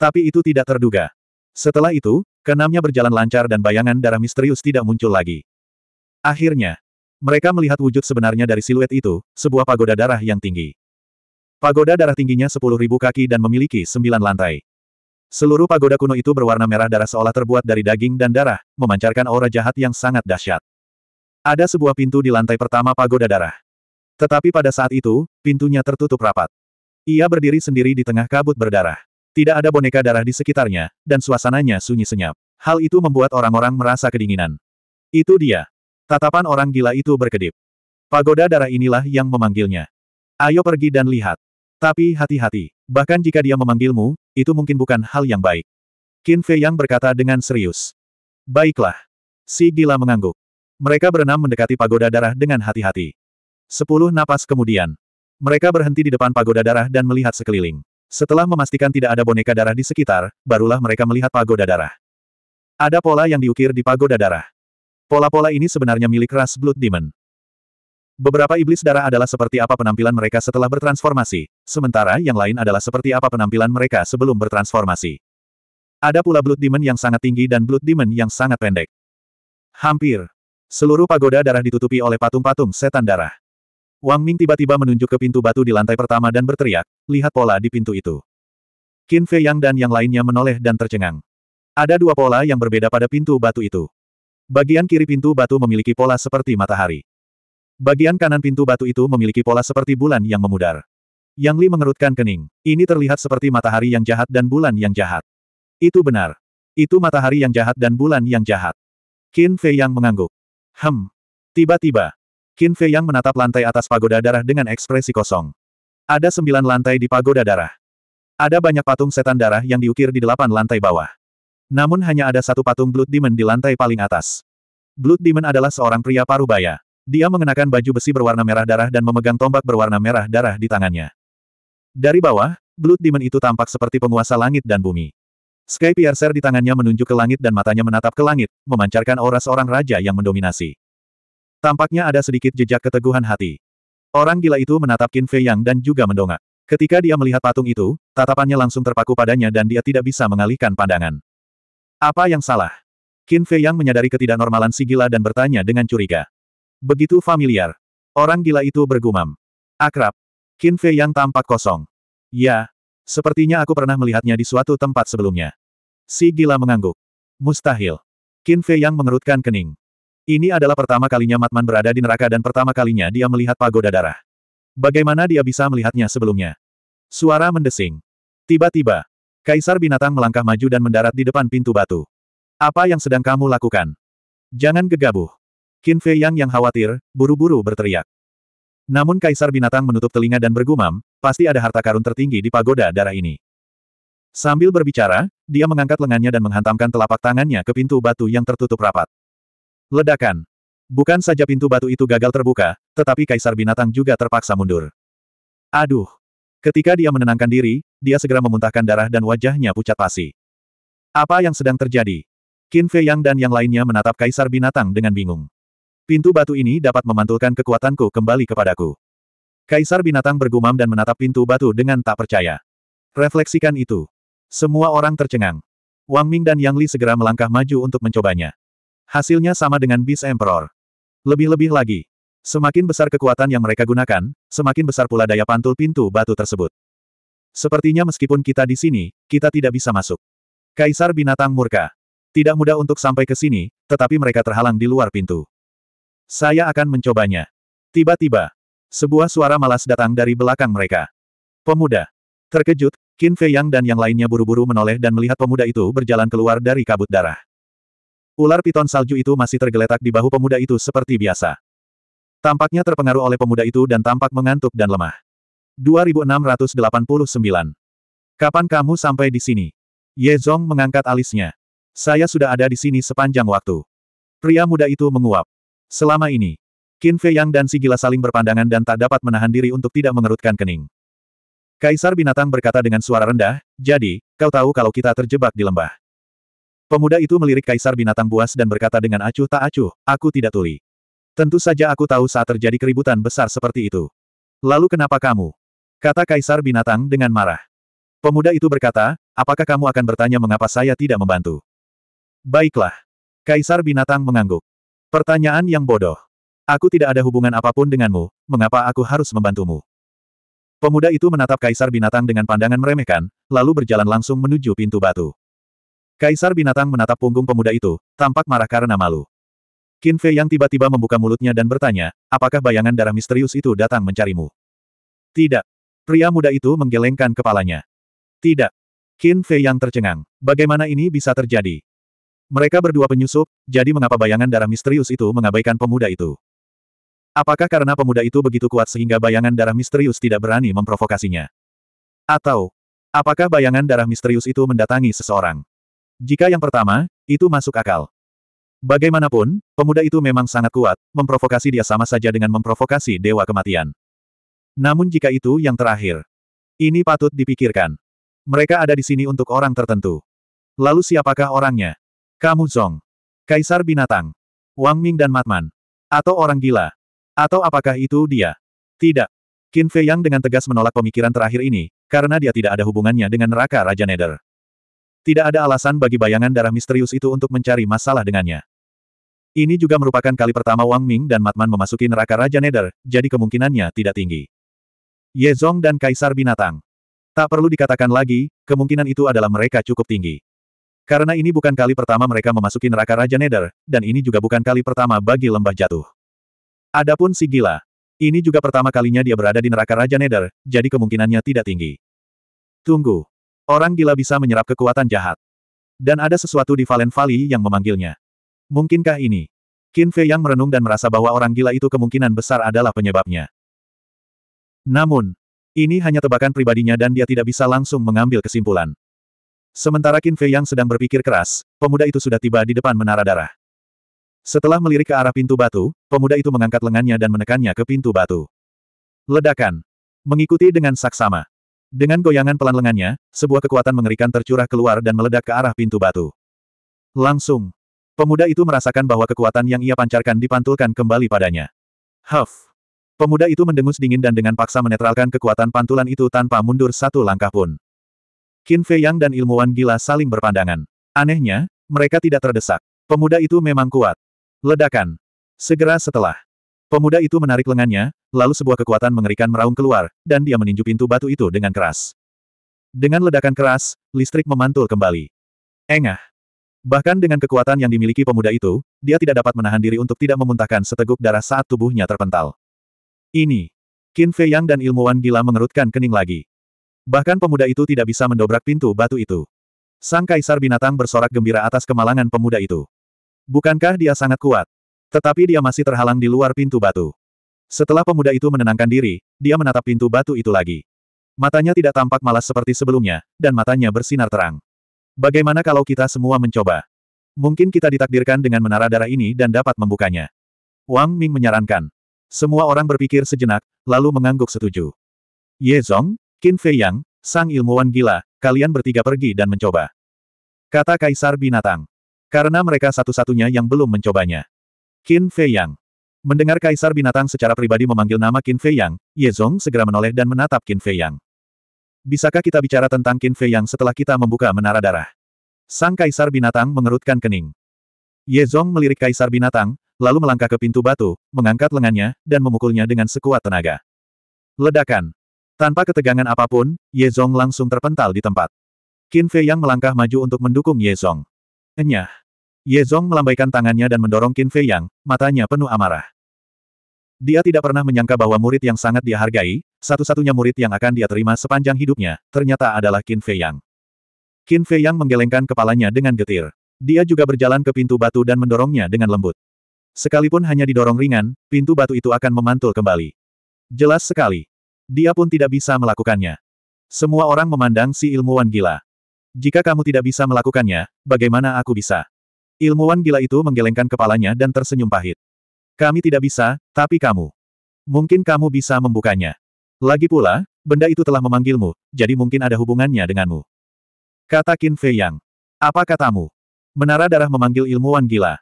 Tapi itu tidak terduga. Setelah itu, keenamnya berjalan lancar dan bayangan darah misterius tidak muncul lagi. Akhirnya, mereka melihat wujud sebenarnya dari siluet itu, sebuah pagoda darah yang tinggi. Pagoda darah tingginya 10.000 kaki dan memiliki 9 lantai. Seluruh pagoda kuno itu berwarna merah darah seolah terbuat dari daging dan darah, memancarkan aura jahat yang sangat dahsyat. Ada sebuah pintu di lantai pertama pagoda darah. Tetapi pada saat itu, pintunya tertutup rapat. Ia berdiri sendiri di tengah kabut berdarah. Tidak ada boneka darah di sekitarnya, dan suasananya sunyi senyap. Hal itu membuat orang-orang merasa kedinginan. Itu dia. Tatapan orang gila itu berkedip. Pagoda darah inilah yang memanggilnya. Ayo pergi dan lihat. Tapi hati-hati, bahkan jika dia memanggilmu, itu mungkin bukan hal yang baik. Qin Fei Yang berkata dengan serius. Baiklah. Si gila mengangguk. Mereka berenam mendekati pagoda darah dengan hati-hati. Sepuluh napas kemudian, mereka berhenti di depan pagoda darah dan melihat sekeliling. Setelah memastikan tidak ada boneka darah di sekitar, barulah mereka melihat pagoda darah. Ada pola yang diukir di pagoda darah. Pola-pola ini sebenarnya milik ras Blood Demon. Beberapa iblis darah adalah seperti apa penampilan mereka setelah bertransformasi, sementara yang lain adalah seperti apa penampilan mereka sebelum bertransformasi. Ada pula Blood Demon yang sangat tinggi dan Blood Demon yang sangat pendek. Hampir. Seluruh pagoda darah ditutupi oleh patung-patung setan darah. Wang Ming tiba-tiba menunjuk ke pintu batu di lantai pertama dan berteriak, lihat pola di pintu itu. Qin Fei Yang dan yang lainnya menoleh dan tercengang. Ada dua pola yang berbeda pada pintu batu itu. Bagian kiri pintu batu memiliki pola seperti matahari. Bagian kanan pintu batu itu memiliki pola seperti bulan yang memudar. Yang Li mengerutkan kening. Ini terlihat seperti matahari yang jahat dan bulan yang jahat. Itu benar. Itu matahari yang jahat dan bulan yang jahat. Qin Fei Yang mengangguk. Hem. Tiba-tiba, Qin Fei Yang menatap lantai atas pagoda darah dengan ekspresi kosong. Ada sembilan lantai di pagoda darah. Ada banyak patung setan darah yang diukir di delapan lantai bawah. Namun hanya ada satu patung Blood Demon di lantai paling atas. Blood Demon adalah seorang pria parubaya. Dia mengenakan baju besi berwarna merah darah dan memegang tombak berwarna merah darah di tangannya. Dari bawah, Blood Demon itu tampak seperti penguasa langit dan bumi. Sky Piercer di tangannya menunjuk ke langit dan matanya menatap ke langit, memancarkan aura seorang raja yang mendominasi. Tampaknya ada sedikit jejak keteguhan hati. Orang gila itu menatap Qin Fei Yang dan juga mendongak. Ketika dia melihat patung itu, tatapannya langsung terpaku padanya dan dia tidak bisa mengalihkan pandangan. Apa yang salah? Qin Fei Yang menyadari ketidaknormalan si gila dan bertanya dengan curiga. Begitu familiar. Orang gila itu bergumam. Akrab. Qin Fei Yang tampak kosong. Ya, sepertinya aku pernah melihatnya di suatu tempat sebelumnya. Si gila mengangguk. Mustahil. Qin Fei Yang mengerutkan kening. Ini adalah pertama kalinya Matman berada di neraka dan pertama kalinya dia melihat pagoda darah. Bagaimana dia bisa melihatnya sebelumnya? Suara mendesing. Tiba-tiba, Kaisar Binatang melangkah maju dan mendarat di depan pintu batu. Apa yang sedang kamu lakukan? Jangan gegabah. Qin Fei Yang yang khawatir, buru-buru berteriak. Namun Kaisar Binatang menutup telinga dan bergumam, pasti ada harta karun tertinggi di pagoda darah ini. Sambil berbicara, dia mengangkat lengannya dan menghantamkan telapak tangannya ke pintu batu yang tertutup rapat. Ledakan. Bukan saja pintu batu itu gagal terbuka, tetapi kaisar binatang juga terpaksa mundur. Aduh. Ketika dia menenangkan diri, dia segera memuntahkan darah dan wajahnya pucat pasi. Apa yang sedang terjadi? Qin Fei Yang dan yang lainnya menatap kaisar binatang dengan bingung. Pintu batu ini dapat memantulkan kekuatanku kembali kepadaku. Kaisar binatang bergumam dan menatap pintu batu dengan tak percaya. Refleksikan itu. Semua orang tercengang. Wang Ming dan Yang Li segera melangkah maju untuk mencobanya. Hasilnya sama dengan Beast Emperor. Lebih-lebih lagi, semakin besar kekuatan yang mereka gunakan, semakin besar pula daya pantul pintu batu tersebut. Sepertinya meskipun kita di sini, kita tidak bisa masuk. Kaisar Binatang Murka. Tidak mudah untuk sampai ke sini, tetapi mereka terhalang di luar pintu. Saya akan mencobanya. Tiba-tiba, sebuah suara malas datang dari belakang mereka. Pemuda. Terkejut, Qin Fei Yang dan yang lainnya buru-buru menoleh dan melihat pemuda itu berjalan keluar dari kabut darah. Ular piton salju itu masih tergeletak di bahu pemuda itu seperti biasa. Tampaknya terpengaruh oleh pemuda itu dan tampak mengantuk dan lemah. 2689. Kapan kamu sampai di sini? Ye Zong mengangkat alisnya. Saya sudah ada di sini sepanjang waktu. Pria muda itu menguap. Selama ini, Qin Fei Yang dan si gila saling berpandangan dan tak dapat menahan diri untuk tidak mengerutkan kening. Kaisar binatang berkata dengan suara rendah, jadi, kau tahu kalau kita terjebak di lembah. Pemuda itu melirik kaisar binatang buas dan berkata dengan acuh tak acuh, aku tidak tuli. Tentu saja aku tahu saat terjadi keributan besar seperti itu. Lalu kenapa kamu? Kata kaisar binatang dengan marah. Pemuda itu berkata, apakah kamu akan bertanya mengapa saya tidak membantu? Baiklah. Kaisar binatang mengangguk. Pertanyaan yang bodoh. Aku tidak ada hubungan apapun denganmu, mengapa aku harus membantumu? Pemuda itu menatap kaisar binatang dengan pandangan meremehkan, lalu berjalan langsung menuju pintu batu. Kaisar binatang menatap punggung pemuda itu, tampak marah karena malu. Qin Fei yang tiba-tiba membuka mulutnya dan bertanya, apakah bayangan darah misterius itu datang mencarimu? Tidak. Pria muda itu menggelengkan kepalanya. Tidak. Qin Fei yang tercengang. Bagaimana ini bisa terjadi? Mereka berdua penyusup, jadi mengapa bayangan darah misterius itu mengabaikan pemuda itu? Apakah karena pemuda itu begitu kuat sehingga bayangan darah misterius tidak berani memprovokasinya? Atau, apakah bayangan darah misterius itu mendatangi seseorang? Jika yang pertama, itu masuk akal. Bagaimanapun, pemuda itu memang sangat kuat, memprovokasi dia sama saja dengan memprovokasi Dewa Kematian. Namun jika itu yang terakhir, ini patut dipikirkan. Mereka ada di sini untuk orang tertentu. Lalu siapakah orangnya? Kamu Zong. Kaisar Binatang. Wang Ming dan Matman. Atau orang gila. Atau apakah itu dia? Tidak. Qin Fei Yang dengan tegas menolak pemikiran terakhir ini, karena dia tidak ada hubungannya dengan neraka Raja Neder. Tidak ada alasan bagi bayangan darah misterius itu untuk mencari masalah dengannya. Ini juga merupakan kali pertama Wang Ming dan Matman memasuki neraka Raja Nether, jadi kemungkinannya tidak tinggi. Ye Zong dan Kaisar Binatang. Tak perlu dikatakan lagi, kemungkinan itu adalah mereka cukup tinggi. Karena ini bukan kali pertama mereka memasuki neraka Raja Nether, dan ini juga bukan kali pertama bagi lembah jatuh. Adapun si gila. Ini juga pertama kalinya dia berada di neraka Raja Nether, jadi kemungkinannya tidak tinggi. Tunggu. Orang gila bisa menyerap kekuatan jahat. Dan ada sesuatu di Valen Valley yang memanggilnya. Mungkinkah ini? Qin Fei yang merenung dan merasa bahwa orang gila itu kemungkinan besar adalah penyebabnya. Namun, ini hanya tebakan pribadinya dan dia tidak bisa langsung mengambil kesimpulan. Sementara Qin Fei yang sedang berpikir keras, pemuda itu sudah tiba di depan menara darah. Setelah melirik ke arah pintu batu, pemuda itu mengangkat lengannya dan menekannya ke pintu batu. Ledakan. Mengikuti dengan saksama. Dengan goyangan pelan lengannya, sebuah kekuatan mengerikan tercurah keluar dan meledak ke arah pintu batu. Langsung. Pemuda itu merasakan bahwa kekuatan yang ia pancarkan dipantulkan kembali padanya. Huff. Pemuda itu mendengus dingin dan dengan paksa menetralkan kekuatan pantulan itu tanpa mundur satu langkah pun. Qin Fei Yang dan ilmuwan gila saling berpandangan. Anehnya, mereka tidak terdesak. Pemuda itu memang kuat. Ledakan. Segera setelah, Pemuda itu menarik lengannya, lalu sebuah kekuatan mengerikan meraung keluar, dan dia meninju pintu batu itu dengan keras. Dengan ledakan keras, listrik memantul kembali. Engah. Bahkan dengan kekuatan yang dimiliki pemuda itu, dia tidak dapat menahan diri untuk tidak memuntahkan seteguk darah saat tubuhnya terpental. Ini. Qin Fei Yang dan ilmuwan gila mengerutkan kening lagi. Bahkan pemuda itu tidak bisa mendobrak pintu batu itu. Sang kaisar binatang bersorak gembira atas kemalangan pemuda itu. Bukankah dia sangat kuat? Tetapi dia masih terhalang di luar pintu batu. Setelah pemuda itu menenangkan diri, dia menatap pintu batu itu lagi. Matanya tidak tampak malas seperti sebelumnya, dan matanya bersinar terang. Bagaimana kalau kita semua mencoba? Mungkin kita ditakdirkan dengan menara darah ini dan dapat membukanya. Wang Ming menyarankan. Semua orang berpikir sejenak, lalu mengangguk setuju. Ye Zong, Qin Fei Yang, Sang Ilmuwan Gila, kalian bertiga pergi dan mencoba. Kata Kaisar Binatang. Karena mereka satu-satunya yang belum mencobanya. Qin Fei Yang. Mendengar Kaisar Binatang secara pribadi memanggil nama Qin Fei Yang, Ye Zong segera menoleh dan menatap Qin Fei Yang. Bisakah kita bicara tentang Qin Fei Yang setelah kita membuka menara darah? Sang Kaisar Binatang mengerutkan kening. Ye Zong melirik Kaisar Binatang, lalu melangkah ke pintu batu, mengangkat lengannya, dan memukulnya dengan sekuat tenaga. Ledakan. Tanpa ketegangan apapun, Ye Zong langsung terpental di tempat. Qin Fei Yang melangkah maju untuk mendukung Ye Zong. Enyah. Ye Zong melambaikan tangannya dan mendorong Qin Fei Yang, matanya penuh amarah. Dia tidak pernah menyangka bahwa murid yang sangat dia hargai, satu-satunya murid yang akan dia terima sepanjang hidupnya, ternyata adalah Qin Fei Yang. Qin Fei Yang menggelengkan kepalanya dengan getir. Dia juga berjalan ke pintu batu dan mendorongnya dengan lembut. Sekalipun hanya didorong ringan, pintu batu itu akan memantul kembali. Jelas sekali. Dia pun tidak bisa melakukannya. Semua orang memandang si ilmuwan gila. Jika kamu tidak bisa melakukannya, bagaimana aku bisa? Ilmuwan gila itu menggelengkan kepalanya dan tersenyum pahit. Kami tidak bisa, tapi kamu. Mungkin kamu bisa membukanya. Lagi pula, benda itu telah memanggilmu, jadi mungkin ada hubungannya denganmu. Kata Qin Fei Yang. Apa katamu? Menara darah memanggil ilmuwan gila.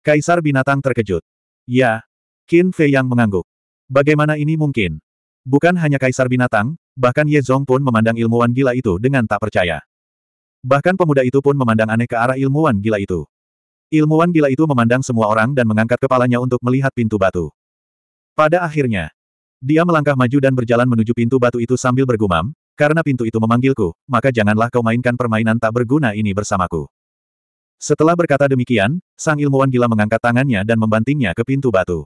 Kaisar binatang terkejut. Ya. Qin Fei Yang mengangguk. Bagaimana ini mungkin? Bukan hanya kaisar binatang, bahkan Ye Zong pun memandang ilmuwan gila itu dengan tak percaya. Bahkan pemuda itu pun memandang aneh ke arah ilmuwan gila itu. Ilmuwan gila itu memandang semua orang dan mengangkat kepalanya untuk melihat pintu batu. Pada akhirnya, dia melangkah maju dan berjalan menuju pintu batu itu sambil bergumam, karena pintu itu memanggilku, maka janganlah kau mainkan permainan tak berguna ini bersamaku. Setelah berkata demikian, sang ilmuwan gila mengangkat tangannya dan membantingnya ke pintu batu.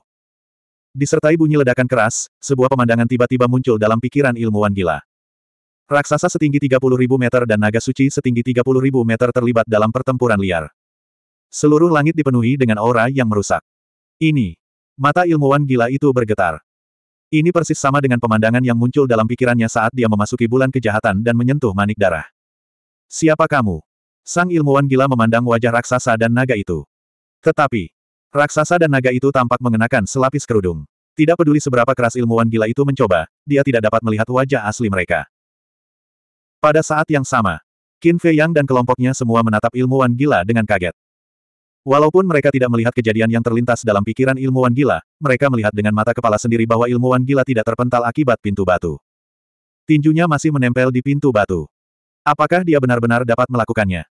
Disertai bunyi ledakan keras, sebuah pemandangan tiba-tiba muncul dalam pikiran ilmuwan gila. Raksasa setinggi 30.000 meter dan naga suci setinggi 30.000 meter terlibat dalam pertempuran liar. Seluruh langit dipenuhi dengan aura yang merusak. Ini. Mata ilmuwan gila itu bergetar. Ini persis sama dengan pemandangan yang muncul dalam pikirannya saat dia memasuki bulan kejahatan dan menyentuh manik darah. Siapa kamu? Sang ilmuwan gila memandang wajah raksasa dan naga itu. Tetapi, raksasa dan naga itu tampak mengenakan selapis kerudung. Tidak peduli seberapa keras ilmuwan gila itu mencoba, dia tidak dapat melihat wajah asli mereka. Pada saat yang sama, Qin Fei Yang dan kelompoknya semua menatap ilmuwan gila dengan kaget. Walaupun mereka tidak melihat kejadian yang terlintas dalam pikiran ilmuwan gila, mereka melihat dengan mata kepala sendiri bahwa ilmuwan gila tidak terpental akibat pintu batu. Tinjunya masih menempel di pintu batu. Apakah dia benar-benar dapat melakukannya?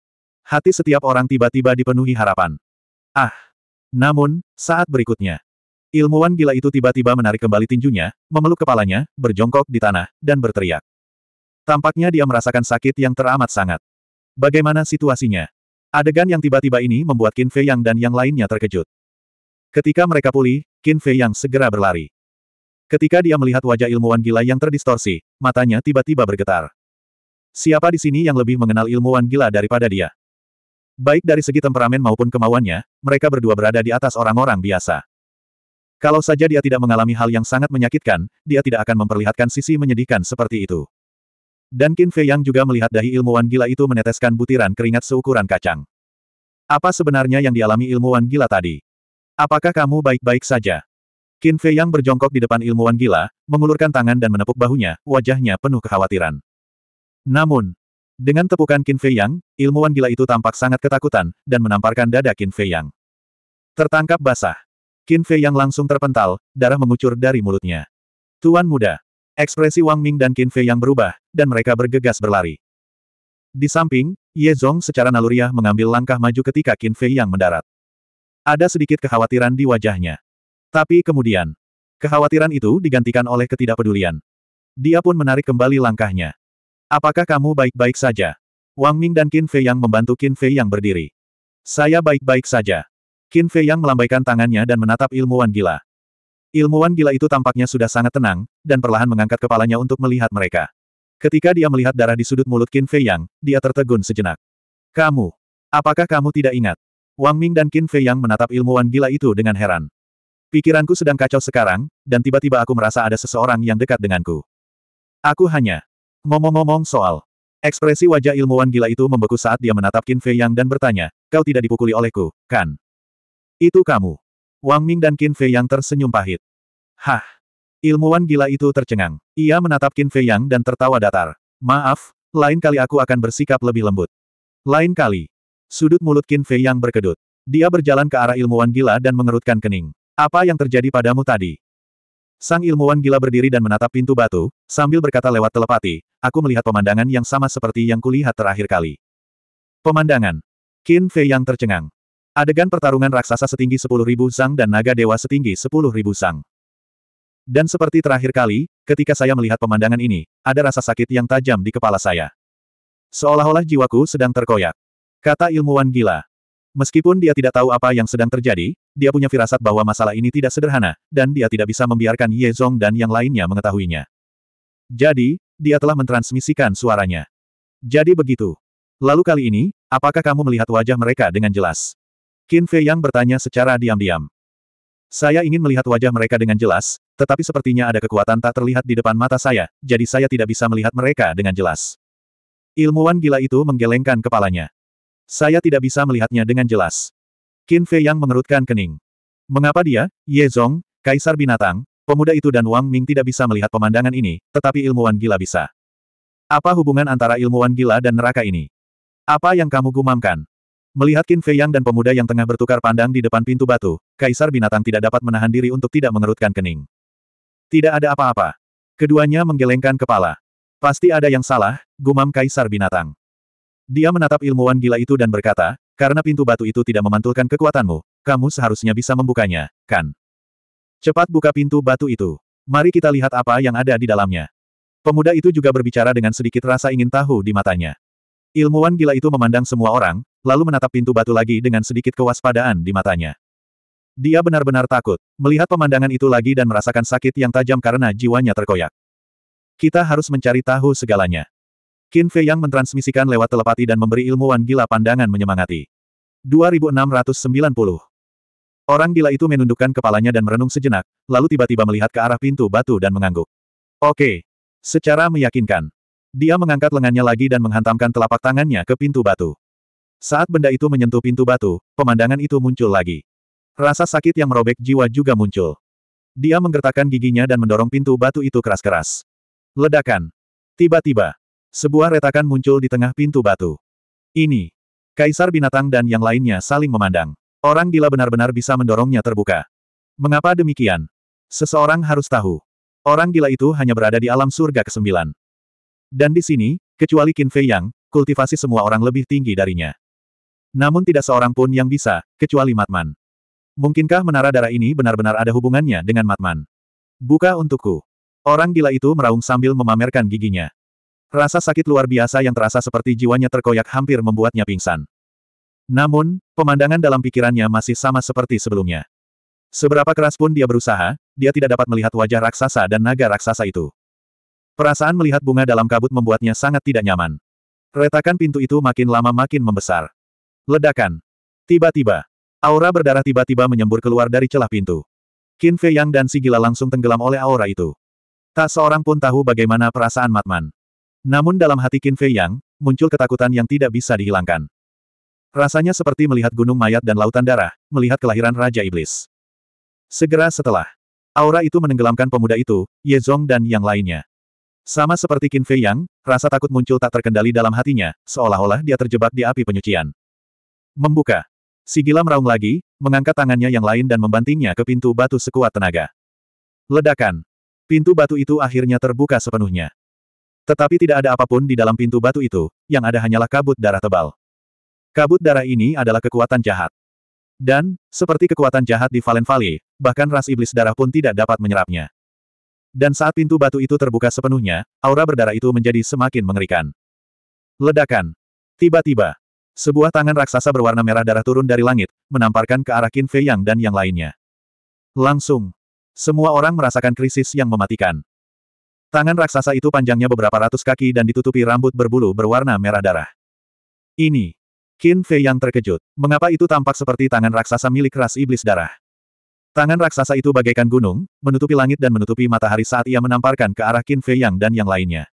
Hati setiap orang tiba-tiba dipenuhi harapan. Ah! Namun, saat berikutnya, ilmuwan gila itu tiba-tiba menarik kembali tinjunya, memeluk kepalanya, berjongkok di tanah, dan berteriak. Tampaknya dia merasakan sakit yang teramat sangat. Bagaimana situasinya? Adegan yang tiba-tiba ini membuat Qin Fei Yang dan yang lainnya terkejut. Ketika mereka pulih, Qin Fei Yang segera berlari. Ketika dia melihat wajah ilmuwan gila yang terdistorsi, matanya tiba-tiba bergetar. Siapa di sini yang lebih mengenal ilmuwan gila daripada dia? Baik dari segi temperamen maupun kemauannya, mereka berdua berada di atas orang-orang biasa. Kalau saja dia tidak mengalami hal yang sangat menyakitkan, dia tidak akan memperlihatkan sisi menyedihkan seperti itu. Dan Qin Fei yang juga melihat dahi ilmuwan gila itu meneteskan butiran keringat seukuran kacang. Apa sebenarnya yang dialami ilmuwan gila tadi? Apakah kamu baik-baik saja? Qin Fei yang berjongkok di depan ilmuwan gila, mengulurkan tangan dan menepuk bahunya, wajahnya penuh kekhawatiran. Namun, dengan tepukan Qin Fei yang, ilmuwan gila itu tampak sangat ketakutan, dan menamparkan dada Qin Fei yang. Tertangkap basah. Qin Fei yang langsung terpental, darah mengucur dari mulutnya. Tuan muda, Ekspresi Wang Ming dan Qin Fei yang berubah, dan mereka bergegas berlari. Di samping, Ye Zong secara naluriah mengambil langkah maju ketika Qin Fei yang mendarat. Ada sedikit kekhawatiran di wajahnya. Tapi kemudian, kekhawatiran itu digantikan oleh ketidakpedulian. Dia pun menarik kembali langkahnya. Apakah kamu baik-baik saja? Wang Ming dan Qin Fei yang membantu Qin Fei yang berdiri. Saya baik-baik saja. Qin Fei yang melambaikan tangannya dan menatap ilmuwan gila. Ilmuwan gila itu tampaknya sudah sangat tenang, dan perlahan mengangkat kepalanya untuk melihat mereka. Ketika dia melihat darah di sudut mulut Qin Fei Yang, dia tertegun sejenak. Kamu! Apakah kamu tidak ingat? Wang Ming dan Qin Fei Yang menatap ilmuwan gila itu dengan heran. Pikiranku sedang kacau sekarang, dan tiba-tiba aku merasa ada seseorang yang dekat denganku. Aku hanya ngomong-ngomong soal. Ekspresi wajah ilmuwan gila itu membeku saat dia menatap Qin Fei Yang dan bertanya, kau tidak dipukuli olehku, kan? Itu kamu. Wang Ming dan Qin Fei Yang tersenyum pahit. Hah! Ilmuwan gila itu tercengang. Ia menatap Qin Fei Yang dan tertawa datar. Maaf, lain kali aku akan bersikap lebih lembut. Lain kali. Sudut mulut Qin Fei Yang berkedut. Dia berjalan ke arah ilmuwan gila dan mengerutkan kening. Apa yang terjadi padamu tadi? Sang ilmuwan gila berdiri dan menatap pintu batu, sambil berkata lewat telepati, aku melihat pemandangan yang sama seperti yang kulihat terakhir kali. Pemandangan. Qin Fei Yang tercengang. Adegan pertarungan raksasa setinggi 10.000 sang dan naga dewa setinggi 10.000 sang. Dan seperti terakhir kali, ketika saya melihat pemandangan ini, ada rasa sakit yang tajam di kepala saya. Seolah-olah jiwaku sedang terkoyak. Kata ilmuwan gila. Meskipun dia tidak tahu apa yang sedang terjadi, dia punya firasat bahwa masalah ini tidak sederhana, dan dia tidak bisa membiarkan Ye Zong dan yang lainnya mengetahuinya. Jadi, dia telah mentransmisikan suaranya. Jadi begitu. Lalu kali ini, apakah kamu melihat wajah mereka dengan jelas? Qin Fei Yang bertanya secara diam-diam. Saya ingin melihat wajah mereka dengan jelas, tetapi sepertinya ada kekuatan tak terlihat di depan mata saya, jadi saya tidak bisa melihat mereka dengan jelas. Ilmuwan gila itu menggelengkan kepalanya. Saya tidak bisa melihatnya dengan jelas. Qin Fei Yang mengerutkan kening. Mengapa dia, Ye Zong, Kaisar Binatang, pemuda itu dan Wang Ming tidak bisa melihat pemandangan ini, tetapi ilmuwan gila bisa. Apa hubungan antara ilmuwan gila dan neraka ini? Apa yang kamu gumamkan? Melihat Qin Fei Yang dan pemuda yang tengah bertukar pandang di depan pintu batu, Kaisar Binatang tidak dapat menahan diri untuk tidak mengerutkan kening. Tidak ada apa-apa. Keduanya menggelengkan kepala. Pasti ada yang salah, gumam Kaisar Binatang. Dia menatap ilmuwan gila itu dan berkata, karena pintu batu itu tidak memantulkan kekuatanmu, kamu seharusnya bisa membukanya, kan? Cepat buka pintu batu itu. Mari kita lihat apa yang ada di dalamnya. Pemuda itu juga berbicara dengan sedikit rasa ingin tahu di matanya. Ilmuwan gila itu memandang semua orang, lalu menatap pintu batu lagi dengan sedikit kewaspadaan di matanya. Dia benar-benar takut, melihat pemandangan itu lagi dan merasakan sakit yang tajam karena jiwanya terkoyak. Kita harus mencari tahu segalanya. Qin Fei Yang mentransmisikan lewat telepati dan memberi ilmuwan gila pandangan menyemangati. 2690 Orang gila itu menundukkan kepalanya dan merenung sejenak, lalu tiba-tiba melihat ke arah pintu batu dan mengangguk. Oke. Secara meyakinkan. Dia mengangkat lengannya lagi dan menghantamkan telapak tangannya ke pintu batu. Saat benda itu menyentuh pintu batu, pemandangan itu muncul lagi. Rasa sakit yang merobek jiwa juga muncul. Dia menggertakkan giginya dan mendorong pintu batu itu keras-keras. Ledakan. Tiba-tiba, sebuah retakan muncul di tengah pintu batu. Ini. Kaisar binatang dan yang lainnya saling memandang. Orang gila benar-benar bisa mendorongnya terbuka. Mengapa demikian? Seseorang harus tahu. Orang gila itu hanya berada di alam surga ke-9. Dan di sini, kecuali Qin Fei Yang, kultivasi semua orang lebih tinggi darinya. Namun tidak seorang pun yang bisa, kecuali Matman. Mungkinkah menara darah ini benar-benar ada hubungannya dengan Matman? Buka untukku. Orang gila itu meraung sambil memamerkan giginya. Rasa sakit luar biasa yang terasa seperti jiwanya terkoyak hampir membuatnya pingsan. Namun, pemandangan dalam pikirannya masih sama seperti sebelumnya. Seberapa keras pun dia berusaha, dia tidak dapat melihat wajah raksasa dan naga raksasa itu. Perasaan melihat bunga dalam kabut membuatnya sangat tidak nyaman. Retakan pintu itu makin lama makin membesar. Ledakan. Tiba-tiba. Aura berdarah tiba-tiba menyembur keluar dari celah pintu. Qin Fei Yang dan Si Gila langsung tenggelam oleh aura itu. Tak seorang pun tahu bagaimana perasaan Matman. Namun dalam hati Qin Fei Yang, muncul ketakutan yang tidak bisa dihilangkan. Rasanya seperti melihat gunung mayat dan lautan darah, melihat kelahiran Raja Iblis. Segera setelah, aura itu menenggelamkan pemuda itu, Ye Zong dan yang lainnya. Sama seperti Qin Fei Yang, rasa takut muncul tak terkendali dalam hatinya, seolah-olah dia terjebak di api penyucian. Membuka. Si gila meraung lagi, mengangkat tangannya yang lain dan membantingnya ke pintu batu sekuat tenaga. Ledakan. Pintu batu itu akhirnya terbuka sepenuhnya. Tetapi tidak ada apapun di dalam pintu batu itu, yang ada hanyalah kabut darah tebal. Kabut darah ini adalah kekuatan jahat. Dan, seperti kekuatan jahat di Valen Valley, bahkan ras iblis darah pun tidak dapat menyerapnya. Dan saat pintu batu itu terbuka sepenuhnya, aura berdarah itu menjadi semakin mengerikan. Ledakan. Tiba-tiba, sebuah tangan raksasa berwarna merah darah turun dari langit, menamparkan ke arah Qin Fei Yang dan yang lainnya. Langsung. Semua orang merasakan krisis yang mematikan. Tangan raksasa itu panjangnya beberapa ratus kaki dan ditutupi rambut berbulu berwarna merah darah. Ini. Qin Fei yang terkejut. Mengapa itu tampak seperti tangan raksasa milik ras iblis darah? Tangan raksasa itu bagaikan gunung, menutupi langit dan menutupi matahari saat ia menamparkan ke arah Qin Fei Yang dan yang lainnya.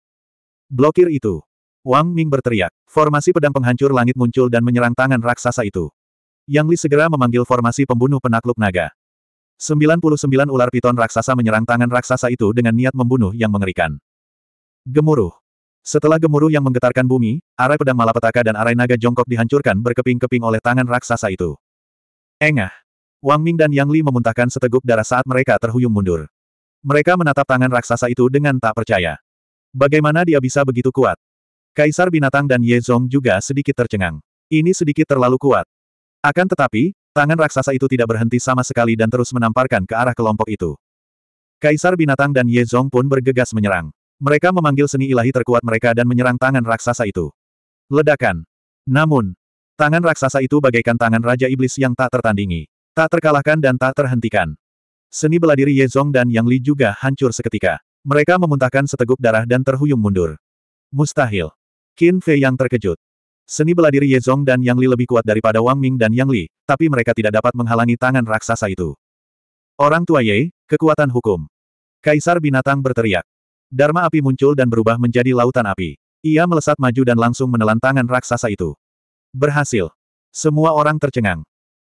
Blokir itu. Wang Ming berteriak. Formasi pedang penghancur langit muncul dan menyerang tangan raksasa itu. Yang Li segera memanggil formasi pembunuh penakluk naga. 99 ular piton raksasa menyerang tangan raksasa itu dengan niat membunuh yang mengerikan. Gemuruh. Setelah gemuruh yang menggetarkan bumi, arai pedang malapetaka dan arai naga jongkok dihancurkan berkeping-keping oleh tangan raksasa itu. Engah. Wang Ming dan Yang Li memuntahkan seteguk darah saat mereka terhuyung mundur. Mereka menatap tangan raksasa itu dengan tak percaya. Bagaimana dia bisa begitu kuat? Kaisar Binatang dan Ye Yezong juga sedikit tercengang. Ini sedikit terlalu kuat. Akan tetapi, tangan raksasa itu tidak berhenti sama sekali dan terus menamparkan ke arah kelompok itu. Kaisar Binatang dan Ye Yezong pun bergegas menyerang. Mereka memanggil seni ilahi terkuat mereka dan menyerang tangan raksasa itu. Ledakan. Namun, tangan raksasa itu bagaikan tangan Raja Iblis yang tak tertandingi. Tak terkalahkan dan tak terhentikan. Seni bela diri Yezong dan Yang Li juga hancur seketika. Mereka memuntahkan seteguk darah dan terhuyung mundur. Mustahil. Qin Fei yang terkejut. Seni bela diri Ye Zong dan Yang Li lebih kuat daripada Wang Ming dan Yang Li, tapi mereka tidak dapat menghalangi tangan raksasa itu. Orang tua Ye, kekuatan hukum. Kaisar binatang berteriak. Dharma api muncul dan berubah menjadi lautan api. Ia melesat maju dan langsung menelan tangan raksasa itu. Berhasil. Semua orang tercengang.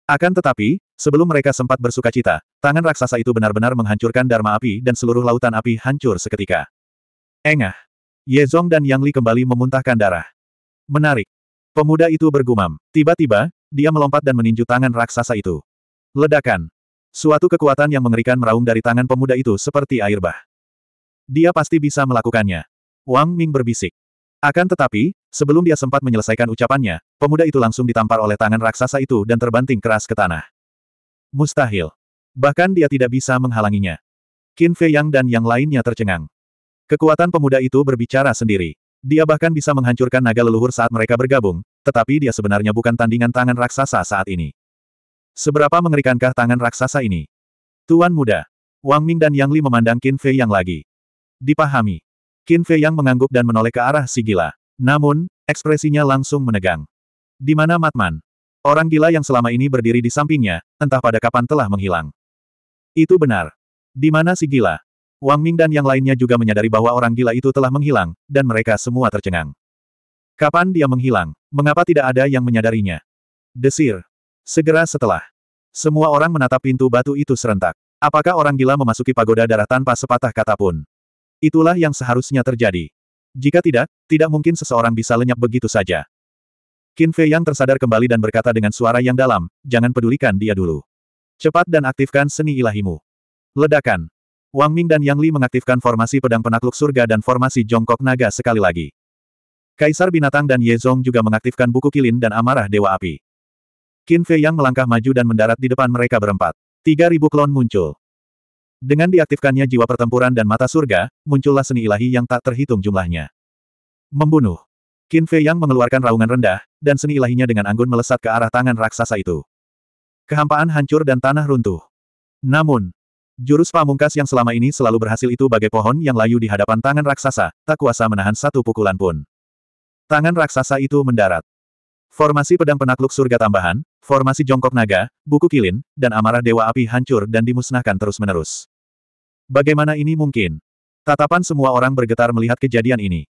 Akan tetapi, sebelum mereka sempat bersuka cita, tangan raksasa itu benar-benar menghancurkan Dharma api dan seluruh lautan api hancur seketika. Engah. Ye Zong dan Yang Li kembali memuntahkan darah. Menarik. Pemuda itu bergumam. Tiba-tiba, dia melompat dan meninju tangan raksasa itu. Ledakan. Suatu kekuatan yang mengerikan meraung dari tangan pemuda itu seperti air bah. Dia pasti bisa melakukannya. Wang Ming berbisik. Akan tetapi, sebelum dia sempat menyelesaikan ucapannya, pemuda itu langsung ditampar oleh tangan raksasa itu dan terbanting keras ke tanah. Mustahil. Bahkan dia tidak bisa menghalanginya. Qin Fei Yang dan yang lainnya tercengang. Kekuatan pemuda itu berbicara sendiri. Dia bahkan bisa menghancurkan naga leluhur saat mereka bergabung, tetapi dia sebenarnya bukan tandingan tangan raksasa saat ini. Seberapa mengerikankah tangan raksasa ini? Tuan muda. Wang Ming dan Yang Li memandang Qin Fei Yang lagi. Dipahami. Qin Fei Yang mengangguk dan menoleh ke arah si gila. Namun, ekspresinya langsung menegang. Di mana Matman? Orang gila yang selama ini berdiri di sampingnya, entah pada kapan telah menghilang. Itu benar. Di mana si gila? Wang Ming dan yang lainnya juga menyadari bahwa orang gila itu telah menghilang, dan mereka semua tercengang. Kapan dia menghilang? Mengapa tidak ada yang menyadarinya? Desir. Segera setelah. Semua orang menatap pintu batu itu serentak. Apakah orang gila memasuki pagoda darah tanpa sepatah kata pun? Itulah yang seharusnya terjadi. Jika tidak, tidak mungkin seseorang bisa lenyap begitu saja. Qin Fei yang tersadar kembali dan berkata dengan suara yang dalam, jangan pedulikan dia dulu. Cepat dan aktifkan seni ilahimu. Ledakan. Wang Ming dan Yang Li mengaktifkan formasi pedang penakluk surga dan formasi jongkok naga sekali lagi. Kaisar Binatang dan Ye Zong juga mengaktifkan buku kilin dan amarah Dewa Api. Qin Fei Yang melangkah maju dan mendarat di depan mereka berempat. Tiga ribu klon muncul. Dengan diaktifkannya jiwa pertempuran dan mata surga, muncullah seni ilahi yang tak terhitung jumlahnya. Membunuh. Qin Fei Yang mengeluarkan raungan rendah, dan seni ilahinya dengan anggun melesat ke arah tangan raksasa itu. Kehampaan hancur dan tanah runtuh. Namun, Jurus pamungkas yang selama ini selalu berhasil itu bagai pohon yang layu di hadapan tangan raksasa, tak kuasa menahan satu pukulan pun. Tangan raksasa itu mendarat. Formasi pedang penakluk surga tambahan, formasi jongkok naga, buku kilin, dan amarah dewa api hancur dan dimusnahkan terus-menerus. Bagaimana ini mungkin? Tatapan semua orang bergetar melihat kejadian ini.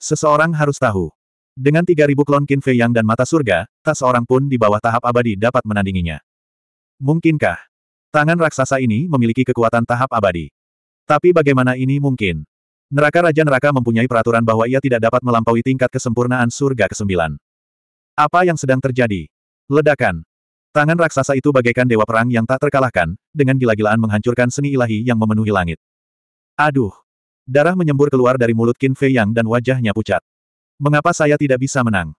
Seseorang harus tahu. Dengan 3000 klon Qin Fei Yang dan mata surga, tak seorang pun di bawah tahap abadi dapat menandinginya. Mungkinkah? Tangan raksasa ini memiliki kekuatan tahap abadi. Tapi bagaimana ini mungkin? Neraka Raja Neraka mempunyai peraturan bahwa ia tidak dapat melampaui tingkat kesempurnaan surga ke-9. Apa yang sedang terjadi? Ledakan. Tangan raksasa itu bagaikan dewa perang yang tak terkalahkan, dengan gila-gilaan menghancurkan seni ilahi yang memenuhi langit. Aduh! Darah menyembur keluar dari mulut Qin Fei Yang dan wajahnya pucat. Mengapa saya tidak bisa menang?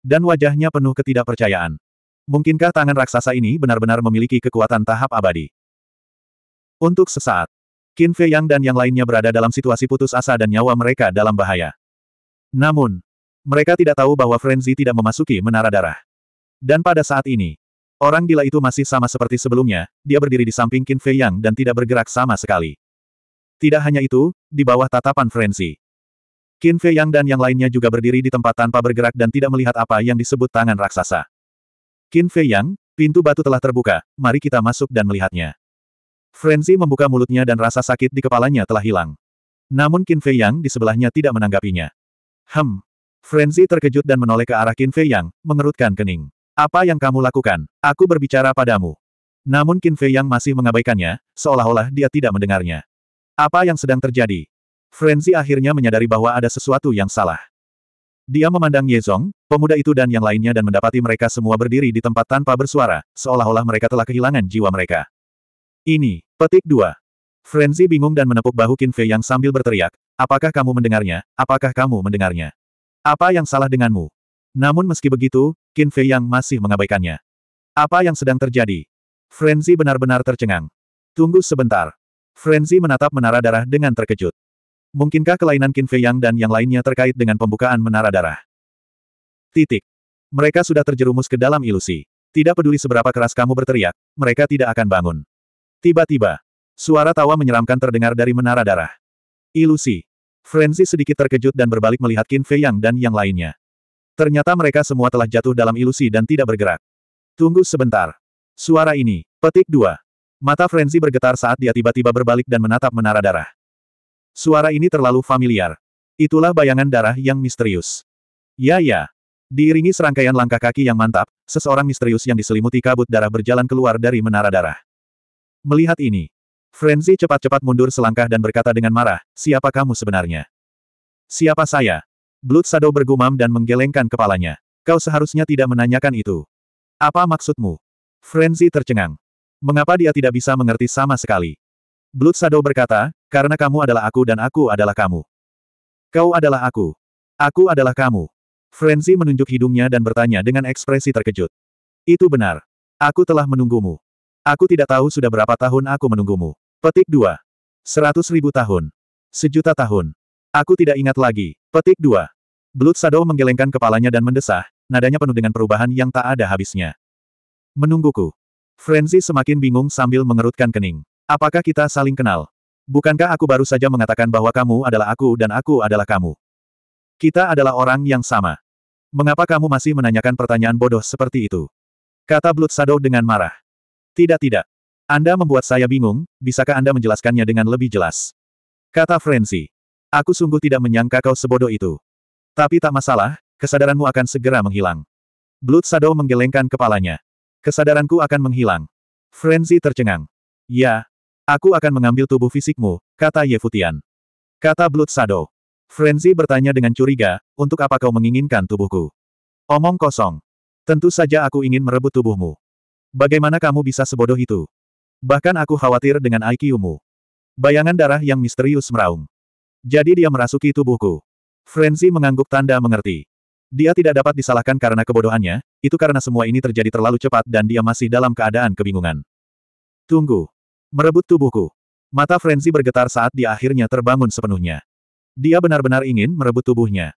Dan wajahnya penuh ketidakpercayaan. Mungkinkah tangan raksasa ini benar-benar memiliki kekuatan tahap abadi? Untuk sesaat, Qin Fei Yang dan yang lainnya berada dalam situasi putus asa dan nyawa mereka dalam bahaya. Namun, mereka tidak tahu bahwa Frenzy tidak memasuki menara darah. Dan pada saat ini, orang gila itu masih sama seperti sebelumnya, dia berdiri di samping Qin Fei Yang dan tidak bergerak sama sekali. Tidak hanya itu, di bawah tatapan Frenzy, Qin Fei Yang dan yang lainnya juga berdiri di tempat tanpa bergerak dan tidak melihat apa yang disebut tangan raksasa. Qin Fei Yang, pintu batu telah terbuka, mari kita masuk dan melihatnya. Frenzy membuka mulutnya dan rasa sakit di kepalanya telah hilang. Namun Qin Fei Yang di sebelahnya tidak menanggapinya. Hem. Frenzy terkejut dan menoleh ke arah Qin Fei Yang, mengerutkan kening. Apa yang kamu lakukan? Aku berbicara padamu. Namun Qin Fei Yang masih mengabaikannya, seolah-olah dia tidak mendengarnya. Apa yang sedang terjadi? Frenzy akhirnya menyadari bahwa ada sesuatu yang salah. Dia memandang Yezong, pemuda itu dan yang lainnya dan mendapati mereka semua berdiri di tempat tanpa bersuara, seolah-olah mereka telah kehilangan jiwa mereka. Ini, petik dua. Frenzy bingung dan menepuk bahu Qin Fei yang sambil berteriak, apakah kamu mendengarnya, apakah kamu mendengarnya? Apa yang salah denganmu? Namun meski begitu, Qin Fei yang masih mengabaikannya. Apa yang sedang terjadi? Frenzy benar-benar tercengang. Tunggu sebentar. Frenzy menatap menara darah dengan terkejut. Mungkinkah kelainan Qin Fei Yang dan yang lainnya terkait dengan pembukaan menara darah? Titik. Mereka sudah terjerumus ke dalam ilusi. Tidak peduli seberapa keras kamu berteriak, mereka tidak akan bangun. Tiba-tiba, suara tawa menyeramkan terdengar dari menara darah. Ilusi. Frenzy sedikit terkejut dan berbalik melihat Qin Fei Yang dan yang lainnya. Ternyata mereka semua telah jatuh dalam ilusi dan tidak bergerak. Tunggu sebentar. Suara ini, petik dua. Mata Frenzy bergetar saat dia tiba-tiba berbalik dan menatap menara darah. Suara ini terlalu familiar. Itulah bayangan darah yang misterius. Ya ya. Diiringi serangkaian langkah kaki yang mantap, seseorang misterius yang diselimuti kabut darah berjalan keluar dari menara darah. Melihat ini, Frenzy cepat-cepat mundur selangkah dan berkata dengan marah, siapa kamu sebenarnya? Siapa saya? Blood Shadow bergumam dan menggelengkan kepalanya. Kau seharusnya tidak menanyakan itu. Apa maksudmu? Frenzy tercengang. Mengapa dia tidak bisa mengerti sama sekali? Blood Shadow berkata, karena kamu adalah aku dan aku adalah kamu. Kau adalah aku. Aku adalah kamu. Frenzy menunjuk hidungnya dan bertanya dengan ekspresi terkejut. Itu benar. Aku telah menunggumu. Aku tidak tahu sudah berapa tahun aku menunggumu. Petik 2. Seratus ribu tahun. Sejuta tahun. Aku tidak ingat lagi. Petik 2. Blood Shadow menggelengkan kepalanya dan mendesah, nadanya penuh dengan perubahan yang tak ada habisnya. Menungguku. Frenzy semakin bingung sambil mengerutkan kening. Apakah kita saling kenal? Bukankah aku baru saja mengatakan bahwa kamu adalah aku dan aku adalah kamu? Kita adalah orang yang sama. Mengapa kamu masih menanyakan pertanyaan bodoh seperti itu? Kata Blood Shadow dengan marah. Tidak tidak. Anda membuat saya bingung, bisakah Anda menjelaskannya dengan lebih jelas? Kata Frenzy. Aku sungguh tidak menyangka kau sebodoh itu. Tapi tak masalah, kesadaranmu akan segera menghilang. Blood Shadow menggelengkan kepalanya. Kesadaranku akan menghilang. Frenzy tercengang. Ya, Aku akan mengambil tubuh fisikmu, kata Yefutian. Kata Blood Sado. Frenzy bertanya dengan curiga, untuk apa kau menginginkan tubuhku? Omong kosong. Tentu saja aku ingin merebut tubuhmu. Bagaimana kamu bisa sebodoh itu? Bahkan aku khawatir dengan IQ-mu. Bayangan darah yang misterius meraung. Jadi dia merasuki tubuhku. Frenzy mengangguk tanda mengerti. Dia tidak dapat disalahkan karena kebodohannya, itu karena semua ini terjadi terlalu cepat dan dia masih dalam keadaan kebingungan. Tunggu. Merebut tubuhku. Mata Frenzy bergetar saat dia akhirnya terbangun sepenuhnya. Dia benar-benar ingin merebut tubuhnya.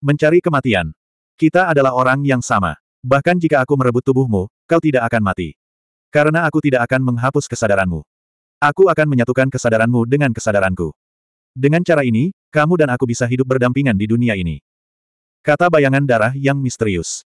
Mencari kematian. Kita adalah orang yang sama. Bahkan jika aku merebut tubuhmu, kau tidak akan mati. Karena aku tidak akan menghapus kesadaranmu. Aku akan menyatukan kesadaranmu dengan kesadaranku. Dengan cara ini, kamu dan aku bisa hidup berdampingan di dunia ini. Kata bayangan darah yang misterius.